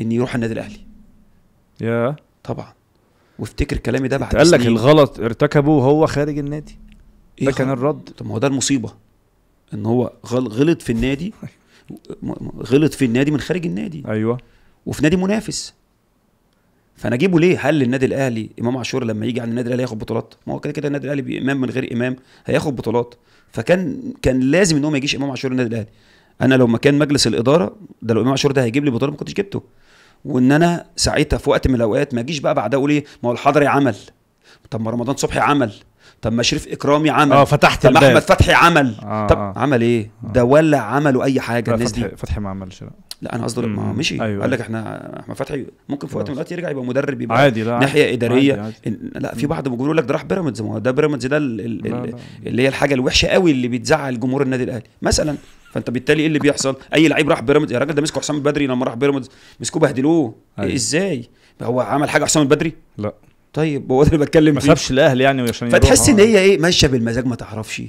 ان يروح النادي الاهلي يا طبعا وافتكر كلامي ده بعد قال لك الغلط ارتكبه وهو خارج النادي إيه ده كان الرد طب ما هو ده المصيبه ان هو غلط في النادي غلط في النادي من خارج النادي ايوه وفي نادي منافس فانا اجيبه ليه هل النادي الاهلي امام عاشور لما يجي عند النادي الاهلي ياخد بطولات ما هو كده كده النادي الاهلي بامام من غير امام هياخد بطولات فكان كان لازم ان هو ما يجيش امام عاشور النادي الاهلي انا لو مكان مجلس الاداره ده لو امام عاشور ده هيجيب لي بطوله ما كنتش جبته وان انا ساعتها في وقت من الاوقات ما اجيش بقى بعدها اقول ايه ما هو الحضري عمل طب ما رمضان صبحي عمل طب ما شريف اكرامي عمل اه فتحت طب احمد فتحي عمل آه, آه. طب آه عمل ايه آه ده ولا عملوا اي حاجه الناس دي فتحي ما عملش لا لا انا قصدي ما مشي أيوة قال لك أيوة. احنا احمد فتحي ممكن في وقت من الوقت يرجع يبقى مدرب يبقى عادي لا ناحيه اداريه عادي عادي. لا في بعض بيقولوا لك ده راح بيراميدز ما هو ده بيراميدز ده اللي هي الحاجه الوحشه قوي اللي بتزعل جمهور النادي الاهلي مثلا فانت بالتالي ايه اللي بيحصل اي لعيب راح بيراميدز يا راجل ده مسكوا حسام البدري لما راح بيراميدز مسكوه بهدلوه أيوة. إيه، ازاي هو عمل حاجه حسام البدري لا طيب هو ده اللي بتكلم فيه ما سابش الاهلي يعني عشان فتحس ان هي آه. ايه ماشيه بالمزاج ما تعرفش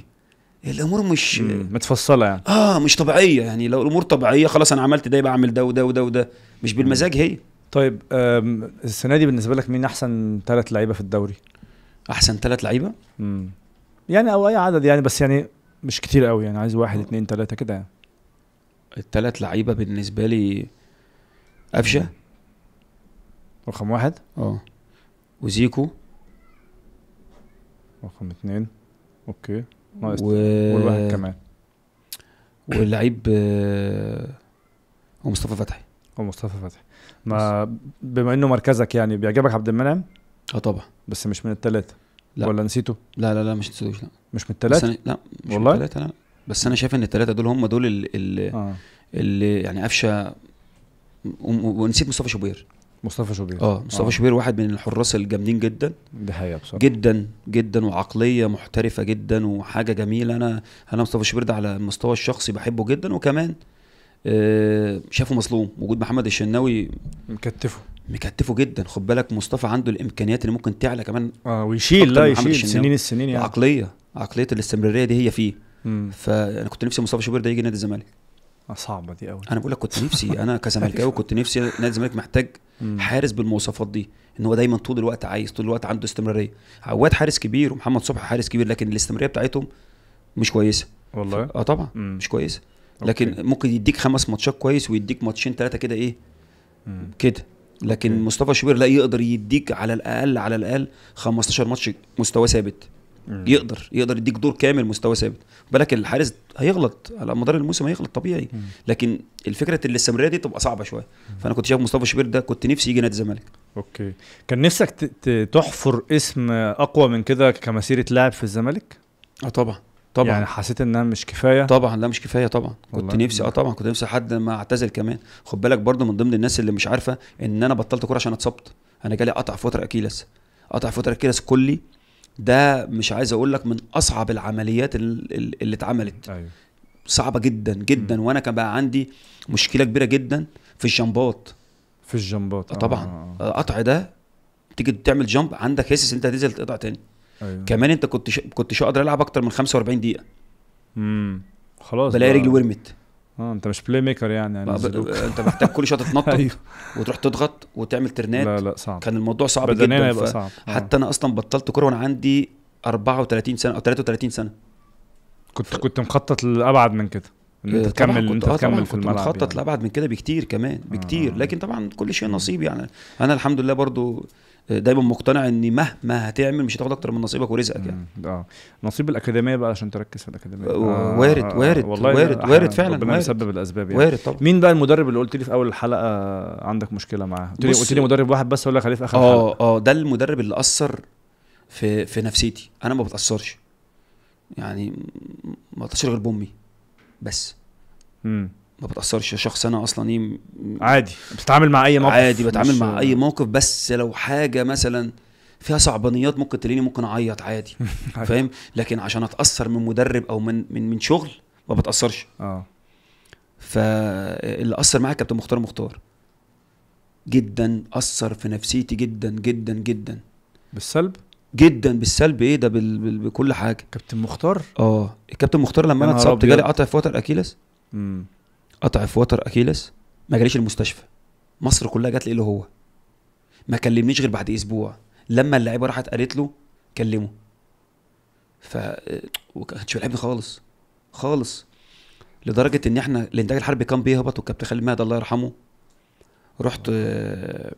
الامور مش متفصله يعني اه مش طبيعيه يعني لو الامور طبيعيه خلاص انا عملت ده يبقى اعمل ده وده وده وده مش بالمزاج هي طيب السنه دي بالنسبه لك مين احسن ثلاث لعيبه في الدوري احسن ثلاث لعيبه امم يعني او اي عدد يعني بس يعني مش كتير قوي يعني عايز واحد اثنين ثلاثه كده يعني الثلاث لعيبه بالنسبه لي قفشه رقم واحد اه وزيكو رقم اثنين اوكي ناقص و... والواحد كمان واللعيب آه، هو مصطفى فتحي هو مصطفى فتحي ما بما انه مركزك يعني بيعجبك عبد المنعم اه طبعا بس مش من الثلاثه لا ولا نسيته؟ لا لا لا مش نسيتوش لا مش من الثلاثه؟ لا مش والله؟ من التلاتة لا بس انا شايف ان الثلاثه دول هم دول اللي, اللي, آه. اللي يعني قفشه ونسيت مصطفى شوبير مصطفى شوبير اه مصطفى آه. شوبير واحد من الحراس الجامدين جدا دي حقيقه بصراحه جدا جدا وعقليه محترفه جدا وحاجه جميله انا انا مصطفى شوبير ده على المستوى الشخصي بحبه جدا وكمان آه شافه مظلوم وجود محمد الشناوي مكتفه مكتفه جدا خد بالك مصطفى عنده الامكانيات اللي ممكن تعلى كمان اه ويشيل لا يشيل سنين السنين يعني عقليه عقليه الاستمراريه دي هي فيه مم. فانا كنت نفسي مصطفى شوبير ده يجي نادي الزمالك آه، صعبه دي قوي انا بقول لك كنت نفسي <laughs> انا كزملكاوي أيوة. كنت نفسي نادي الزمالك محتاج حارس بالمواصفات دي ان هو دايما طول الوقت عايز طول الوقت عنده استمراريه عواد حارس كبير ومحمد صبحي حارس كبير لكن الاستمراريه بتاعتهم مش كويسه والله اه طبعا مم. مش كويسه لكن أوكي. ممكن يديك خمس ماتشات كويس ويديك ماتشين ثلاثه كده ايه كده لكن مم. مصطفى شوبير لا يقدر يديك على الاقل على الاقل 15 ماتش مستوى ثابت يقدر يقدر يديك دور كامل مستوى ثابت بالك الحارس هيغلط على مدار الموسم هيغلط طبيعي لكن الفكره الاستمراريه دي تبقى صعبه شويه فانا كنت شايف مصطفى شبير ده كنت نفسي يجي نادي الزمالك اوكي كان نفسك تحفر اسم اقوى من كده كمسيره لاعب في الزمالك اه طبعا طبعا يعني حسيت انها مش كفايه طبعا لا مش كفايه طبعا كنت نفسي اه طبعا كنت نفسي حد ما اعتزل كمان خد بالك برضو من ضمن الناس اللي مش عارفه ان انا بطلت كوره عشان اتصبت انا جالي قطع في وتر اكيلس قطع في وتر اكيلس كلي ده مش عايز اقول لك من اصعب العمليات اللي اتعملت أيوة. صعبه جدا جدا م. وانا كان بقى عندي مشكله كبيره جدا في الجامبات في الجامبات آه طبعا قطع ده تيجي تعمل جامب عندك حاسس انت هتنزل تقطع تاني أيوة. كمان انت كنت ش... كنتش اقدر العب اكتر من 45 دقيقه امم خلاص بلاقي رجلي ورمت اه انت مش بلاي ميكر يعني, يعني انت محتاج كل شويه تتنطط <laughs> أيوه. وتروح تضغط وتعمل ترنات لا لا صعب كان الموضوع صعب جدا صعب. آه. حتى انا اصلا بطلت كوره وانا عندي 34 سنه او 33 سنه كنت ف... كنت مخطط لابعد من كده ان انت إيه، تكمل انت آه، تكمل في الملعب مخطط يعني. لابعد من كده بكتير كمان بكتير آه. لكن طبعا كل شيء نصيب يعني انا الحمد لله برضو دايما مقتنع ان مهما هتعمل مش هتاخد اكتر من نصيبك ورزقك يعني اه نصيب الاكاديميه بقى عشان تركز في الاكاديميه آه وارد آه، وارد والله وارد وارد فعلا ربنا مسبب الاسباب يعني وارد طبعا مين بقى المدرب اللي قلت لي في اول الحلقه عندك مشكله معاه قلت لي قلت لي مدرب واحد بس اقول لك عليه في اخر اه اه ده المدرب اللي اثر في في نفسيتي انا ما بتاثرش يعني ما بتاثرش غير بامي بس امم ما بتاثرش شخص انا اصلا ايه عادي بتتعامل مع اي موقف عادي بتعامل مع اي موقف بس لو حاجه مثلا فيها صعبانيات ممكن تلاقيني ممكن اعيط <laughs> عادي فاهم لكن عشان اتاثر من مدرب او من من من شغل ما بتاثرش اه فاللي اثر معايا كابتن مختار مختار جدا اثر في نفسيتي جدا جدا جدا بالسلب جدا بالسلب ايه ده بال... بال... بكل حاجه كابتن مختار اه الكابتن مختار لما انا اتصبت جالي قطع في وتر اكيلس امم قطع في وتر اكيلس ما جاليش المستشفى مصر كلها جات لي هو ما كلمنيش غير بعد اسبوع لما اللعيبه راحت قالت له كلمه ف وكانش بيلعبني خالص خالص لدرجه ان احنا الانتاج الحربي كان بيهبط والكابتن خالد مهدي الله يرحمه رحت آه،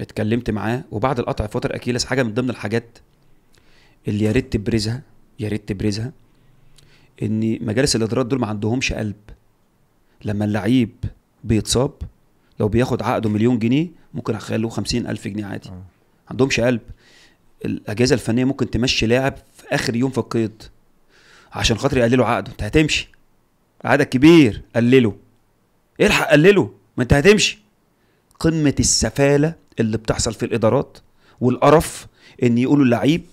اتكلمت معاه وبعد القطع في وتر اكيلس حاجه من ضمن الحاجات اللي يا ريت تبرزها يا ريت تبرزها ان مجالس الادارات دول ما عندهمش قلب لما اللعيب بيتصاب لو بياخد عقده مليون جنيه ممكن اخليه خمسين الف جنيه عادي آه. ما عندهمش قلب الاجهزه الفنيه ممكن تمشي لاعب في اخر يوم في القيد عشان خاطر يقللوا عقده انت هتمشي عدد كبير قللوا الحق قللوا ما انت هتمشي قمه السفاله اللي بتحصل في الادارات والقرف ان يقولوا اللعيب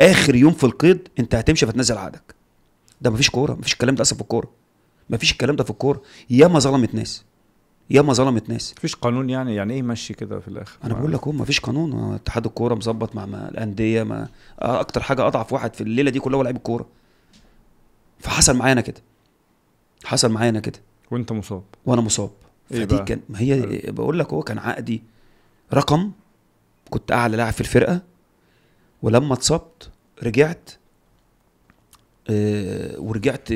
اخر يوم في القيد انت هتمشي فتنزل عقدك ده مفيش كوره مفيش الكلام ده اصلا في الكوره مفيش الكلام ده في الكوره ياما ظلمت ناس ياما ظلمت ناس مفيش قانون يعني يعني ايه مشي كده في الاخر انا بقول لك هو مفيش قانون آه، اتحاد الكوره مظبط مع, الانديه ما آه، اكتر حاجه اضعف واحد في الليله دي كلها هو لعيب الكوره فحصل معايا انا كده حصل معايا انا كده وانت مصاب وانا مصاب إيه فدي بقى؟ كان ما هي بقول لك هو كان عقدي رقم كنت اعلى لاعب في الفرقه ولما اتصبت رجعت آه، ورجعت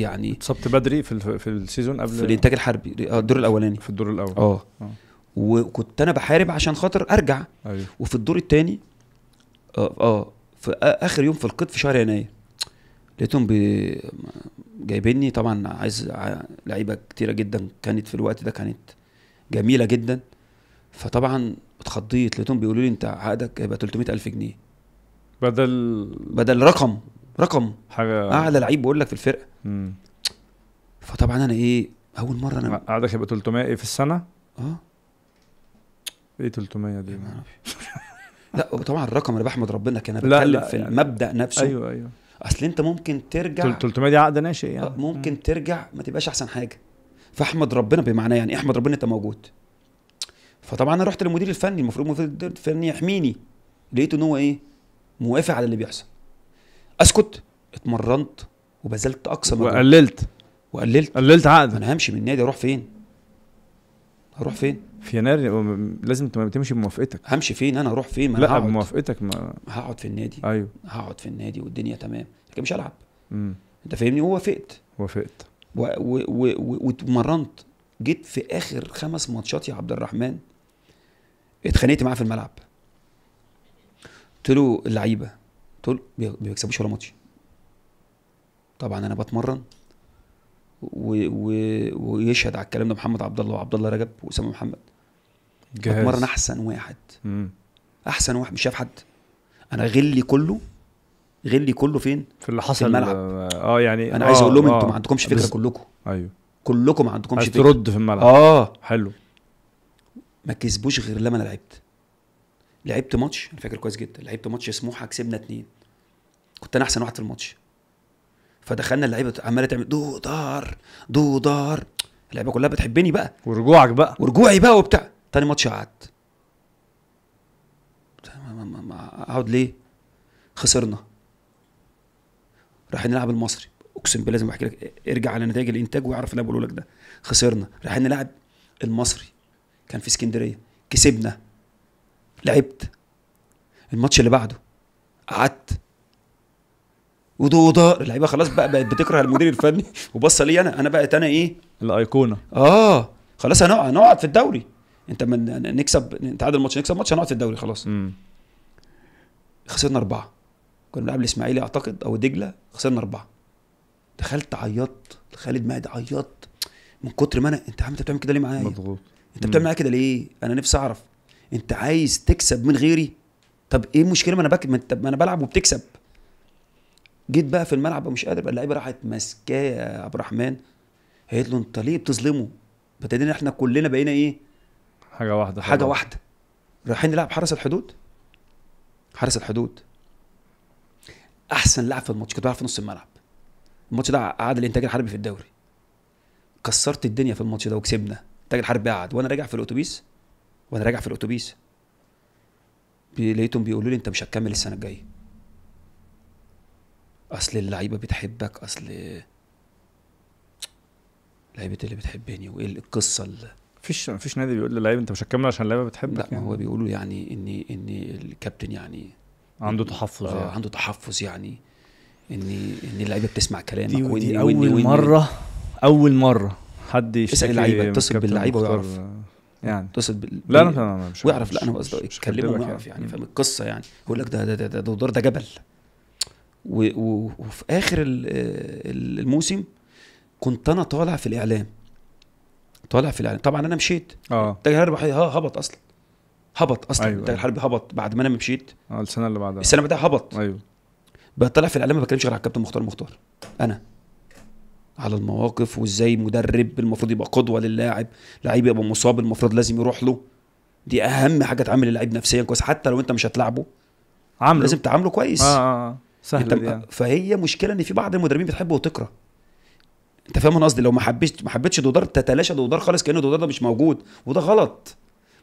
يعني اتصبت بدري في في السيزون قبل في الانتاج الحربي آه، الدور الاولاني في الدور الاول آه. اه وكنت انا بحارب عشان خاطر ارجع أيوه. وفي الدور الثاني اه اه في اخر يوم في القيد في شهر يناير لقيتهم بي... جايبيني طبعا عايز لعيبه كتيره جدا كانت في الوقت ده كانت جميله جدا فطبعا اتخضيت لقيتهم بيقولوا لي انت عقدك هيبقى 300000 جنيه بدل بدل رقم رقم حاجه اعلى لعيب بقول لك في الفرقه مم. فطبعا انا ايه اول مره انا قعدك يبقى 300 ايه في السنه اه ايه 300 دي ما لا طبعا الرقم انا بحمد ربنا كان بتكلم لا لا في يعني المبدا نفسه ايوه ايوه اصل انت ممكن ترجع 300 دي عقد ناشئ يعني آه، ممكن م. ترجع ما تبقاش احسن حاجه فاحمد ربنا بمعنى يعني احمد ربنا انت موجود فطبعا انا رحت للمدير الفني المفروض المدير الفني يحميني لقيته ان هو ايه موافق على اللي بيحصل اسكت اتمرنت وبذلت اقصى مجهود وقللت وقللت قللت عقد انا همشي من النادي اروح فين اروح فين في يناير لازم تمشي بموافقتك همشي فين انا اروح فين ما لا هقعد. بموافقتك ما هقعد في النادي ايوه هقعد في النادي والدنيا تمام لكن مش هلعب امم انت فاهمني ووافقت وافقت واتمرنت جيت في اخر خمس ماتشات يا عبد الرحمن اتخانقت معاه في الملعب قلت له اللعيبه دول بيكسبوش ولا ماتش طبعا انا بتمرن و... و... ويشهد على الكلام ده محمد عبد الله وعبد الله رجب واسامه محمد جهاز. بتمرن احسن واحد مم. احسن واحد مش شايف حد انا غلي كله غلي كله فين في اللي حصل في الملعب اه يعني انا آه عايز اقول لهم آه انتوا آه. ما عندكمش فكره بس... كلكم ايوه كلكم ما عندكمش فكره ترد في الملعب اه حلو ما كسبوش غير لما انا لعبت لعبت ماتش انا فاكر كويس جدا لعبت ماتش سموحه كسبنا اتنين كنت انا احسن واحد في الماتش فدخلنا اللعيبه عماله تعمل دو دار دو دار اللعيبه كلها بتحبني بقى ورجوعك بقى ورجوعي بقى وبتاع تاني ماتش قعدت اقعد ليه خسرنا رايحين نلعب المصري اقسم بالله لازم احكي لك ارجع على نتائج الانتاج واعرف اللي انا بقوله لك ده خسرنا رايحين نلعب المصري كان في اسكندريه كسبنا لعبت الماتش اللي بعده قعدت ودودار اللعيبه خلاص بقى بقت بتكره المدير الفني وبص لي انا انا بقت انا ايه الايقونه اه خلاص هنقع هنقعد في الدوري انت ما نكسب نتعادل ماتش نكسب ماتش هنقعد في الدوري خلاص م. خسرنا اربعه كنا بنلعب الاسماعيلي اعتقد او دجله خسرنا اربعه دخلت عيطت خالد مهدي عيطت من كتر ما انا انت عم انت بتعمل كده ليه معايا مضغوط انت بتعمل معايا كده ليه انا نفسي اعرف انت عايز تكسب من غيري طب ايه المشكله ما انا بك... ما انا بلعب وبتكسب جيت بقى في الملعب ومش قادر اللعيبه راحت ماسكاه يا عبد الرحمن قالت له انت ليه بتظلمه؟ ابتدينا احنا كلنا بقينا ايه؟ حاجه واحده حاجه طبعا. واحده رايحين نلعب حرس الحدود حرس الحدود احسن لاعب في الماتش كنت بلعب في نص الملعب الماتش ده قعد الانتاج الحربي في الدوري كسرت الدنيا في الماتش ده وكسبنا الانتاج الحربي قعد وانا راجع في الاتوبيس وانا راجع في الاتوبيس لقيتهم بيقولوا لي انت مش هتكمل السنه الجايه اصل اللعيبه بتحبك اصل لعيبه اللي بتحبني وايه القصه اللي مفيش مفيش نادي بيقول للعيب انت مش هتكمل عشان اللعيبه بتحبك لا يعني. ما هو يعني. بيقولوا يعني ان ان الكابتن يعني عنده تحفظ آه يعني. عنده تحفظ يعني ان ان اللعيبه بتسمع كلامك دي, ودي اول وإن وإن مره اول مره حد يشتكي اللعيبه اتصل باللعيبه ويعرف يعني اتصل بال... لا انا مش ويعرف لا انا قصدي اتكلموا ويعرف يعني, يعني. فاهم القصه يعني يقول لك ده ده ده ده, ده جبل وفي اخر الموسم كنت انا طالع في الاعلام طالع في الاعلام طبعا انا مشيت اه التاجر الحربي هبط اصلا هبط اصلا أيوة التاجر أيوه. الحربي هبط بعد ما انا مشيت اه السنه اللي بعدها السنه اللي بعدها هبط ايوه بقى طالع في الاعلام ما بتكلمش غير على الكابتن مختار مختار انا على المواقف وازاي مدرب المفروض يبقى قدوه للاعب لعيب يبقى مصاب المفروض لازم يروح له دي اهم حاجه تعمل اللعيب نفسيا كويس حتى لو انت مش هتلعبه عامله لازم تعامله كويس آه, آه. آه. سهل انت يعني. فهي مشكله ان في بعض المدربين بتحب وتكره انت فاهم انا قصدي لو ما حبيتش ما حبيتش دودار تتلاشى دودار خالص كان دودار ده مش موجود وده غلط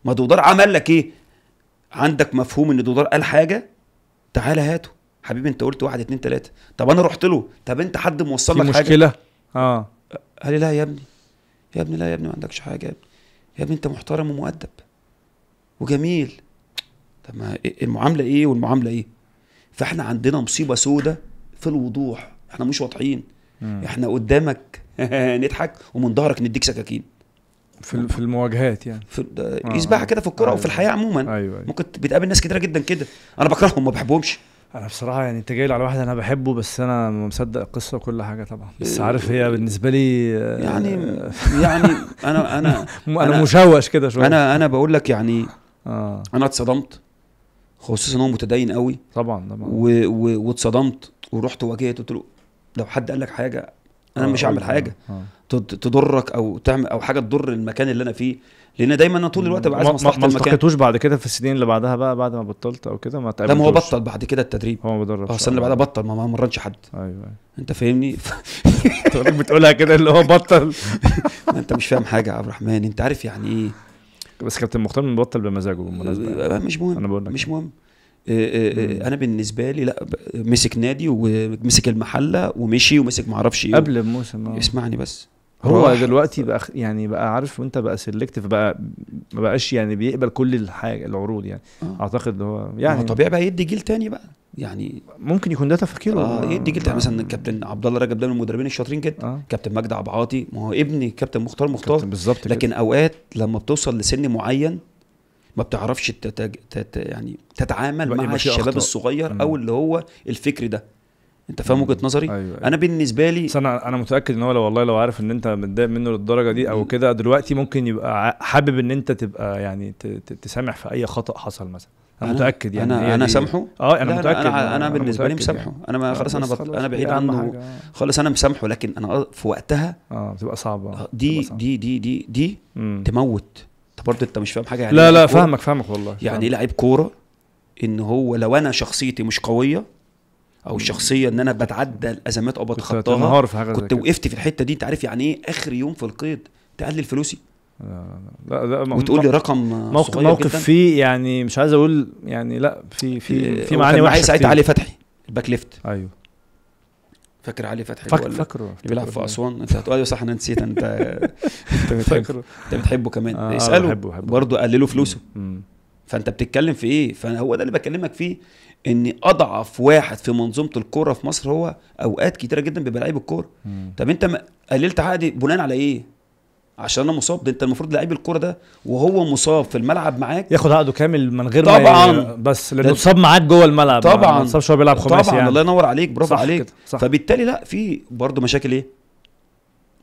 ما دودار عمل لك ايه عندك مفهوم ان دودار قال حاجه تعالى هاته حبيبي انت قلت واحد اتنين تلاته طب انا رحت له طب انت حد موصل لك مشكلة. حاجه اه قال لي لا يا ابني يا ابني لا يا ابني ما عندكش حاجه يا ابني يا ابني انت محترم ومؤدب وجميل طب ما المعامله ايه والمعامله ايه فاحنا عندنا مصيبه سودة في الوضوح احنا مش واضحين احنا قدامك <laughs> نضحك ومن ظهرك نديك سكاكين في في المواجهات يعني في آه كده في الكوره أيوة. وفي الحياه عموما أيوة أيوة. ممكن بتقابل ناس كتيره جدا كده انا بكرههم ما بحبهمش انا بصراحه يعني انت جاي على واحد انا بحبه بس انا مصدق القصه وكل حاجه طبعا بس آه. عارف هي بالنسبه لي آه، يعني <laughs> يعني انا انا <laughs> انا, أنا مشوش كده شويه انا انا بقول لك يعني آه. انا اتصدمت خصوصا ان هو متدين قوي طبعا طبعا واتصدمت ورحت واجهت قلت له لو حد قال لك حاجه انا آه، مش هعمل حاجه آه، آه. تضرك او تعمل او حاجه تضر المكان اللي انا فيه لان دايما انا طول الوقت ببقى عايز مصلحه المكان ما التقيتوش بعد كده في السنين اللي بعدها بقى بعد ما بطلت او كده ما لا ما هو بطل بعد كده التدريب هو ما دربش اه السنه اللي بعدها بطل ما, ما مرنش حد ايوه, أيوة. انت فاهمني <laughs> بتقولها كده اللي هو بطل <laughs> انت مش فاهم حاجه يا عبد الرحمن انت عارف يعني ايه بس كابتن مختار مبطل بمزاجه بالمناسبه يعني. مش مهم انا بقول مش يعني. مهم آه، آه، آه، انا بالنسبه لي لا مسك نادي ومسك المحله ومشي ومسك معرفش ايه قبل الموسم اسمعني بس هو دلوقتي بقى يعني بقى عارف وانت بقى سيلكتيف بقى ما بقاش يعني بيقبل كل الحاجه العروض يعني أوه. اعتقد هو يعني طبيعي بقى يدي جيل تاني بقى يعني ممكن يكون ده تفكيره اه يدي جيل تاني مثلا الكابتن عبد الله رجب ده من المدربين الشاطرين جدا آه. كابتن مجدي عبد العاطي ما هو ابن كابتن مختار مختار بالظبط لكن كده. اوقات لما بتوصل لسن معين ما بتعرفش تتج... تت... يعني تتعامل مع الشباب أخطأ. الصغير م. او اللي هو الفكر ده انت فاهم وجهه نظري أيوة أيوة. انا بالنسبه لي انا انا متاكد ان هو لو والله لو عارف ان انت متضايق منه للدرجه دي او كده دلوقتي ممكن يبقى حابب ان انت تبقى يعني تسامح في اي خطا حصل مثلا انا, أنا متاكد يعني انا انا سامحه اه انا متاكد انا, أنا, أنا بالنسبه لي يعني. مسامحه يعني. انا ما خلاص انا بط... انا بعيد عنه خلاص انا مسامحه لكن انا في وقتها اه بتبقى صعبه آه، دي صعب. دي دي دي دي مم. تموت انت برضه انت مش فاهم حاجه يعني لا إيه لا فاهمك فاهمك والله يعني إيه لعيب كوره ان هو لو انا شخصيتي مش قويه او الشخصيه ان انا بتعدى الازمات او بتخطاها كنت وقفت في الحته دي انت عارف يعني ايه اخر يوم في القيد تقلل فلوسي لا لا وتقول لي رقم موقف موقف فيه يعني مش عايز اقول يعني لا في في آه، في معاني وحشه ساعتها علي فتحي الباك ليفت ايوه فاكر علي فتحي فاكر فاكره اللي بيلعب في اسوان انت هتقول ايوه صح انا نسيت انت <laughs> انت بتحبه انت بتحبه كمان آه اساله آه، برضه قللوا فلوسه مم. مم. فانت بتتكلم في ايه فهو ده اللي بكلمك فيه ان اضعف واحد في منظومه الكوره في مصر هو اوقات كتيره جدا بيبقى لعيب الكوره طب انت قللت عقدي بناء على ايه عشان انا مصاب ده انت المفروض لعيب الكوره ده وهو مصاب في الملعب معاك ياخد عقده كامل من غير طبعا ما بس لانه اتصاب معاك جوه الملعب طبعا ما اتصابش هو بيلعب خماسي طبعا يعني. الله ينور عليك برافو عليك صح. فبالتالي لا في برضه مشاكل ايه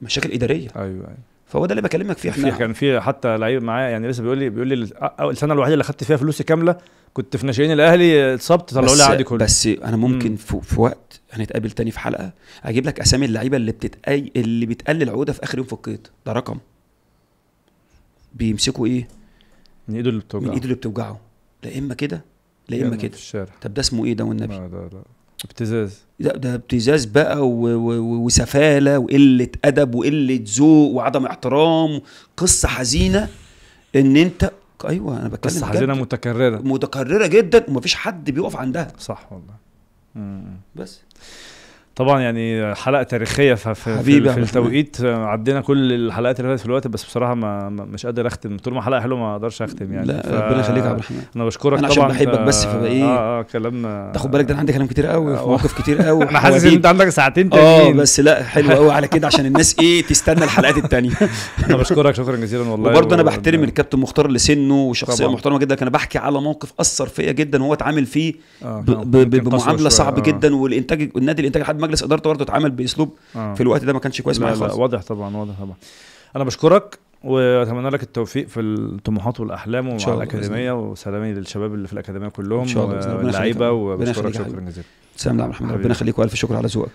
مشاكل اداريه ايوه ايوه فهو ده اللي بكلمك فيه احنا كان في حتى لعيب معايا يعني لسه بيقول لي بيقول لي السنه الوحيده اللي خدت فيها فلوسي كامله كنت في ناشئين الاهلي اتصبت طلعوا لي عادي كله بس انا ممكن في, في وقت هنتقابل تاني في حلقه اجيب لك اسامي اللعيبه اللي بتتقي اللي بتقلل عقده في اخر يوم في القيد ده رقم بيمسكوا ايه من ايده اللي بتوجعه من ايده اللي بتوجعه لا اما كده لا اما كده طب ده اسمه ايه ده والنبي لا لا لا ابتزاز ده, ده ابتزاز بقى و... و... وسفاله وقله ادب وقله ذوق وعدم احترام قصه حزينه ان انت ايوه انا بتكلم بس حزينه متكرره متكرره جدا ومفيش حد بيقف عندها صح والله مم. بس طبعا يعني حلقه تاريخيه ففي حبيبي في التوقيت عدينا كل الحلقات اللي فاتت في الوقت بس بصراحه ما مش قادر اختم طول ما حلقه حلوه ما اقدرش اختم يعني لا ربنا يخليك يا عبد الرحمن انا بشكرك أنا طبعا عشان بحبك بس فبقى ايه اه اه كلام تاخد بالك ده انا عندي كلام كتير قوي في آه، مواقف كتير قوي <laughs> انا حاسس ان انت عندك ساعتين تانيين اه بس لا حلو قوي على كده عشان الناس ايه تستنى الحلقات التانيه <laughs> انا بشكرك شكرا جزيلا والله وبرضه انا بحترم الكابتن مختار لسنه وشخصيه محترمه جدا كان بحكي على موقف اثر فيا جدا وهو اتعامل فيه آه، آه، بمعامله صعب جدا والانتاج النادي الانتاج مجلس ادارته برضه اتعامل باسلوب آه. في الوقت ده ما كانش كويس معايا خالص واضح طبعا واضح طبعا انا بشكرك واتمنى لك التوفيق في الطموحات والاحلام ومع الاكاديميه وسلامي للشباب اللي في الاكاديميه كلهم ان شاء الله واللعيبه وبشكرك شكرا جزيلا سلام يا محمد ربنا يخليك والف شكر على ذوقك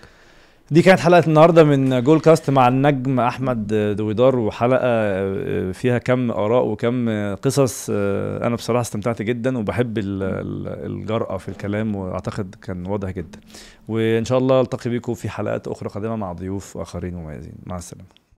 دي كانت حلقه النهارده من جول كاست مع النجم احمد دويدار وحلقه فيها كم اراء وكم قصص انا بصراحه استمتعت جدا وبحب الجرأه في الكلام واعتقد كان واضح جدا وان شاء الله التقي بكم في حلقات اخرى قادمه مع ضيوف اخرين مميزين مع السلامه